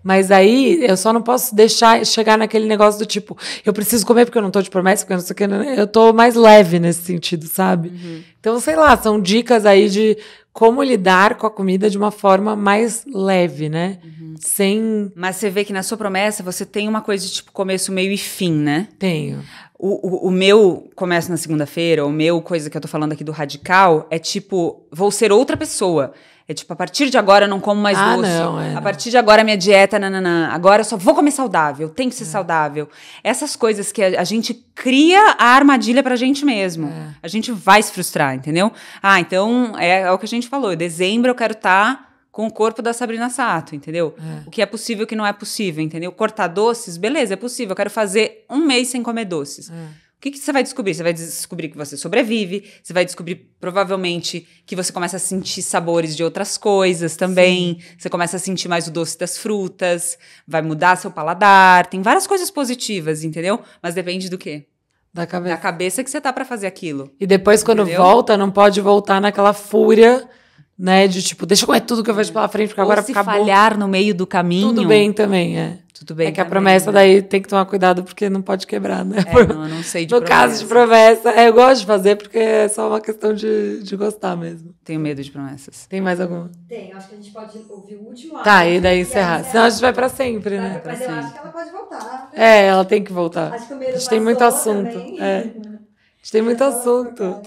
Mas aí eu só não posso deixar chegar naquele negócio do tipo, eu preciso comer porque eu não tô de promessa, porque eu não sei o que. Né? Eu tô mais leve nesse sentido, sabe? Uhum. Então, sei lá, são dicas aí de como lidar com a comida de uma forma mais leve, né? Uhum. Sem. Mas você vê que na sua promessa você tem uma coisa de tipo começo, meio e fim, né? Tenho. O, o, o meu começo na segunda-feira, o meu coisa que eu tô falando aqui do radical é tipo, vou ser outra pessoa. É tipo, a partir de agora eu não como mais ah, doce. Não, é, a não. partir de agora minha dieta, nananã. Agora eu só vou comer saudável, tem que ser é. saudável. Essas coisas que a, a, gente cria a armadilha pra gente mesmo. É. A gente vai se frustrar, entendeu? Ah, então é, é o que a gente falou. Em dezembro eu quero estar. Tá com o corpo da Sabrina Sato, entendeu? É. O que é possível, o que não é possível, entendeu? Cortar doces, beleza, é possível. Eu quero fazer um mês sem comer doces. É. O que, que você vai descobrir? Você vai descobrir que você sobrevive, você vai descobrir provavelmente que você começa a sentir sabores de outras coisas também, Sim. você começa a sentir mais o doce das frutas, vai mudar seu paladar, tem várias coisas positivas, entendeu? Mas depende do quê? Da cabeça. Da cabeça que você tá para fazer aquilo. E depois, quando entendeu? volta, não pode voltar naquela fúria né? De tipo, deixa eu correr tudo que eu vejo é. pela frente, porque Ou agora se acabou. falhar no meio do caminho. Tudo bem também, é. Tudo bem. É que também, a promessa né? daí tem que tomar cuidado, porque não pode quebrar, né? É, não, não sei de No promessa. caso de promessa, é, eu gosto de fazer, porque é só uma questão de, de gostar mesmo. Tenho medo de promessas. Tem mais alguma? Tem, acho que a gente pode ouvir o último Tá, e daí encerrar. Senão a gente vai pra sempre, né? mas eu acho que ela pode voltar. É, ela tem que voltar. Acho que o medo a gente tem muito assunto. É. A gente tem muito assunto.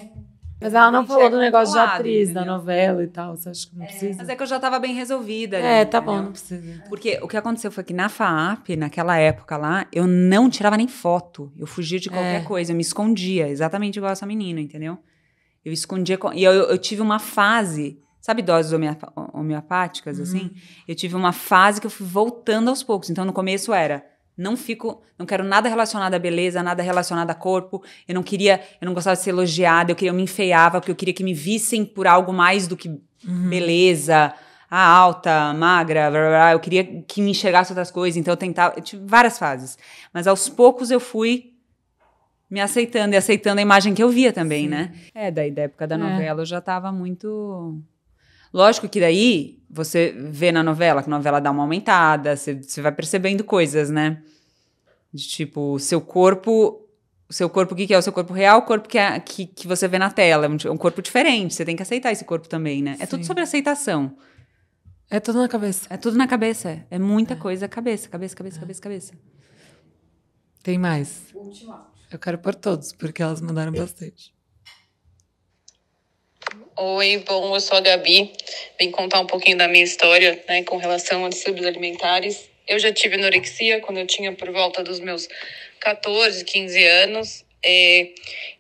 Mas ela não falou é do negócio de atriz, entendeu? da novela e tal. Você acha que não é, precisa? Mas é que eu já tava bem resolvida. É, ali, é, tá entendeu? bom, não precisa. Porque o que aconteceu foi que na FAAP, naquela época lá, eu não tirava nem foto. Eu fugia de qualquer é. coisa, eu me escondia, exatamente igual essa menina, entendeu? Eu escondia. E eu, eu tive uma fase. Sabe doses homeopáticas, uhum. assim? Eu tive uma fase que eu fui voltando aos poucos. Então, no começo era não fico, não quero nada relacionado à beleza, nada relacionado a corpo. Eu não queria, eu não gostava de ser elogiada, eu queria, eu me enfeiava, porque eu queria que me vissem por algo mais do que uhum. beleza, a alta, magra, blá, blá, eu queria que me enxergasse outras coisas, então eu tentava, eu tive várias fases. Mas aos poucos eu fui me aceitando e aceitando a imagem que eu via também, Sim. né? É, daí da época da é. novela é. eu já tava muito Lógico que daí você vê na novela, que a novela dá uma aumentada, você, você vai percebendo coisas, né? De, tipo, seu corpo. O seu corpo, o que, que é o seu corpo real? O corpo que, é, que, que você vê na tela. É um, é um corpo diferente, você tem que aceitar esse corpo também, né? Sim. É tudo sobre aceitação. É tudo na cabeça. É tudo na cabeça. É, é muita é. coisa. Cabeça, cabeça, cabeça, cabeça, é. cabeça. Tem mais? Última. Eu quero por todos, porque elas mandaram bastante. Oi, bom, eu sou a Gabi. Vim contar um pouquinho da minha história, né, com relação a distúrbios alimentares. Eu já tive anorexia quando eu tinha por volta dos meus 14, 15 anos. É,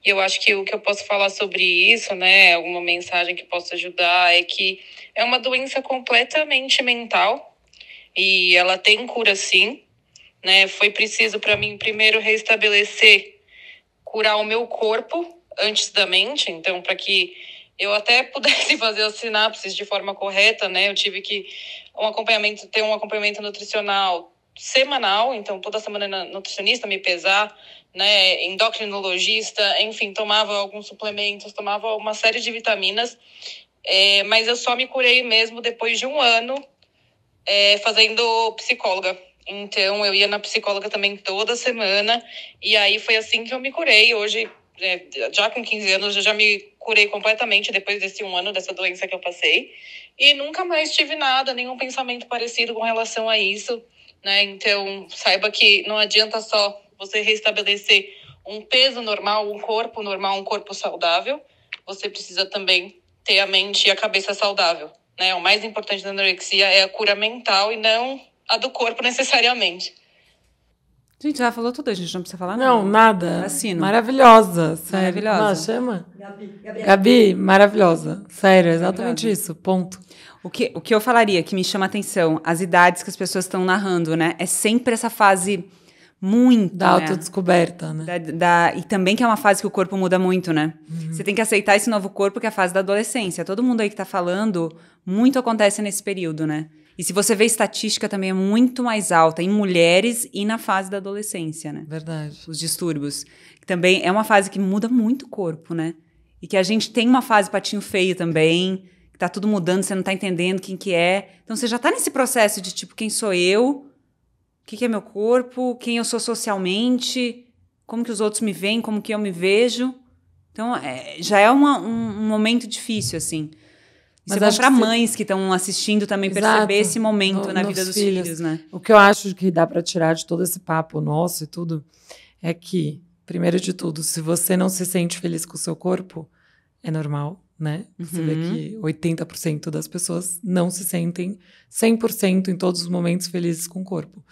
e eu acho que o que eu posso falar sobre isso, né, alguma mensagem que possa ajudar, é que é uma doença completamente mental e ela tem cura sim. Né, foi preciso para mim primeiro restabelecer, curar o meu corpo antes da mente, então, para que eu até [LAUGHS] pudesse fazer as sinapses de forma correta, né? Eu tive que um acompanhamento, ter um acompanhamento nutricional semanal, então toda semana nutricionista me pesar, né, endocrinologista, enfim, tomava alguns suplementos, tomava uma série de vitaminas, é, mas eu só me curei mesmo depois de um ano é, fazendo psicóloga. Então eu ia na psicóloga também toda semana e aí foi assim que eu me curei. Hoje, é, já com 15 anos, eu já me curei completamente depois desse um ano dessa doença que eu passei. E nunca mais tive nada, nenhum pensamento parecido com relação a isso. Né? Então, saiba que não adianta só você restabelecer um peso normal, um corpo normal, um corpo saudável. Você precisa também ter a mente e a cabeça saudável. Né? O mais importante da anorexia é a cura mental e não a do corpo necessariamente. Gente, já falou tudo, a gente não precisa falar nada. Não, nada. Assino. Maravilhosa, sério. Maravilhosa. Não, chama? Gabi, Gabi. maravilhosa. Sério, exatamente isso, ponto. O que, o que eu falaria que me chama atenção, as idades que as pessoas estão narrando, né? É sempre essa fase muito. Da né? autodescoberta, né? Da, da, e também que é uma fase que o corpo muda muito, né? Uhum. Você tem que aceitar esse novo corpo, que é a fase da adolescência. Todo mundo aí que tá falando, muito acontece nesse período, né? E se você vê estatística também é muito mais alta em mulheres e na fase da adolescência, né? Verdade. Os distúrbios. Também é uma fase que muda muito o corpo, né? E que a gente tem uma fase patinho feio também, que tá tudo mudando, você não tá entendendo quem que é. Então você já tá nesse processo de tipo, quem sou eu? O que, que é meu corpo? Quem eu sou socialmente? Como que os outros me veem? Como que eu me vejo? Então, é, já é uma, um, um momento difícil, assim. Mas é para mães se... que estão assistindo também Exato, perceber esse momento no, na vida dos filhos. filhos, né? O que eu acho que dá para tirar de todo esse papo nosso e tudo é que, primeiro de tudo, se você não se sente feliz com o seu corpo, é normal, né? Você uhum. vê que 80% das pessoas não se sentem 100% em todos os momentos felizes com o corpo.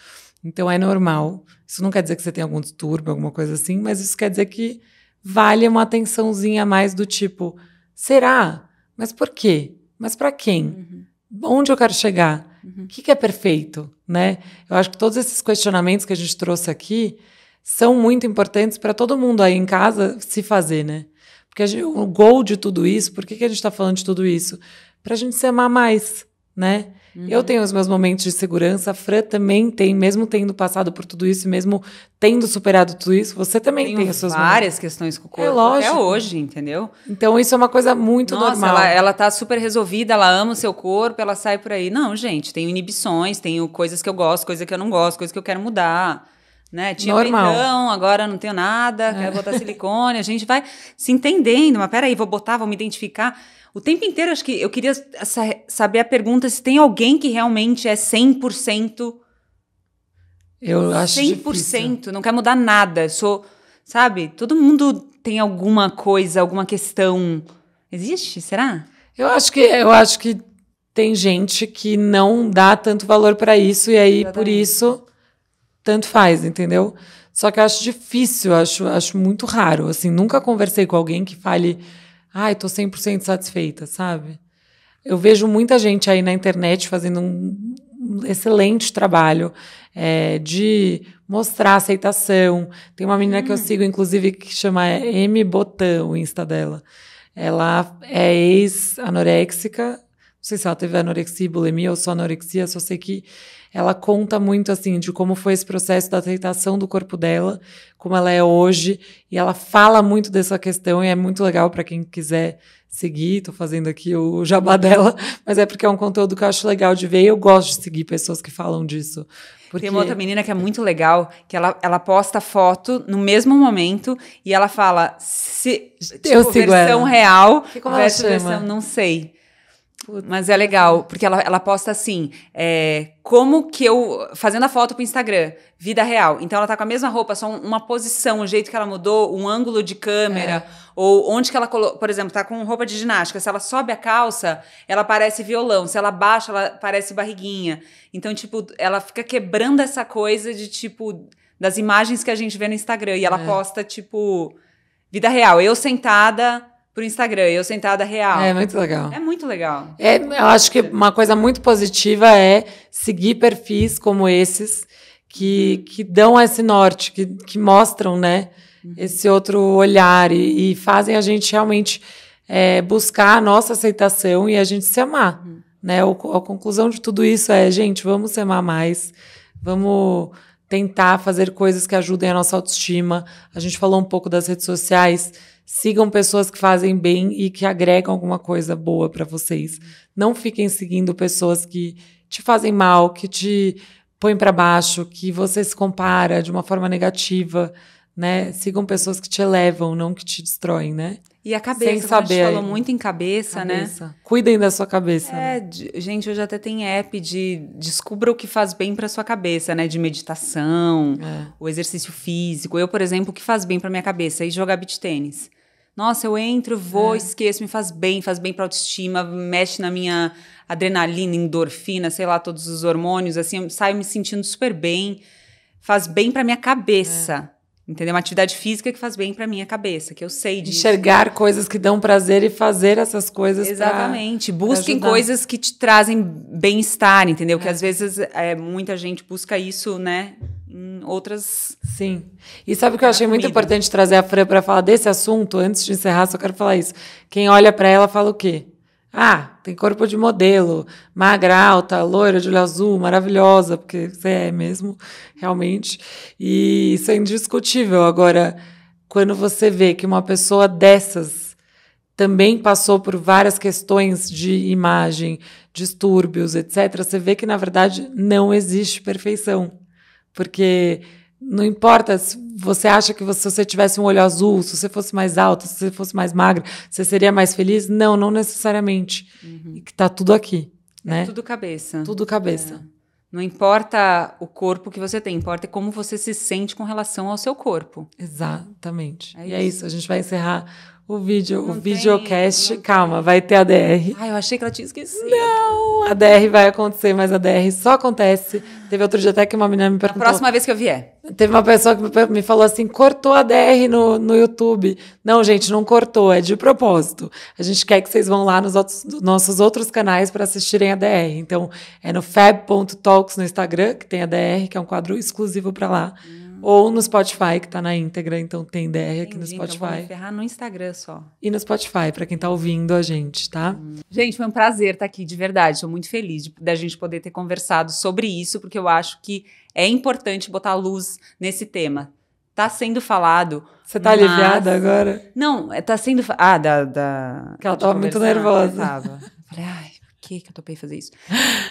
Então é normal. Isso não quer dizer que você tem algum distúrbio, alguma coisa assim, mas isso quer dizer que vale uma atençãozinha a mais do tipo, será? Mas por quê? Mas para quem? Uhum. Onde eu quero chegar? O uhum. que, que é perfeito? Né? Eu acho que todos esses questionamentos que a gente trouxe aqui são muito importantes para todo mundo aí em casa se fazer, né? Porque gente, o gol de tudo isso, por que, que a gente está falando de tudo isso? Para a gente se amar mais, né? Uhum. Eu tenho os meus momentos de segurança, a Fran também tem, mesmo tendo passado por tudo isso, mesmo tendo superado tudo isso, você também tenho tem as suas várias momentos. questões com o corpo. É lógico. Até hoje, entendeu? Então isso é uma coisa muito Nossa, normal. Ela, ela tá super resolvida, ela ama o seu corpo, ela sai por aí. Não, gente, tenho inibições, tenho coisas que eu gosto, coisas que eu não gosto, coisas que eu quero mudar né? Tinha Normal. peitão, agora não tenho nada, é. quero botar silicone. A gente vai se entendendo, mas peraí, vou botar, vou me identificar. O tempo inteiro, acho que eu queria saber a pergunta se tem alguém que realmente é 100%. Eu acho 100%, difícil. não quer mudar nada. Sou, sabe? Todo mundo tem alguma coisa, alguma questão. Existe? Será? Eu acho que eu acho que tem gente que não dá tanto valor para isso e aí por isso tanto faz, entendeu? Só que eu acho difícil, acho acho muito raro, assim, nunca conversei com alguém que fale ai, tô 100% satisfeita, sabe? Eu vejo muita gente aí na internet fazendo um excelente trabalho é, de mostrar aceitação. Tem uma menina hum. que eu hum. sigo, inclusive, que chama M. Botão, o Insta dela. Ela é ex-anoréxica, não sei se ela teve anorexia, bulimia ou só anorexia, só sei que ela conta muito assim de como foi esse processo da aceitação do corpo dela, como ela é hoje, e ela fala muito dessa questão e é muito legal para quem quiser seguir. Tô fazendo aqui o jabá [LAUGHS] dela, mas é porque é um conteúdo que eu acho legal de ver e eu gosto de seguir pessoas que falam disso. Porque... Tem uma outra menina que é muito legal, que ela, ela posta foto no mesmo momento e ela fala se tipo, eu sigo versão ela. real, que como versão não sei. Puta. Mas é legal, porque ela, ela posta assim: é, como que eu. Fazendo a foto pro Instagram, vida real. Então ela tá com a mesma roupa, só uma posição, o jeito que ela mudou, um ângulo de câmera, é. ou onde que ela colocou. Por exemplo, tá com roupa de ginástica. Se ela sobe a calça, ela parece violão. Se ela baixa, ela parece barriguinha. Então, tipo, ela fica quebrando essa coisa de tipo. Das imagens que a gente vê no Instagram. E ela é. posta, tipo, vida real. Eu sentada pro Instagram, eu sentada real. É muito legal. É muito legal. É, eu acho que uma coisa muito positiva é seguir perfis como esses que, que dão esse norte, que, que mostram, né, uhum. esse outro olhar e, e, fazem a gente realmente é, buscar a nossa aceitação e a gente se amar. Uhum. Né? O, a conclusão de tudo isso é, gente, vamos se amar mais, vamos tentar fazer coisas que ajudem a nossa autoestima. A gente falou um pouco das redes sociais Sigam pessoas que fazem bem e que agregam alguma coisa boa para vocês. Não fiquem seguindo pessoas que te fazem mal, que te põem para baixo, que você se compara de uma forma negativa, né? Sigam pessoas que te elevam, não que te destroem, né? E a cabeça, Sem saber. a gente falou muito em cabeça, né? cabeça. né? Cuidem da sua cabeça. É, né? gente, hoje até tem app de descubra o que faz bem para sua cabeça, né? De meditação, é. o exercício físico. Eu, por exemplo, o que faz bem para minha cabeça é jogar beach tênis. Nossa, eu entro, vou, é. esqueço, me faz bem, faz bem para autoestima, mexe na minha adrenalina, endorfina, sei lá, todos os hormônios, assim, eu saio me sentindo super bem, faz bem para minha cabeça. É. Entendeu? Uma atividade física que faz bem para minha cabeça, que eu sei de enxergar coisas que dão prazer e fazer essas coisas. Exatamente. Pra, Busquem pra coisas que te trazem bem-estar, entendeu? É. Que às vezes é, muita gente busca isso, né? Em outras. Sim. E sabe o que eu é, achei comida. muito importante trazer a Fran para falar desse assunto? Antes de encerrar, só quero falar isso. Quem olha para ela fala o quê? Ah, tem corpo de modelo, magra, alta, loira, de olho azul, maravilhosa, porque você é mesmo, realmente. E isso é indiscutível. Agora, quando você vê que uma pessoa dessas também passou por várias questões de imagem, distúrbios, etc., você vê que, na verdade, não existe perfeição. Porque não importa se você acha que você, se você tivesse um olho azul, se você fosse mais alta, se você fosse mais magra, você seria mais feliz? Não, não necessariamente. Uhum. E que tá tudo aqui, é né? tudo cabeça. Tudo cabeça. É. Não importa o corpo que você tem, importa como você se sente com relação ao seu corpo. Exatamente. É e é isso. é isso, a gente vai encerrar o vídeo, não o videocast, tem, calma, vai ter a DR. Ai, eu achei que ela tinha esquecido. Não, a DR vai acontecer, mas a DR só acontece. Teve outro dia até que uma menina me perguntou. A próxima vez que eu vier. Teve uma pessoa que me falou assim: cortou a DR no, no YouTube. Não, gente, não cortou, é de propósito. A gente quer que vocês vão lá nos outros, nossos outros canais para assistirem a DR. Então, é no fab.talks no Instagram, que tem a DR, que é um quadro exclusivo para lá. Hum ou no Spotify, que está na íntegra, então tem DR Entendi, aqui no então Spotify. Então vou ferrar no Instagram só. E no Spotify, para quem está ouvindo a gente, tá? Hum. Gente, foi um prazer estar tá aqui, de verdade. Estou muito feliz da gente poder ter conversado sobre isso, porque eu acho que é importante botar luz nesse tema. Está sendo falado. Você está mas... aliviada agora? Não, está é, sendo. Ah, da. da... Que ela estava muito nervosa. Eu Falei, ai que que eu topei fazer isso?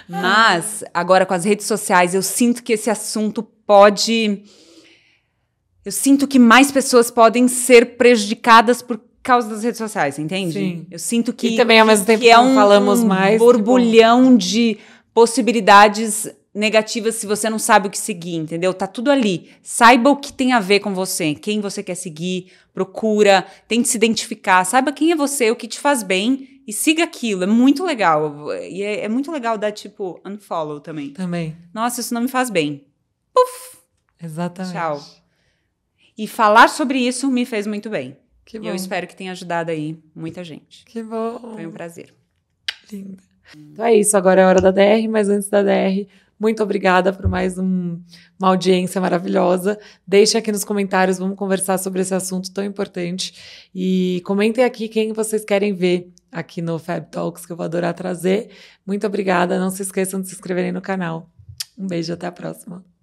Mas agora com as redes sociais eu sinto que esse assunto pode eu sinto que mais pessoas podem ser prejudicadas por causa das redes sociais, entende? Sim. Eu sinto que. E também, ao mesmo tempo que, que é um falamos mais. Tipo, borbulhão de possibilidades negativas se você não sabe o que seguir, entendeu? Tá tudo ali. Saiba o que tem a ver com você, quem você quer seguir, procura, tente se identificar, saiba quem é você, o que te faz bem e siga aquilo. É muito legal. E é, é muito legal dar tipo unfollow também. Também. Nossa, isso não me faz bem. Puf. Exatamente. Tchau. E falar sobre isso me fez muito bem. Que bom. E eu espero que tenha ajudado aí muita gente. Que bom. Foi um prazer. Linda. Então é isso, agora é a hora da DR, mas antes da DR, muito obrigada por mais um, uma audiência maravilhosa. Deixe aqui nos comentários, vamos conversar sobre esse assunto tão importante. E comentem aqui quem vocês querem ver aqui no Fab Talks, que eu vou adorar trazer. Muito obrigada, não se esqueçam de se inscreverem no canal. Um beijo, até a próxima.